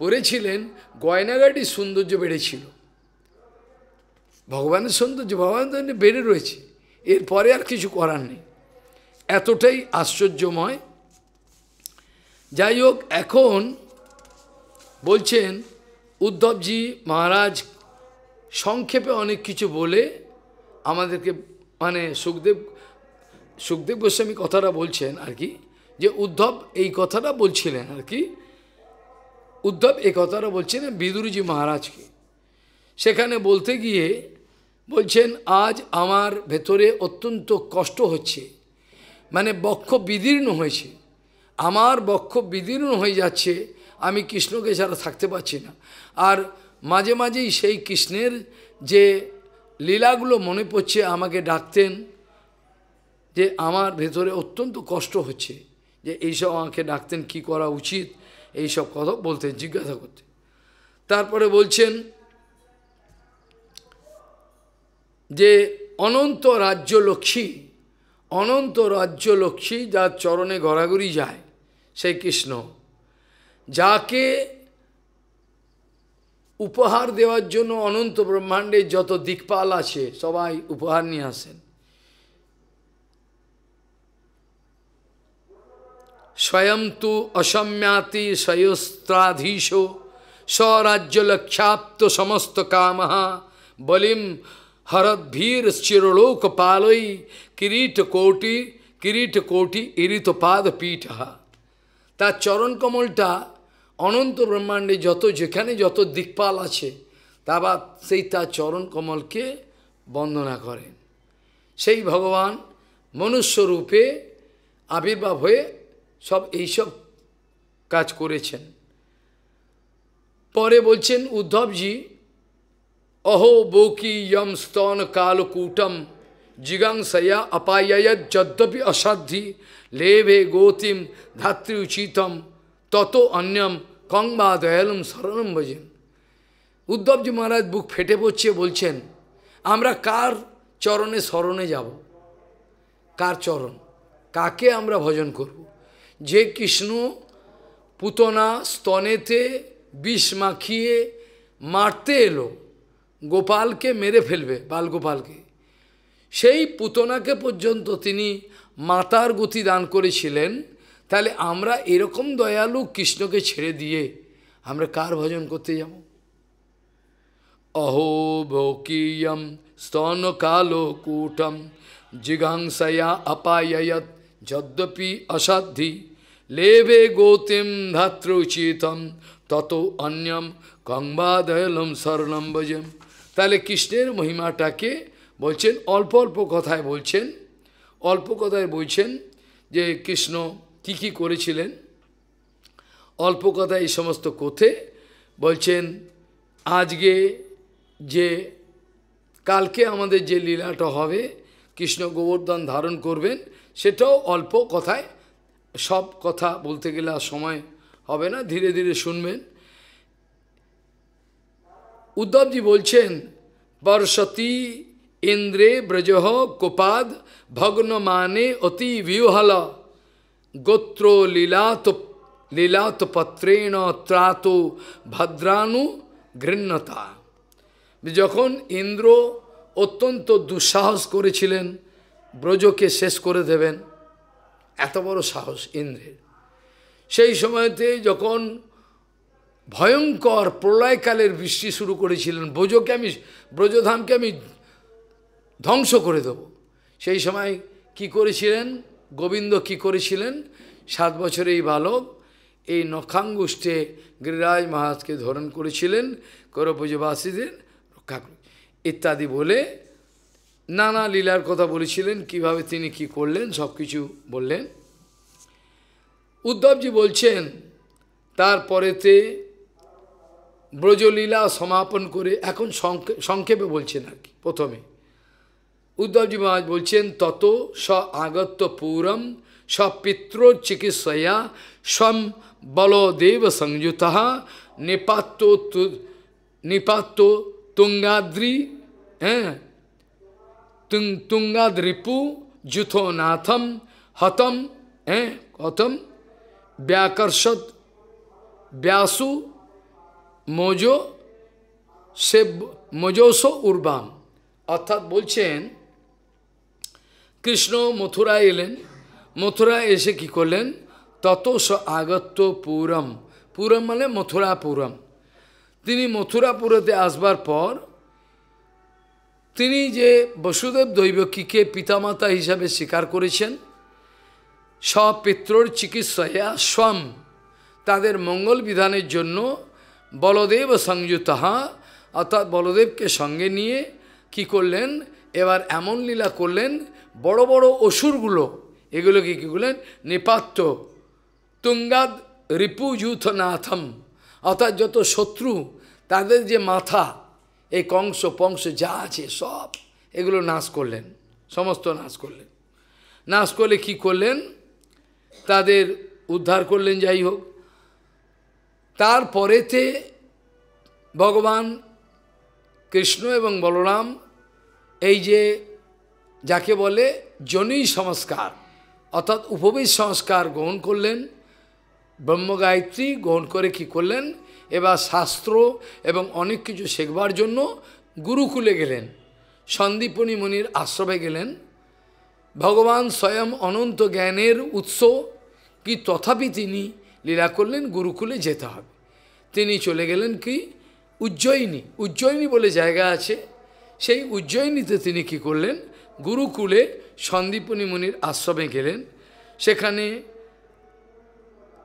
পরেছিলেন গয়নাগাটির সৌন্দর্য বেড়েছিল ভগবানের সৌন্দর্য ভগবান তো বেড়ে রয়েছে এরপরে আর কিছু করার নেই এতটাই আশ্চর্যময় যাই হোক এখন বলছেন উদ্ধবজি মহারাজ সংক্ষেপে অনেক কিছু বলে আমাদেরকে মানে সুখদেব সুখদেব গোস্বামী কথাটা বলছেন আর কি যে উদ্ধব এই কথাটা বলছিলেন আর কি উদ্ধব এই কথাটা বলছিলেন বিদুরজি মহারাজকে সেখানে বলতে গিয়ে বলছেন আজ আমার ভেতরে অত্যন্ত কষ্ট হচ্ছে মানে বক্ষ বিদীর্ণ হয়েছে আমার বক্ষ বিদীর্ণ হয়ে যাচ্ছে আমি কৃষ্ণকে ছাড়া থাকতে পারছি না আর মাঝে মাঝেই সেই কৃষ্ণের যে লীলাগুলো মনে পড়ছে আমাকে ডাকতেন যে আমার ভেতরে অত্যন্ত কষ্ট হচ্ছে যে এইসব আমাকে ডাকতেন কি করা উচিত এইসব কথা বলতেন জিজ্ঞাসা করতেন তারপরে বলছেন যে অনন্ত রাজ্য লক্ষ্মী অনন্ত রাজ্য লক্ষ্মী যার চরণে ঘোরাঘুরি যায় সেই কৃষ্ণ যাকে উপহার দেওয়ার জন্য অনন্ত ব্রহ্মাণ্ডে যত দিকপাল আছে সবাই উপহার নিয়ে আসেন স্বয়ং তু অসম্যাতি স্বয়স্ত্রাধীশ স্বরাজ্যলক্ষ্যাপ্ত সমস্ত কামহা বলিম হরদ্ভীর চিরলোক পালই কিরীট কোটি কিরীট কোটি ইরিত পাদ পীঠ তার চরণকমলটা অনন্ত ব্রহ্মাণ্ডে যত যেখানে যত দিকপাল আছে তা বা সেই তার চরণ কমলকে বন্দনা করেন সেই ভগবান মনুষ্যরূপে আবির্ভাব হয়ে সব এইসব কাজ করেছেন পরে বলছেন উদ্ধবজি অহো বৌকি ইয়ম স্তন কালকূটম জিগাংসয়া অপায়ত যদ্যপি অসাধ্যি লেভে গৌতিম উচিতম তত অন্যম কংবা দয়ালম শরণম ভোজন উদ্ধবজি মহারাজ বুক ফেটে পড়ছে বলছেন আমরা কার চরণে স্মরণে যাব কার চরণ কাকে আমরা ভজন করব। যে কৃষ্ণ পুতনা স্তনেতে বিষ মাখিয়ে মারতে এলো গোপালকে মেরে ফেলবে বালগোপালকে সেই পুতনাকে পর্যন্ত তিনি মাতার গতি দান করেছিলেন তাহলে আমরা এরকম দয়ালু কৃষ্ণকে ছেড়ে দিয়ে আমরা কার ভজন করতে যাব অহো ভৌকীয়ম স্তন কালো কূটম জিঘাংসয়া অপায়ত যদ্যপি অসাধ্যি লেবে গৌতিম উচিতম তত অন্যম কংবাদয়লম সরলম ভজম তাহলে কৃষ্ণের মহিমাটাকে বলছেন অল্প অল্প কথায় বলছেন অল্প কথায় বলছেন যে কৃষ্ণ কী কী করেছিলেন অল্প কথা এই সমস্ত কোথে বলছেন আজকে যে কালকে আমাদের যে লীলাটা হবে কৃষ্ণ গোবর্ধন ধারণ করবেন সেটাও অল্প কথায় সব কথা বলতে গেলে আর সময় হবে না ধীরে ধীরে শুনবেন উদ্ধবজি বলছেন বরসতী ইন্দ্রে ব্রজহ কোপাদ ভগ্নমানে অতি ভিউহলা গোত্র লীলাত লীলাত পত্রেণ ত্রাত bhadranu ঘৃণ্যতা যখন ইন্দ্র অত্যন্ত দুঃসাহস করেছিলেন ব্রজকে শেষ করে দেবেন এত বড় সাহস ইন্দ্রের সেই সময়তে যখন ভয়ঙ্কর প্রলয়কালের বৃষ্টি শুরু করেছিলেন ব্রজকে আমি ব্রজধামকে আমি ধ্বংস করে দেব সেই সময় কি করেছিলেন গোবিন্দ কি করেছিলেন সাত বছরে এই বালক এই নখাঙ্গুষ্ঠে গিরিরাজ মহারাজকে ধরণ করেছিলেন করপুজবাসীদের রক্ষা করে ইত্যাদি বলে নানা লীলার কথা বলেছিলেন কিভাবে তিনি কি করলেন সব কিছু বললেন উদ্ধবজি বলছেন তারপরেতে ব্রজলীলা সমাপন করে এখন সংক্ষেপে বলছেন আর কি প্রথমে উদ্ধবজি মহারাজ বলছেন তত স আগত্য পৌরম সপিত্র চিকিৎসয়া সম বলদেব সংযুত নিপাত্য নিপাত্য তুঙ্গাদ্রি হ্যাঁ তুং তুঙ্গাদ্রিপু যুথোনাথম হতম হ্যাঁ হতম ব্যাকর্ষত ব্যাসু মোজো সে মোজোসো উর্বাম অর্থাৎ বলছেন কৃষ্ণ মথুরায় এলেন মথুরায় এসে কি করলেন তত স আগত্য পুরম পুরম মানে মথুরাপুরম তিনি মথুরাপুরতে আসবার পর তিনি যে বসুদেব দৈবকীকে পিতামাতা হিসাবে স্বীকার করেছেন স্বপিত্রর চিকিৎসায় স্বম তাদের মঙ্গল বিধানের জন্য বলদেব সংযুতাহা অর্থাৎ বলদেবকে সঙ্গে নিয়ে কি করলেন এবার এমন লীলা করলেন বড় বড় অসুরগুলো এগুলোকে কী করলেন নিপাত্য তুঙ্গাদ নাথম অর্থাৎ যত শত্রু তাদের যে মাথা এই কংস পংস যা আছে সব এগুলো নাশ করলেন সমস্ত নাশ করলেন নাশ করলে কি করলেন তাদের উদ্ধার করলেন যাই হোক তারপরেতে ভগবান কৃষ্ণ এবং বলরাম এই যে যাকে বলে জনী সংস্কার অর্থাৎ উপবেশ সংস্কার গ্রহণ করলেন ব্রহ্মগায়ত্রী গ্রহণ করে কি করলেন এবার শাস্ত্র এবং অনেক কিছু শেখবার জন্য গুরুকুলে গেলেন সন্দীপনী মনির আশ্রমে গেলেন ভগবান স্বয়ং অনন্ত জ্ঞানের উৎস কি তথাপি তিনি লীলা করলেন গুরুকুলে যেতে হবে তিনি চলে গেলেন কি উজ্জয়িনী উজ্জয়িনী বলে জায়গা আছে সেই উজ্জয়িনীতে তিনি কি করলেন গুরুকুলে সন্দীপনী মুনির আশ্রমে গেলেন সেখানে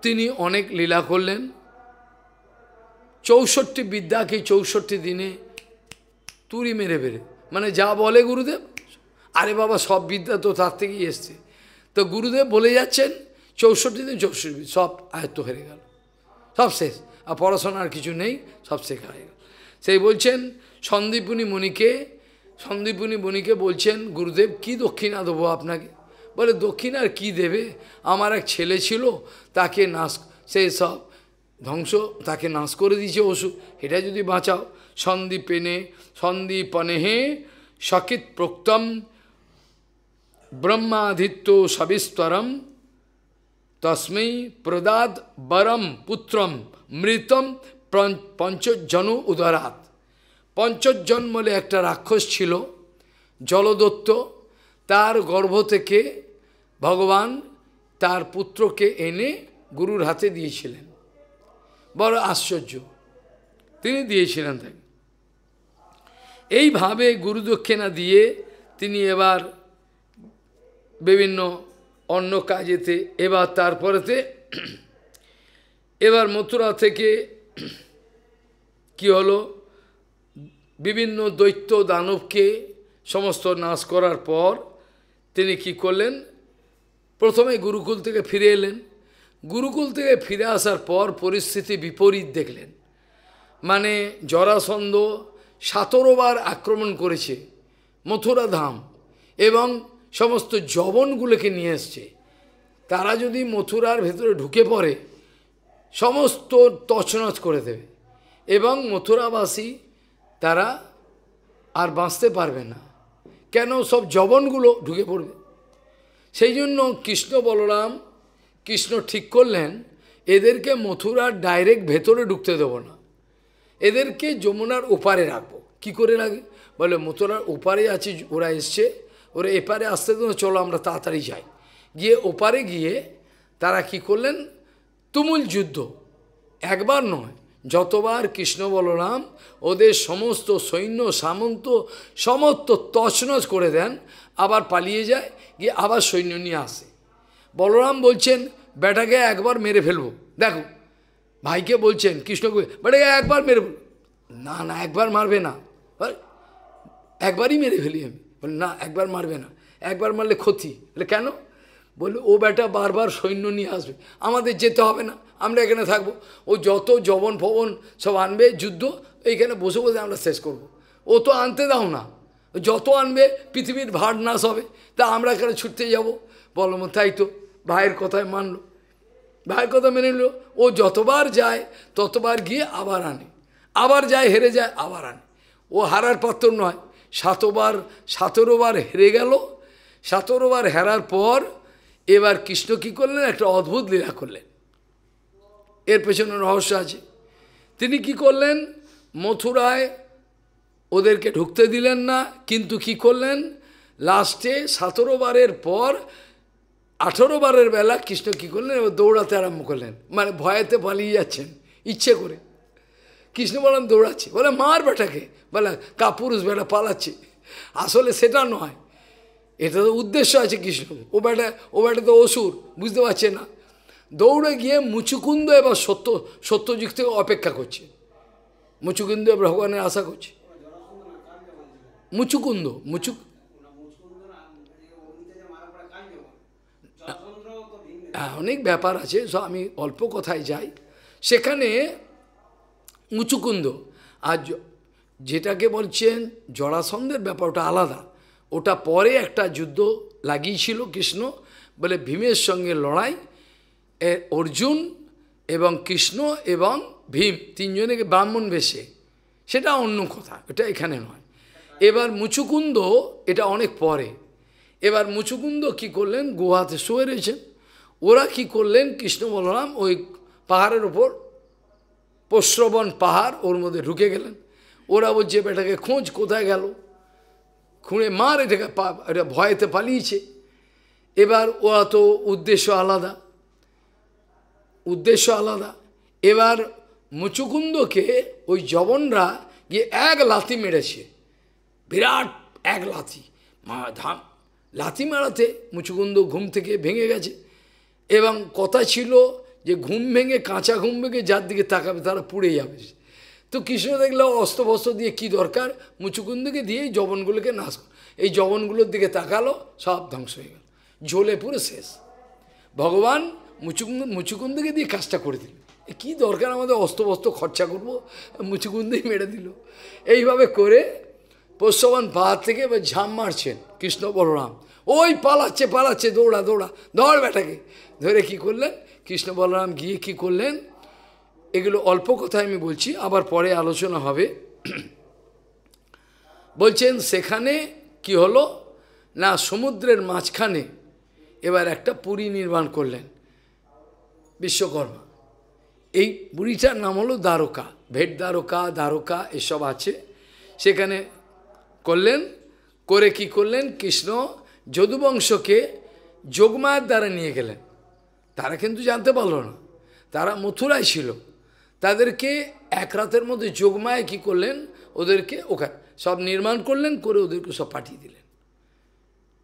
তিনি অনেক লীলা করলেন চৌষট্টি বিদ্যাকে চৌষট্টি দিনে তুরি মেরে বেড়ে মানে যা বলে গুরুদেব আরে বাবা সব বিদ্যা তো তার থেকেই এসছে তো গুরুদেব বলে যাচ্ছেন চৌষট্টি দিন চৌষট্টি সব আয়ত্ত হয়ে গেল সব শেষ আর পড়াশোনার কিছু নেই সব শেখা হয়ে গেল সেই বলছেন সন্দীপুনি মুনিকে সন্দীপুনি মুনিকে বলছেন গুরুদেব কি দক্ষিণা দেবো আপনাকে বলে দক্ষিণার কি দেবে আমার এক ছেলে ছিল তাকে নাশ সে সব ধ্বংস তাকে নাশ করে দিয়েছে ওষুধ এটা যদি বাঁচাও সন্দীপেনে সন্দীপনেহে সকিত প্রোক্তম ব্রহ্মাধিত্য সবিস্তরম তস্মৈ প্রদাদ বরম পুত্রম মৃতম পঞ্চজন উদরাত পঞ্চজন বলে একটা রাক্ষস ছিল জলদত্ত তার গর্ভ থেকে ভগবান তার পুত্রকে এনে গুরুর হাতে দিয়েছিলেন বড় আশ্চর্য তিনি দিয়েছিলেন তাকে এইভাবে গুরুদক্ষিণা দিয়ে তিনি এবার বিভিন্ন অন্য কাজেতে এবার তারপরেতে এবার মথুরা থেকে কি হলো বিভিন্ন দৈত্য দানবকে সমস্ত নাশ করার পর তিনি কি করলেন প্রথমে গুরুকুল থেকে ফিরে এলেন গুরুকুল থেকে ফিরে আসার পর পরিস্থিতি বিপরীত দেখলেন মানে জরাসন্ধ বার আক্রমণ করেছে মথুরা ধাম এবং সমস্ত জবনগুলোকে নিয়ে এসছে তারা যদি মথুরার ভেতরে ঢুকে পড়ে সমস্ত তছনছ করে দেবে এবং মথুরাবাসী তারা আর বাঁচতে পারবে না কেন সব জবনগুলো ঢুকে পড়বে সেই জন্য কৃষ্ণ বলরাম কৃষ্ণ ঠিক করলেন এদেরকে মথুরার ডাইরেক্ট ভেতরে ঢুকতে দেব না এদেরকে যমুনার ওপারে রাখবো কি করে রাখবে বলে মথুরার ওপারে আছে ওরা এসছে ওরা এপারে আসতে তো চলো আমরা তাড়াতাড়ি যাই গিয়ে ওপারে গিয়ে তারা কি করলেন তুমুল যুদ্ধ একবার নয় যতবার কৃষ্ণ বলরাম ওদের সমস্ত সৈন্য সামন্ত সমস্ত তছনছ করে দেন আবার পালিয়ে যায় গিয়ে আবার সৈন্য নিয়ে আসে বলরাম বলছেন বেটাকে একবার মেরে ফেলবো দেখো ভাইকে বলছেন কৃষ্ণ বেটাকে একবার মেরে না না একবার মারবে না একবারই মেরে ফেলি আমি বলে না একবার মারবে না একবার মারলে ক্ষতি বলে কেন বলে ও বেটা বারবার সৈন্য নিয়ে আসবে আমাদের যেতে হবে না আমরা এখানে থাকবো ও যত জবন ভবন সব আনবে যুদ্ধ এইখানে বসে বসে আমরা শেষ করব। ও তো আনতে দাও না যত আনবে পৃথিবীর ভার নাশ হবে তা আমরা এখানে ছুটতে যাব বলো তাই তো ভাইয়ের কথায় মানলো ভাইয়ের কথা মেনে নিল ও যতবার যায় ততবার গিয়ে আবার আনে আবার যায় হেরে যায় আবার আনে ও হারার পাত্র নয় সাতবার বার হেরে গেল বার হেরার পর এবার কৃষ্ণ কী করলেন একটা অদ্ভুত লীলা করলেন এর পেছনে রহস্য আছে তিনি কি করলেন মথুরায় ওদেরকে ঢুকতে দিলেন না কিন্তু কি করলেন লাস্টে সতেরো বারের পর আঠেরো বারের বেলা কৃষ্ণ কি করলেন এবার দৌড়াতে আরম্ভ করলেন মানে ভয়েতে পালিয়ে যাচ্ছেন ইচ্ছে করে কৃষ্ণ বললাম দৌড়াচ্ছে বলে মার বেটাকে বলে কাপুরুষ বেটা পালাচ্ছে আসলে সেটা নয় এটা তো উদ্দেশ্য আছে কৃষ্ণ ও বেটা ও বেটা তো অসুর বুঝতে পারছে না দৌড়ে গিয়ে মুচুকুন্দ এবার সত্য সত্যযুগ থেকে অপেক্ষা করছে মুচুকুন্দ ভগবানের আশা করছে মুচুকুন্দ মুচুক হ্যাঁ, অনেক ব্যাপার আছে সো আমি অল্প কথায় যাই সেখানে মুচুকুন্দ আর যেটাকে বলছেন জরাসন্ধের ব্যাপার ওটা আলাদা ওটা পরে একটা যুদ্ধ লাগিয়েছিল কৃষ্ণ বলে ভীমের সঙ্গে লড়াই অর্জুন এবং কৃষ্ণ এবং ভীম তিনজনেকে ব্রাহ্মণ বেশে সেটা অন্য কথা এটা এখানে নয় এবার মুচুকুন্দ এটা অনেক পরে এবার মুচুকুন্দ কি করলেন গুহাতে শুয়ে রয়েছেন ওরা কি করলেন কৃষ্ণ বলরাম ওই পাহাড়ের ওপর প্রশ্রবণ পাহাড় ওর মধ্যে ঢুকে গেলেন ওরা বলছে বেটাকে খোঁজ কোথায় গেল খুঁড়ে মার এটাকে এটা ভয়েতে পালিয়েছে এবার ওরা তো উদ্দেশ্য আলাদা উদ্দেশ্য আলাদা এবার মুচুকুন্দকে ওই জবনরা গিয়ে এক লাথি মেরেছে বিরাট এক লাথি মা ধাম লাথি মারাতে মুচুকুন্দ ঘুম থেকে ভেঙে গেছে এবং কথা ছিল যে ঘুম ভেঙে কাঁচা ঘুম ভেঙে যার দিকে তাকাবে তারা পুড়ে যাবে তো কৃষ্ণ দেখলো অস্ত্রবস্ত্র দিয়ে কি দরকার মুচুকুন্দকে দিয়ে এই জবনগুলোকে নাশ এই জবনগুলোর দিকে তাকালো সব ধ্বংস হয়ে গেল ঝোলে পুরো শেষ ভগবান মুচুকুন্দ মুচুকুন্দকে দিয়ে কাজটা করে দিল কী দরকার আমাদের বস্ত খরচা করবো মুচুকুন্দেই মেরে দিল এইভাবে করে পোষ্যবান পাহাড় থেকে এবার ঝাম মারছেন কৃষ্ণ বলরাম ওই পালাচ্ছে পালাচ্ছে দৌড়া দৌড়া ধর বেটাকে ধরে কি করলেন কৃষ্ণ বলরাম গিয়ে কি করলেন এগুলো অল্প কথা আমি বলছি আবার পরে আলোচনা হবে বলছেন সেখানে কি হলো না সমুদ্রের মাঝখানে এবার একটা পুরী নির্মাণ করলেন বিশ্বকর্মা এই বুড়িটার নাম হলো দ্বারকা ভেট দ্বারকা দ্বারকা এসব আছে সেখানে করলেন করে কি করলেন কৃষ্ণ যদুবংশকে যোগমায়ের দ্বারা নিয়ে গেলেন তারা কিন্তু জানতে পারলো না তারা মথুরায় ছিল তাদেরকে এক রাতের মধ্যে যোগমায় কি করলেন ওদেরকে ওখানে সব নির্মাণ করলেন করে ওদেরকে সব পাঠিয়ে দিলেন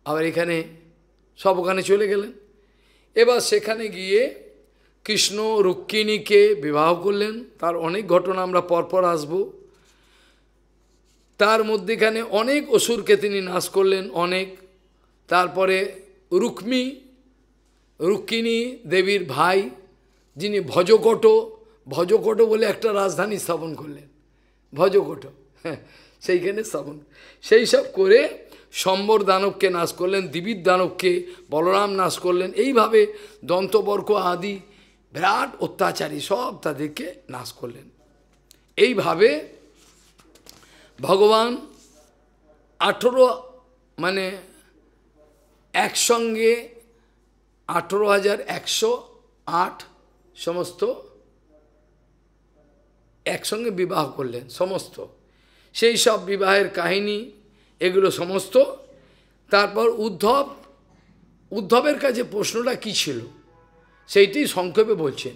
আবার এখানে সব ওখানে চলে গেলেন এবার সেখানে গিয়ে কৃষ্ণ রুক্মিণীকে বিবাহ করলেন তার অনেক ঘটনা আমরা পরপর আসব তার মধ্যেখানে অনেক অসুরকে তিনি নাশ করলেন অনেক তারপরে রুক্মি রুক্মিণী দেবীর ভাই যিনি ভজকট ভজকট বলে একটা রাজধানী স্থাপন করলেন ভজকট হ্যাঁ সেইখানে স্থাপন সেই সব করে সম্বর দানবকে নাশ করলেন দিবির দানবকে বলরাম নাশ করলেন এইভাবে দন্তবর্ক আদি বিরাট অত্যাচারী সব তাদেরকে নাশ করলেন এইভাবে ভগবান আঠেরো মানে একসঙ্গে আঠেরো হাজার একশো আট সমস্ত একসঙ্গে বিবাহ করলেন সমস্ত সেই সব বিবাহের কাহিনী এগুলো সমস্ত তারপর উদ্ধব উদ্ধবের কাছে প্রশ্নটা কি ছিল সেইটি সংক্ষেপে বলছেন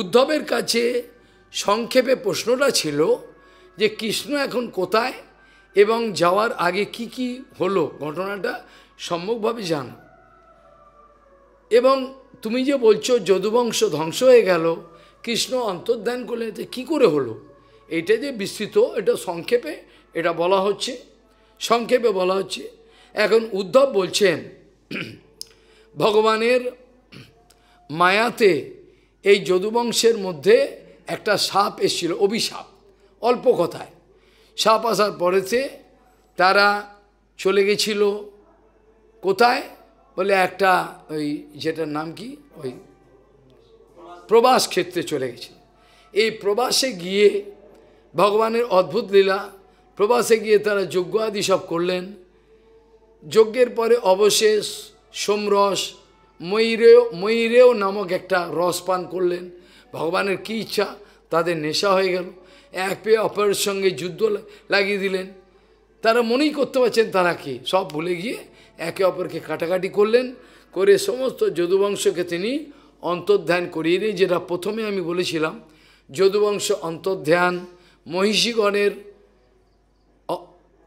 উদ্ধবের কাছে সংক্ষেপে প্রশ্নটা ছিল যে কৃষ্ণ এখন কোথায় এবং যাওয়ার আগে কি কি হলো ঘটনাটা সম্যকভাবে জান এবং তুমি যে বলছো যদুবংশ ধ্বংস হয়ে গেল কৃষ্ণ অন্তর্ধান করলে এতে কী করে হলো এটা যে বিস্তৃত এটা সংক্ষেপে এটা বলা হচ্ছে সংক্ষেপে বলা হচ্ছে এখন উদ্ধব বলছেন [CLEARS THROAT] ভগবানের মায়াতে এই যদুবংশের মধ্যে একটা সাপ এসেছিল অভিশাপ অল্প কথায় সাপ আসার পরেতে তারা চলে গেছিল কোথায় বলে একটা ওই যেটার নাম কি ওই প্রবাস ক্ষেত্রে চলে গেছে এই প্রবাসে গিয়ে ভগবানের অদ্ভুত লীলা প্রবাসে গিয়ে তারা যজ্ঞ আদি সব করলেন যজ্ঞের পরে অবশেষ সোমরস ময়ূরেও ময়ূরেও নামক একটা রস পান করলেন ভগবানের কী ইচ্ছা তাদের নেশা হয়ে গেল এক পেয়ে অপরের সঙ্গে যুদ্ধ লাগিয়ে দিলেন তারা মনেই করতে পারছেন তারা কি সব ভুলে গিয়ে একে অপরকে কাটাকাটি করলেন করে সমস্ত যদুবংশকে তিনি অন্তর্ধ্যান করিয়ে নিয়ে যেটা প্রথমে আমি বলেছিলাম যদুবংশ অন্তর্ধ্যান মহিষীগণের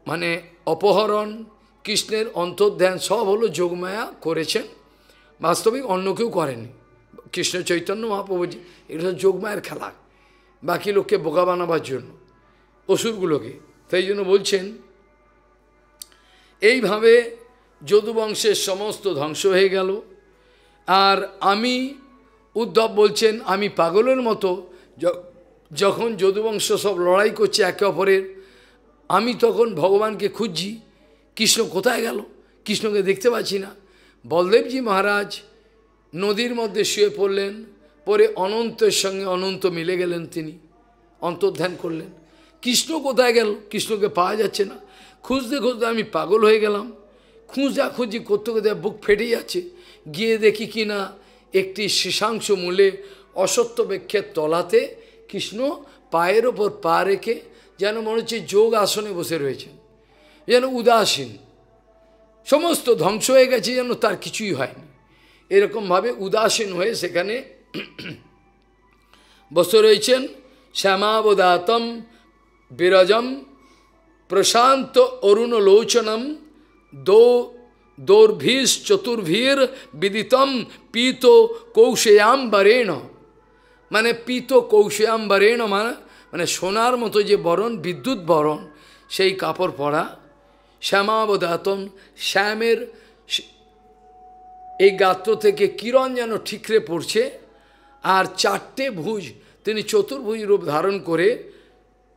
মানে অপহরণ কৃষ্ণের অন্তর্ধ্যান সব হলো যোগমায়া করেছেন বাস্তবিক অন্য কেউ করেনি কৃষ্ণ চৈতন্য মহাপ্রভুজি এগুলো যোগমায়ের খেলা বাকি লোককে বোকা বানাবার জন্য অসুরগুলোকে তাই জন্য বলছেন এইভাবে যদুবংশের সমস্ত ধ্বংস হয়ে গেল আর আমি উদ্ধব বলছেন আমি পাগলের মতো যখন যদুবংশ সব লড়াই করছে একে অপরের আমি তখন ভগবানকে খুঁজছি কৃষ্ণ কোথায় গেল কৃষ্ণকে দেখতে পাচ্ছি না বলদেবজি মহারাজ নদীর মধ্যে শুয়ে পড়লেন পরে অনন্তের সঙ্গে অনন্ত মিলে গেলেন তিনি অন্তর্ধান করলেন কৃষ্ণ কোথায় গেল কৃষ্ণকে পাওয়া যাচ্ছে না খুঁজতে খুঁজতে আমি পাগল হয়ে গেলাম খুঁজি করতে করতে বুক ফেটে যাচ্ছে গিয়ে দেখি কি না একটি শেষাংশ মূলে অসত্য বৃক্ষের তলাতে কৃষ্ণ পায়ের ওপর পা রেখে যেন মনে হচ্ছে যোগ আসনে বসে রয়েছেন যেন উদাসীন সমস্ত ধ্বংস হয়ে গেছে যেন তার কিছুই হয়নি এরকমভাবে উদাসীন হয়ে সেখানে [CLEARS THROAT] বসে রয়েছেন শ্যামাবদাতম বিরজম প্রশান্ত অরুণ লোচনম দো দৌর্ভীষ চতুর্ভীর বিদিতম পীত কৌশয়াম্বরেণ মানে পীত কৌশয়াম্বরেণ মানে মানে সোনার মতো যে বরণ বিদ্যুৎ বরণ সেই কাপড় পরা শ্যামাবধাতন শ্যামের এই গাত্র থেকে কিরণ যেন ঠিকরে পড়ছে আর চারটে ভুজ তিনি চতুর্ভুজ রূপ ধারণ করে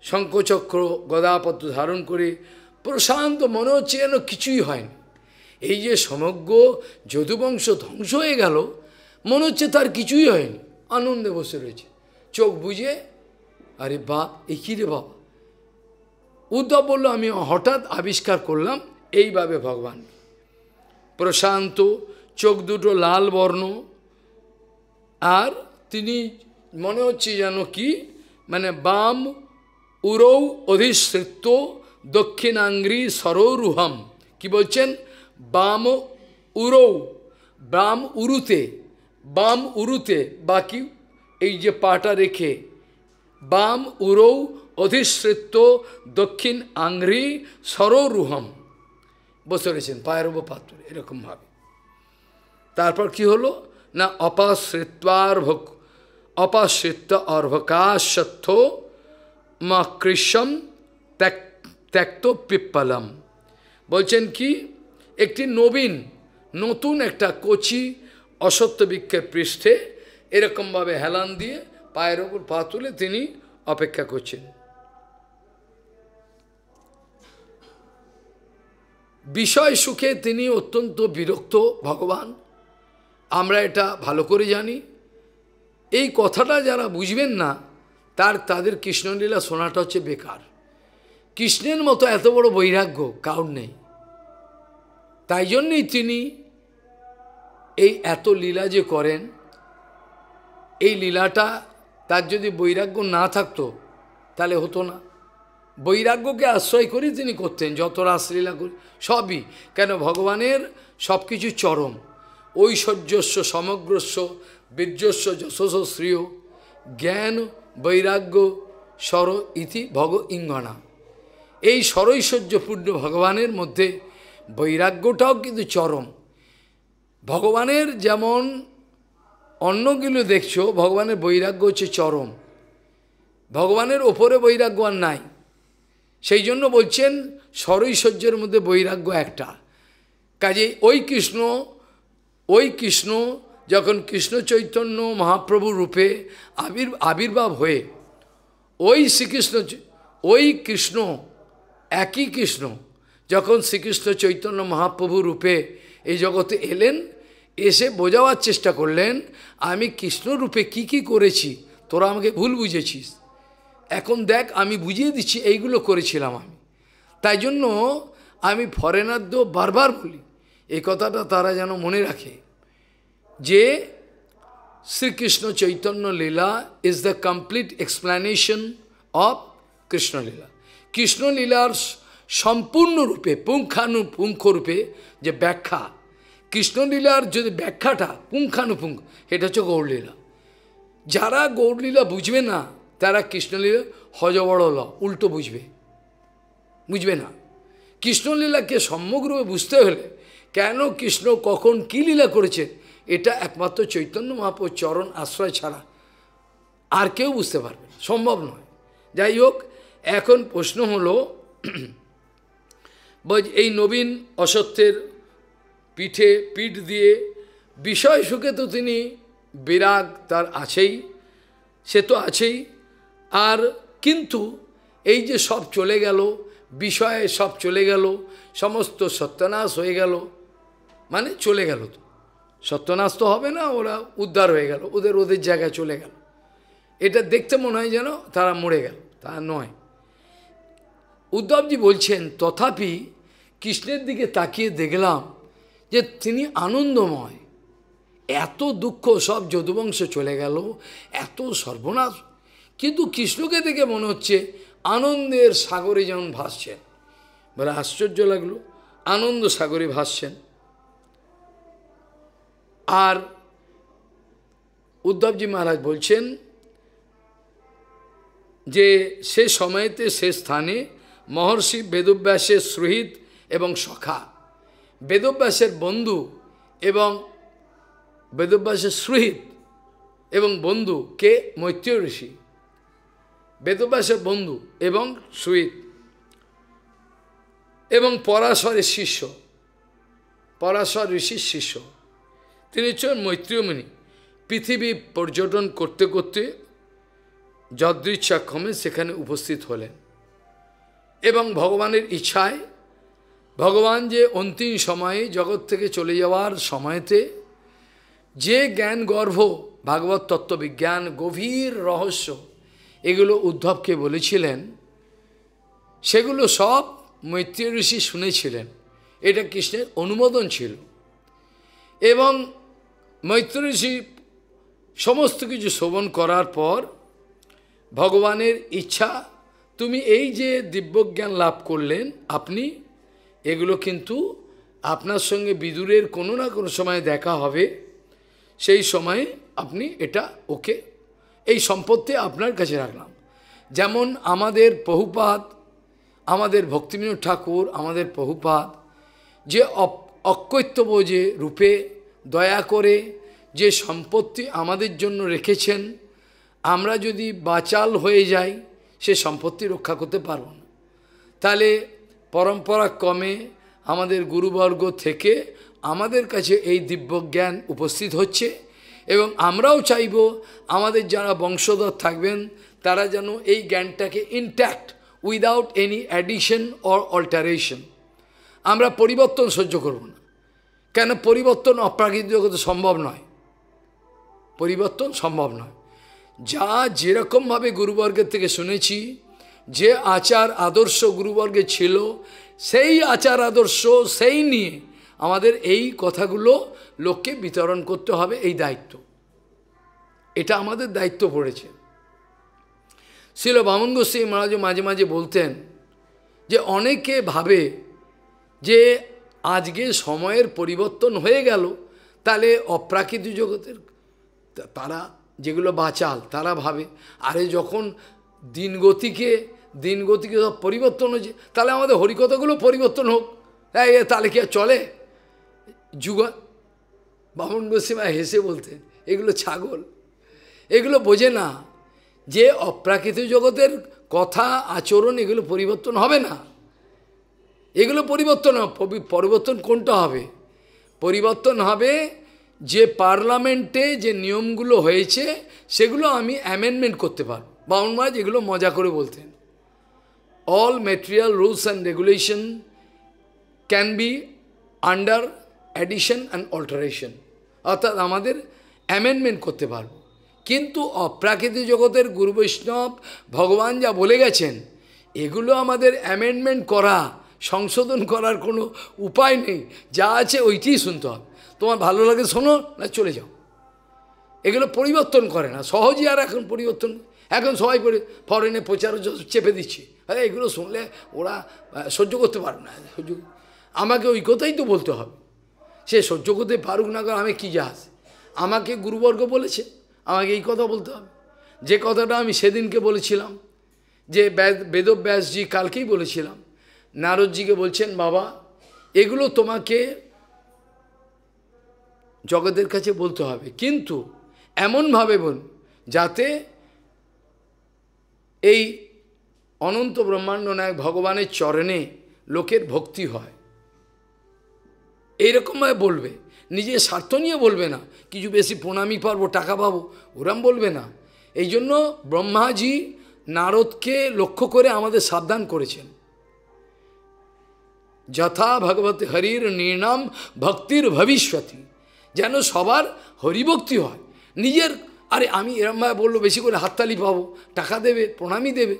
শঙ্কচক্র গদাপত্র ধারণ করে প্রশান্ত মনে হচ্ছে যেন কিছুই হয়নি এই যে সমগ্র যদুবংশ ধ্বংস হয়ে গেল মনে হচ্ছে তার কিছুই হয়নি আনন্দে বসে রয়েছে চোখ বুঝে আরে বা এ কী রে বাবা উদ্ধব বলল আমি হঠাৎ আবিষ্কার করলাম এইভাবে ভগবান প্রশান্ত চোখ দুটো লাল বর্ণ আর তিনি মনে হচ্ছে যেন কি মানে বাম উরৌ অধিষ্ঠিত দক্ষিণাঙ্গ্রি সরৌরুহম কি বলছেন বাম উরৌ বাম উরুতে বাম উরুতে বাকি এই যে পাটা রেখে বাম উরৌ অধিশ্রিত দক্ষিণ আংরি সরোরুহম বসে রয়েছেন পায়ের উপর এরকমভাবে তারপর কি হলো না অপাশ্রিত্বার্ভ অপাশ্রিত্ব অর্ভকাশত্থ মা ত্যাগ ত্যক্ত পিপ্পলম বলছেন কি একটি নবীন নতুন একটা কচি অসত্য বৃক্ষের পৃষ্ঠে এরকমভাবে হেলান দিয়ে পায়ের ওপর পা তুলে তিনি অপেক্ষা করছেন বিষয় সুখে তিনি অত্যন্ত বিরক্ত ভগবান আমরা এটা ভালো করে জানি এই কথাটা যারা বুঝবেন না তার তাদের কৃষ্ণলীলা শোনাটা হচ্ছে বেকার কৃষ্ণের মতো এত বড় বৈরাগ্য কাউর নেই তাই জন্যই তিনি এই এত লীলা যে করেন এই লীলাটা তার যদি বৈরাগ্য না থাকতো তাহলে হতো না বৈরাগ্যকে আশ্রয় করে তিনি করতেন যত রাসলীলা করি সবই কেন ভগবানের সব কিছু চরম ঐশ্বর্যস্ব সমগ্রস্ব বীর্যস্ব যশস্ব শ্রেয় জ্ঞান বৈরাগ্য স্বর ইতি ভগ ইঙ্গনা এই সরৈশ্বর্যপূর্ণ ভগবানের মধ্যে বৈরাগ্যটাও কিন্তু চরম ভগবানের যেমন অন্যগুলো দেখছো ভগবানের বৈরাগ্য হচ্ছে চরম ভগবানের ওপরে বৈরাগ্য আর নাই সেই জন্য বলছেন সরৈশ্বর্যের মধ্যে বৈরাগ্য একটা কাজে ওই কৃষ্ণ ওই কৃষ্ণ যখন কৃষ্ণ চৈতন্য মহাপ্রভু রূপে আবির আবির্ভাব হয়ে ওই শ্রীকৃষ্ণ ওই কৃষ্ণ একই কৃষ্ণ যখন শ্রীকৃষ্ণ চৈতন্য মহাপ্রভু রূপে এই জগতে এলেন এসে বোঝাবার চেষ্টা করলেন আমি কৃষ্ণ রূপে কি কি করেছি তোরা আমাকে ভুল বুঝেছিস এখন দেখ আমি বুঝিয়ে দিচ্ছি এইগুলো করেছিলাম আমি তাই জন্য আমি ফরেনারদের বারবার বলি এই কথাটা তারা যেন মনে রাখে যে Shrikrishna Chaitanya lila is the complete explanation of Krishnalila কৃষ্ণলীলার সম্পূর্ণরূপে পুঙ্খানুপুঙ্খরূপে যে ব্যাখ্যা কৃষ্ণলীলার যদি ব্যাখ্যাটা পুঙ্খানুপুঙ্খ এটা হচ্ছে গৌরলীলা যারা গৌরলীলা বুঝবে না তারা কৃষ্ণলীলা ল উল্টো বুঝবে বুঝবে না কৃষ্ণলীলাকে সম্যকরূপে বুঝতে হলে কেন কৃষ্ণ কখন কী লীলা করেছে এটা একমাত্র চৈতন্য মহাপুর চরণ আশ্রয় ছাড়া আর কেউ বুঝতে পারবে সম্ভব নয় যাই হোক এখন প্রশ্ন হলো [CLEARS THROAT] এই নবীন অসত্যের পিঠে পিঠ দিয়ে বিষয় সুখে তো তিনি বিরাগ তার আছেই সে তো আছেই আর কিন্তু এই যে সব চলে গেল বিষয়ে সব চলে গেল সমস্ত সত্যনাশ হয়ে গেল মানে চলে গেল তো সত্যনাশ তো হবে না ওরা উদ্ধার হয়ে গেল ওদের ওদের জায়গায় চলে গেল এটা দেখতে মনে হয় যেন তারা মরে গেল তা নয় উদ্ধবজি বলছেন তথাপি কৃষ্ণের দিকে তাকিয়ে দেখলাম যে তিনি আনন্দময় এত দুঃখ সব যদুবংশে চলে গেল এত সর্বনাশ কিন্তু কৃষ্ণকে দেখে মনে হচ্ছে আনন্দের সাগরে যেমন ভাসছেন বলে আশ্চর্য লাগলো আনন্দ সাগরে ভাসছেন আর উদ্ধবজি মহারাজ বলছেন যে সে সময়তে সে স্থানে মহর্ষি বেদব্যাসের সহিত এবং সখা বেদব্যাসের বন্ধু এবং বেদব্যাসের সহিত এবং বন্ধু কে মৈত্রীয় ঋষি বেদব্যাসের বন্ধু এবং সুইত এবং পরাশরের শিষ্য পরাশর ঋষির শিষ্য তিনি ছিলেন মৈত্রীয়মণি পৃথিবী পর্যটন করতে করতে যদৃচ্ছাক্ষমে সেখানে উপস্থিত হলেন এবং ভগবানের ইচ্ছায় ভগবান যে অন্তিম সময়ে জগৎ থেকে চলে যাওয়ার সময়তে যে জ্ঞান গর্ভ ভাগবত তত্ত্ববিজ্ঞান গভীর রহস্য এগুলো উদ্ধবকে বলেছিলেন সেগুলো সব মৈত্রী ঋষি শুনেছিলেন এটা কৃষ্ণের অনুমোদন ছিল এবং মৈত্রী ঋষি সমস্ত কিছু শোভন করার পর ভগবানের ইচ্ছা তুমি এই যে দিব্যজ্ঞান লাভ করলেন আপনি এগুলো কিন্তু আপনার সঙ্গে বিদুরের কোনো না কোনো সময় দেখা হবে সেই সময়ে আপনি এটা ওকে এই সম্পত্তি আপনার কাছে রাখলাম যেমন আমাদের বহুপাত আমাদের ভক্তিবিনোদ ঠাকুর আমাদের বহুপাত যে অকৈত্যব যে রূপে দয়া করে যে সম্পত্তি আমাদের জন্য রেখেছেন আমরা যদি বাচাল হয়ে যাই সে সম্পত্তি রক্ষা করতে পারব না তাহলে পরম্পরা কমে আমাদের গুরুবর্গ থেকে আমাদের কাছে এই দিব্যজ্ঞান উপস্থিত হচ্ছে এবং আমরাও চাইব আমাদের যারা বংশধর থাকবেন তারা যেন এই জ্ঞানটাকে intact without any addition or alteration আমরা পরিবর্তন সহ্য করব না কেন পরিবর্তন অপ্রাকৃতিকগত সম্ভব নয় পরিবর্তন সম্ভব নয় যা যেরকমভাবে গুরুবর্গের থেকে শুনেছি যে আচার আদর্শ গুরুবর্গে ছিল সেই আচার আদর্শ সেই নিয়ে আমাদের এই কথাগুলো লোককে বিতরণ করতে হবে এই দায়িত্ব এটা আমাদের দায়িত্ব পড়েছে শিল বামন গোস্বী মহারাজ মাঝে মাঝে বলতেন যে অনেকে ভাবে যে আজকে সময়ের পরিবর্তন হয়ে গেল তাহলে অপ্রাকৃত জগতের তারা যেগুলো বাঁচাল তারা ভাবে আরে যখন দিনগতিকে দিনগতিকে সব পরিবর্তন হয়েছে তাহলে আমাদের হরিকতাগুলো পরিবর্তন হোক তাহলে কি আর চলে যুগ বামন গোসীমা হেসে বলতেন এগুলো ছাগল এগুলো বোঝে না যে অপ্রাকৃত জগতের কথা আচরণ এগুলো পরিবর্তন হবে না এগুলো পরিবর্তন পরিবর্তন কোনটা হবে পরিবর্তন হবে যে পার্লামেন্টে যে নিয়মগুলো হয়েছে সেগুলো আমি অ্যামেন্ডমেন্ট করতে পারব বাউন মাজ এগুলো মজা করে বলতেন all material rules and regulation can be under addition and alteration অর্থাৎ আমাদের অ্যামেন্ডমেন্ট করতে পারব কিন্তু অপ্রাকৃতিক জগতের গুরু বৈষ্ণব ভগবান যা বলে গেছেন এগুলো আমাদের অ্যামেন্ডমেন্ট করা সংশোধন করার কোনো উপায় নেই যা আছে ওইটিই শুনতে হবে তোমার ভালো লাগে শোনো না চলে যাও এগুলো পরিবর্তন করে না সহজে আর এখন পরিবর্তন এখন সবাই করে ফরেনে প্রচার চেপে দিচ্ছে হ্যাঁ এগুলো শুনলে ওরা সহ্য করতে পারবে না সহ্য আমাকে ওই কথাই তো বলতে হবে সে সহ্য করতে পারুক না করে আমি কী জাহাজ আমাকে গুরুবর্গ বলেছে আমাকে এই কথা বলতে হবে যে কথাটা আমি সেদিনকে বলেছিলাম যে বেদব্যাসজি কালকেই বলেছিলাম নারদজিকে বলছেন বাবা এগুলো তোমাকে জগতের কাছে বলতে হবে কিন্তু এমনভাবে বল যাতে এই অনন্ত ব্রহ্মাণ্ড নায়ক ভগবানের চরণে লোকের ভক্তি হয় এইরকমভাবে বলবে নিজের স্বার্থ নিয়ে বলবে না কিছু বেশি প্রণামী পারবো টাকা পাবো ওরম বলবে না এই জন্য ব্রহ্মাজি নারদকে লক্ষ্য করে আমাদের সাবধান করেছেন যথা ভগবত হরির নির্নাম ভক্তির ভবিষ্যতি যেন সবার হরিভক্তি হয় নিজের আরে আমি এরমভাবে বললো বেশি করে হাততালি পাবো টাকা দেবে প্রণামী দেবে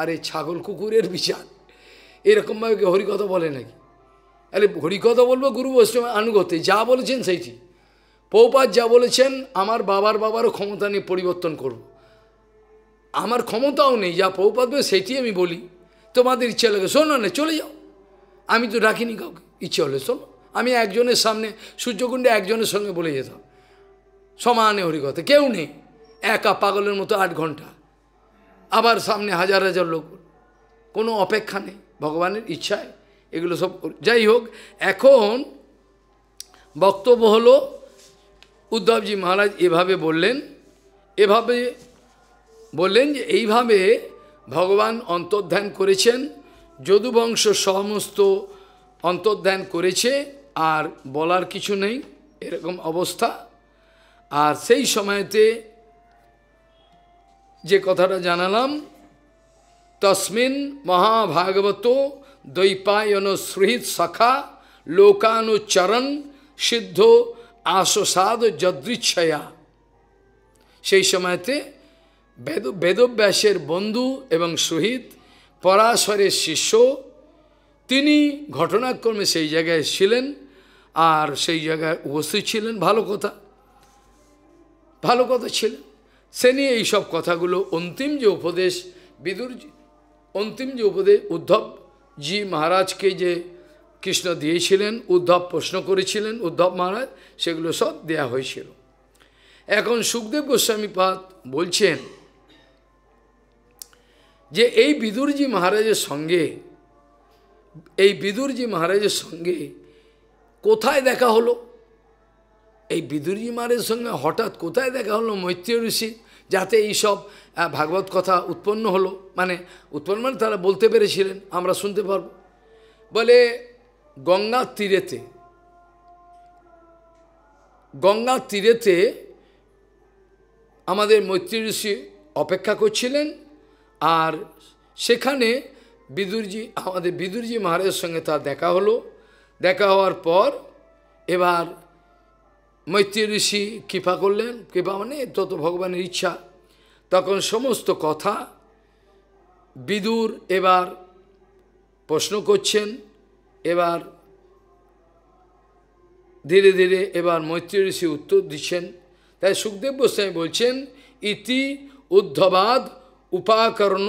আরে ছাগল কুকুরের বিচার এরকমভাবে হরিকথা বলে নাকি আরে হরিকথা বলবো গুরু বৈষ্ণব আনুগতে যা বলেছেন সেইটি পৌপাত যা বলেছেন আমার বাবার বাবারও ক্ষমতা নিয়ে পরিবর্তন করব। আমার ক্ষমতাও নেই যা পৌপাত সেটি আমি বলি তোমাদের ইচ্ছা লাগে শোনো না চলে যাও আমি তো ডাকিনি কাউকে ইচ্ছে হলে শোনো আমি একজনের সামনে সূর্যকুণ্ডে একজনের সঙ্গে বলে যেতাম সমানে হরিকথা কেউ নেই একা পাগলের মতো আট ঘন্টা আবার সামনে হাজার হাজার লোক কোনো অপেক্ষা নেই ভগবানের ইচ্ছায় এগুলো সব যাই হোক এখন বক্তব্য হলো উদ্ধবজি মহারাজ এভাবে বললেন এভাবে বললেন যে এইভাবে ভগবান অন্তর্ধান করেছেন যদুবংশ সমস্ত অন্তর্ধান করেছে আর বলার কিছু নেই এরকম অবস্থা আর সেই সময়তে যে কথাটা জানালাম তসমিন মহাভাগবত দ্বৈপায়ন সৃহিত সখা লোকানুচরণ সিদ্ধ আশসাদ যদৃচ্ছয়া সেই সময়তে বেদ বেদব্যাসের বন্ধু এবং শহীদ পরাশরের শিষ্য তিনি ঘটনাক্রমে সেই জায়গায় ছিলেন আর সেই জায়গায় উপস্থিত ছিলেন ভালো কথা ভালো কথা ছিলেন সে নিয়ে এইসব কথাগুলো অন্তিম যে উপদেশ বিদুর অন্তিম যে উপদেশ উদ্ধব জি মহারাজকে যে কৃষ্ণ দিয়েছিলেন উদ্ধব প্রশ্ন করেছিলেন উদ্ধব মহারাজ সেগুলো সব দেয়া হয়েছিল এখন সুখদেব গোস্বামীপাদ বলছেন যে এই বিদুরজি মহারাজের সঙ্গে এই বিদুরজি মহারাজের সঙ্গে কোথায় দেখা হলো এই বিদুরজি মহারাজের সঙ্গে হঠাৎ কোথায় দেখা হলো মৈত্রী ঋষি যাতে এইসব ভাগবত কথা উৎপন্ন হলো মানে উৎপন্ন মানে তারা বলতে পেরেছিলেন আমরা শুনতে পারব বলে গঙ্গার তীরেতে গঙ্গার তীরেতে আমাদের মৈত্রী ঋষি অপেক্ষা করছিলেন আর সেখানে বিদুরজি আমাদের বিদুরজি মহারাজের সঙ্গে তার দেখা হলো দেখা হওয়ার পর এবার মৈত্রী ঋষি কৃপা করলেন কৃপা মানে তত ভগবানের ইচ্ছা তখন সমস্ত কথা বিদুর এবার প্রশ্ন করছেন এবার ধীরে ধীরে এবার মৈত্রী ঋষি উত্তর দিচ্ছেন তাই সুখদেব গোস্বামী বলছেন ইতি উদ্ধবাদ উপাকর্ণ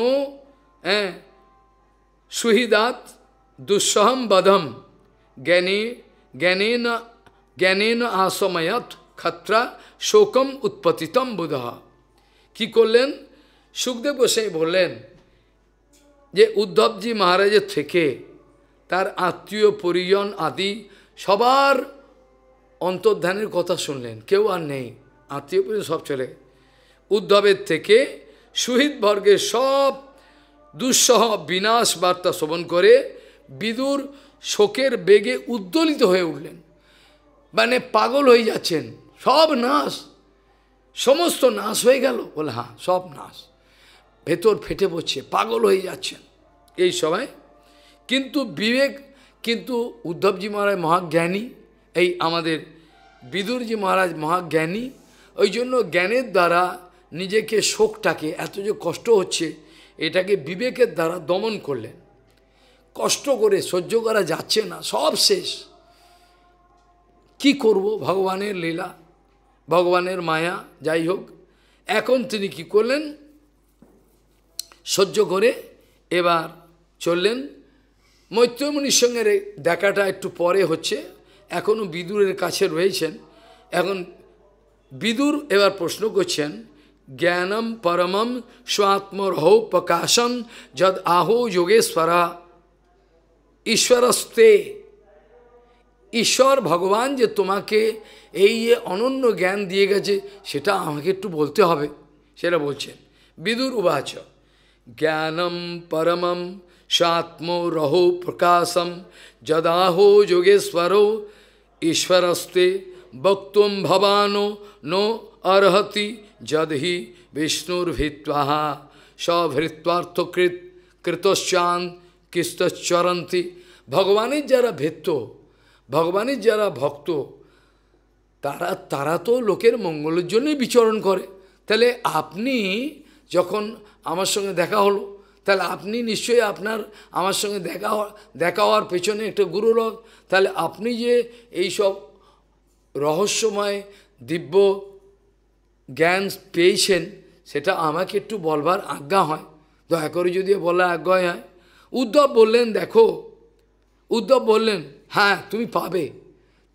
হ্যাঁ সুহিদাত দুঃসহম বধম জ্ঞানী জ্ঞানী জ্ঞানেন আসময়ত খত্রা শোকম উৎপতিতম বুধহা কি করলেন সুখদেব গোসাই বললেন যে উদ্ধবজি মহারাজের থেকে তার আত্মীয় পরিজন আদি সবার অন্তর্ধানের কথা শুনলেন কেউ আর নেই আত্মীয় পরিজন সব চলে উদ্ধবের থেকে বর্গের সব দুঃসহ বিনাশ বার্তা শ্রবণ করে বিদুর শোকের বেগে উদ্দোলিত হয়ে উঠলেন মানে পাগল হয়ে যাচ্ছেন সব নাশ সমস্ত নাশ হয়ে গেল বলে হ্যাঁ সব নাশ ভেতর ফেটে পড়ছে পাগল হয়ে যাচ্ছেন এই সবাই কিন্তু বিবেক কিন্তু উদ্ধবজি মহারাজ মহাজ্ঞানী এই আমাদের বিদুরজি মহারাজ মহাজ্ঞানী ওই জন্য জ্ঞানের দ্বারা নিজেকে শোকটাকে এত যে কষ্ট হচ্ছে এটাকে বিবেকের দ্বারা দমন করলেন কষ্ট করে সহ্য করা যাচ্ছে না সব শেষ কি করব ভগবানের লীলা ভগবানের মায়া যাই হোক এখন তিনি কি করলেন সহ্য করে এবার চললেন মৈত্রমণির সঙ্গে দেখাটা একটু পরে হচ্ছে এখনও বিদুরের কাছে রয়েছেন এখন বিদুর এবার প্রশ্ন করছেন জ্ঞানম পরমম স্বাত্মরহ প্রকাশম যদ আহো যোগেশ্বরা ঈশ্বরস্তে ঈশ্বর ভগবান যে তোমাকে এই যে অনন্য জ্ঞান দিয়ে গেছে সেটা আমাকে একটু বলতে হবে সেটা বলছেন বিদুর উবাচ জ্ঞানম পরমম সাত্ম রহো প্রকাশম যদাহো যোগেশ্বর ঈশ্বরস্তে বক্তম ভবানো নো অর্হতি যদহি বিষ্ণুর ভিত্বাহা সভৃত্বার্থকৃত কৃতশ্চান কৃষ্টচরন্তি ভগবানের যারা ভিত্ত ভগবানের যারা ভক্ত তারা তারা তো লোকের মঙ্গলের জন্যই বিচরণ করে তাহলে আপনি যখন আমার সঙ্গে দেখা হলো তাহলে আপনি নিশ্চয়ই আপনার আমার সঙ্গে দেখা দেখা হওয়ার পেছনে একটা গুরুরব তাহলে আপনি যে এই সব রহস্যময় দিব্য জ্ঞান পেয়েছেন সেটা আমাকে একটু বলবার আজ্ঞা হয় দয়া করে যদি বলার আজ্ঞা হয় উদ্ধব বললেন দেখো উদ্ধব বললেন হ্যাঁ তুমি পাবে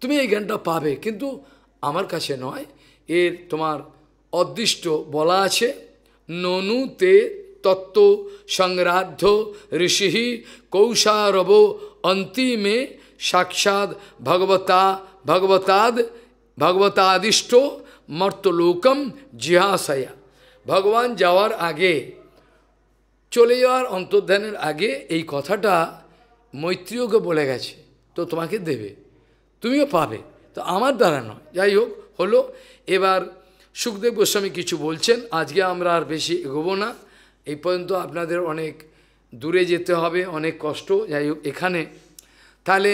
তুমি এই জ্ঞানটা পাবে কিন্তু আমার কাছে নয় এর তোমার অদৃষ্ট বলা আছে ননু তে তত্ত্ব সংরাধ্য ঋষি কৌশারব অন্তিমে সাক্ষাৎ ভগবতা ভগবতাদ ভগবতাদিষ্ট মর্তলোকম জিহাসয়া ভগবান যাওয়ার আগে চলে যাওয়ার অন্তর্ধানের আগে এই কথাটা মৈত্রীয়কে বলে গেছে তো তোমাকে দেবে তুমিও পাবে তো আমার দ্বারা নয় যাই হোক হলো এবার সুখদেব গোস্বামী কিছু বলছেন আজকে আমরা আর বেশি এগোবো না এই পর্যন্ত আপনাদের অনেক দূরে যেতে হবে অনেক কষ্ট যাই হোক এখানে তাহলে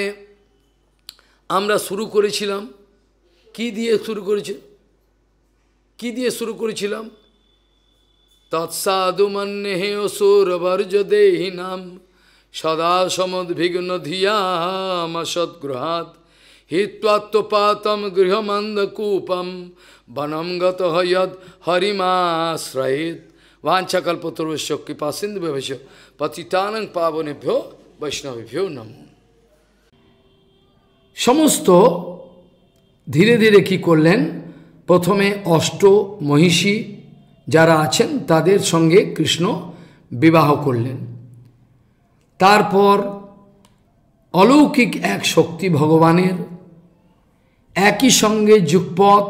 আমরা শুরু করেছিলাম কি দিয়ে শুরু করেছি কি দিয়ে শুরু করেছিলাম তৎসাধু মন্যে অসুর বর্জ দেহিনাম নাম সদা সমদ্ভিগ্ন ধিয়ামসদ্গৃহাত হিত্বাত্মপাতম গৃহমন্দকূপম বনম গত হয়দ হরিমাশ্রয়িত বাঞ্ছাকল্পতরুষ কৃপা সিন্ধু ভেভ্য পতিতানং পাবনেভ্য বৈষ্ণবেভ্যো নম সমস্ত ধীরে ধীরে কি করলেন প্রথমে অষ্ট মহিষী যারা আছেন তাদের সঙ্গে কৃষ্ণ বিবাহ করলেন তারপর অলৌকিক এক শক্তি ভগবানের একই সঙ্গে যুগপথ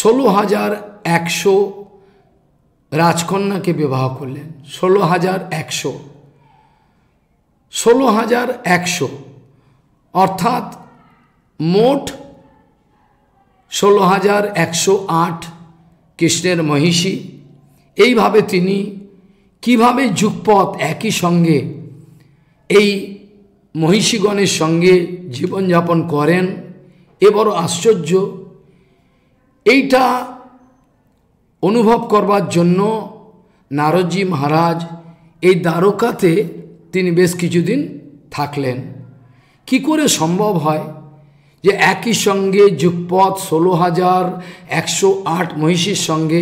ষোলো হাজার একশো রাজকন্যাকে বিবাহ করলেন ষোলো হাজার একশো ষোলো হাজার একশো অর্থাৎ মোট ষোলো হাজার একশো আট কৃষ্ণের মহিষী এইভাবে তিনি কিভাবে যুগপথ একই সঙ্গে এই মহিষীগণের সঙ্গে জীবনযাপন করেন এ বড় আশ্চর্য এইটা অনুভব করবার জন্য নারজি মহারাজ এই দ্বারকাতে তিনি বেশ কিছুদিন থাকলেন কি করে সম্ভব হয় যে একই সঙ্গে যুগপথ ষোলো হাজার একশো আট মহিষীর সঙ্গে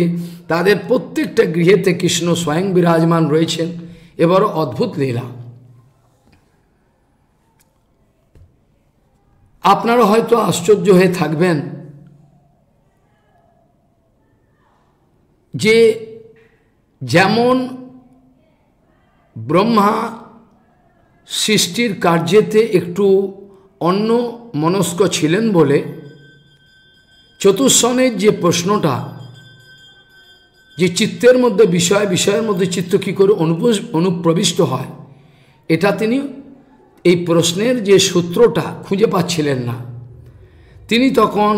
তাদের প্রত্যেকটা গৃহেতে কৃষ্ণ স্বয়ং বিরাজমান রয়েছেন এবার অদ্ভুত লীলা আপনারা হয়তো আশ্চর্য হয়ে থাকবেন যে যেমন ব্রহ্মা সৃষ্টির কার্যেতে একটু অন্য মনস্ক ছিলেন বলে চতুর্সনের যে প্রশ্নটা যে চিত্তের মধ্যে বিষয় বিষয়ের মধ্যে চিত্ত কী করে অনুপ্রবিষ্ট হয় এটা তিনি এই প্রশ্নের যে সূত্রটা খুঁজে পাচ্ছিলেন না তিনি তখন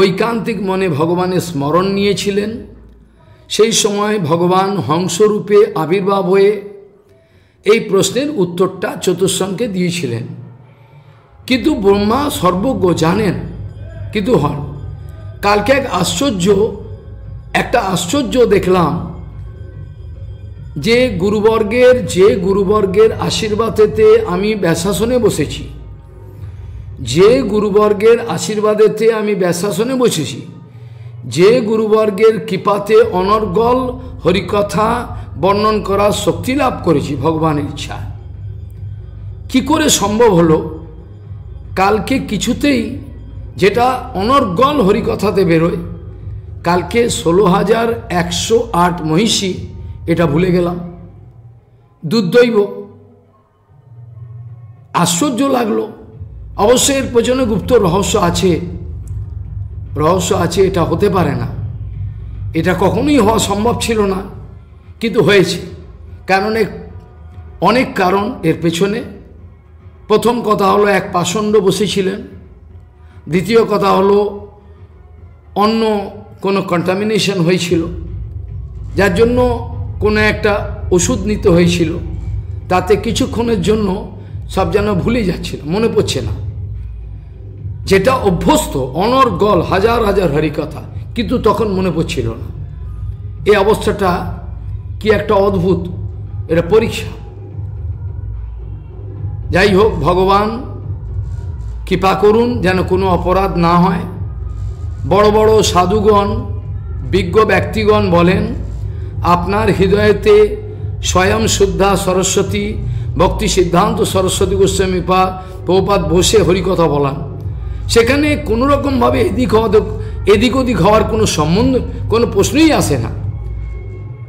ঐকান্তিক মনে ভগবানের স্মরণ নিয়েছিলেন সেই সময় ভগবান হংসরূপে আবির্ভাব হয়ে এই প্রশ্নের উত্তরটা চতুর্সংকে দিয়েছিলেন কিন্তু ব্রহ্মা সর্বজ্ঞ জানেন কিন্তু হন কালকে এক আশ্চর্য একটা আশ্চর্য দেখলাম যে গুরুবর্গের যে গুরুবর্গের আশীর্বাদেতে আমি ব্যাসাসনে বসেছি যে গুরুবর্গের আশীর্বাদেতে আমি ব্যাসাসনে বসেছি যে গুরুবর্গের কৃপাতে অনর্গল হরিকথা বর্ণন করার শক্তি লাভ করেছি ভগবানের ইচ্ছা কি করে সম্ভব হলো কালকে কিছুতেই যেটা অনর্গল হরিকথাতে বেরোয় কালকে ষোলো হাজার একশো আট মহিষী এটা ভুলে গেলাম দুর্দৈব আশ্চর্য লাগলো অবশ্যই এর পেছনে গুপ্ত রহস্য আছে রহস্য আছে এটা হতে পারে না এটা কখনোই হওয়া সম্ভব ছিল না কিন্তু হয়েছে কারণ অনেক কারণ এর পেছনে প্রথম কথা হলো এক পাষণ্ড বসেছিলেন দ্বিতীয় কথা হলো অন্য কোনো কন্টামিনেশন হয়েছিল যার জন্য কোনো একটা ওষুধ নিতে হয়েছিল তাতে কিছুক্ষণের জন্য সব যেন ভুলে যাচ্ছিল মনে পড়ছে না যেটা অভ্যস্ত অনর্গল হাজার হাজার হরিকথা কিন্তু তখন মনে পড়ছিল না এই অবস্থাটা কি একটা অদ্ভুত এটা পরীক্ষা যাই হোক ভগবান কৃপা করুন যেন কোনো অপরাধ না হয় বড় বড় সাধুগণ বিজ্ঞ ব্যক্তিগণ বলেন আপনার হৃদয়েতে স্বয়ং শুদ্ধা সরস্বতী ভক্তি সিদ্ধান্ত সরস্বতী গোস্বামী পা প্রপাত বসে হরিকথা বলান সেখানে কোনো রকমভাবে এদিক এদিক ওদিক হওয়ার কোনো সম্বন্ধ কোনো প্রশ্নই আসে না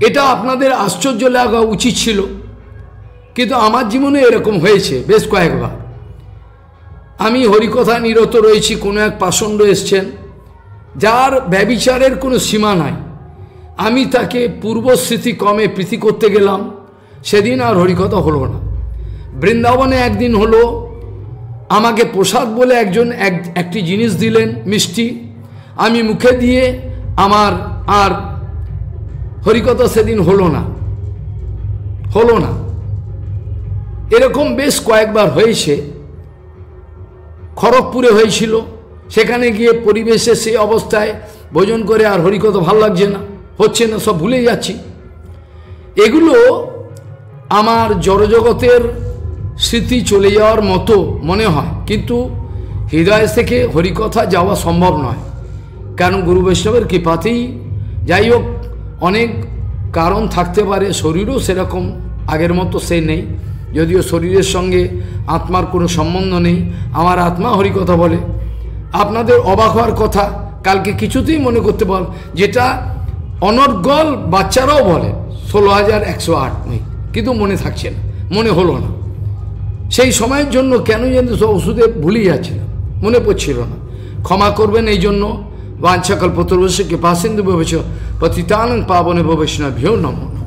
এটা আপনাদের আশ্চর্য লাগা উচিত ছিল কিন্তু আমার জীবনে এরকম হয়েছে বেশ কয়েকবার আমি হরিকথা নিরত রয়েছি কোনো এক পাষণ্ড এসছেন যার ব্যবিচারের কোনো সীমা নাই আমি তাকে পূর্বস্মৃতি কমে প্রীতি করতে গেলাম সেদিন আর হরিকথা হলো না বৃন্দাবনে একদিন হলো আমাকে প্রসাদ বলে একজন এক একটি জিনিস দিলেন মিষ্টি আমি মুখে দিয়ে আমার আর হরিকথা সেদিন হলো না হলো না এরকম বেশ কয়েকবার হয়েছে খড়গপুরে হয়েছিল সেখানে গিয়ে পরিবেশে সেই অবস্থায় ভোজন করে আর হরিকথা ভালো লাগছে না হচ্ছে না সব ভুলে যাচ্ছি এগুলো আমার জড়জগতের স্মৃতি চলে যাওয়ার মতো মনে হয় কিন্তু হৃদয় থেকে হরিকথা যাওয়া সম্ভব নয় কারণ গুরু বৈষ্ণবের কৃপাতেই যাই হোক অনেক কারণ থাকতে পারে শরীরও সেরকম আগের মতো সে নেই যদিও শরীরের সঙ্গে আত্মার কোনো সম্বন্ধ নেই আমার আত্মা হরিকথা বলে আপনাদের অবাক হওয়ার কথা কালকে কিছুতেই মনে করতে পার যেটা অনর্গল বাচ্চারাও বলে ষোলো হাজার একশো আট মিল কিন্তু মনে থাকছে না মনে হলো না সেই সময়ের জন্য কেন যেন সব ওষুধে ভুলিয়ে যাচ্ছিল মনে পড়ছিল না ক্ষমা করবেন এই জন্য বাঞ্ছাকাল পাশেন্দু পাসেন্দু প্রতি পতিতানং পাবনে ভবেশ না ভিও নমন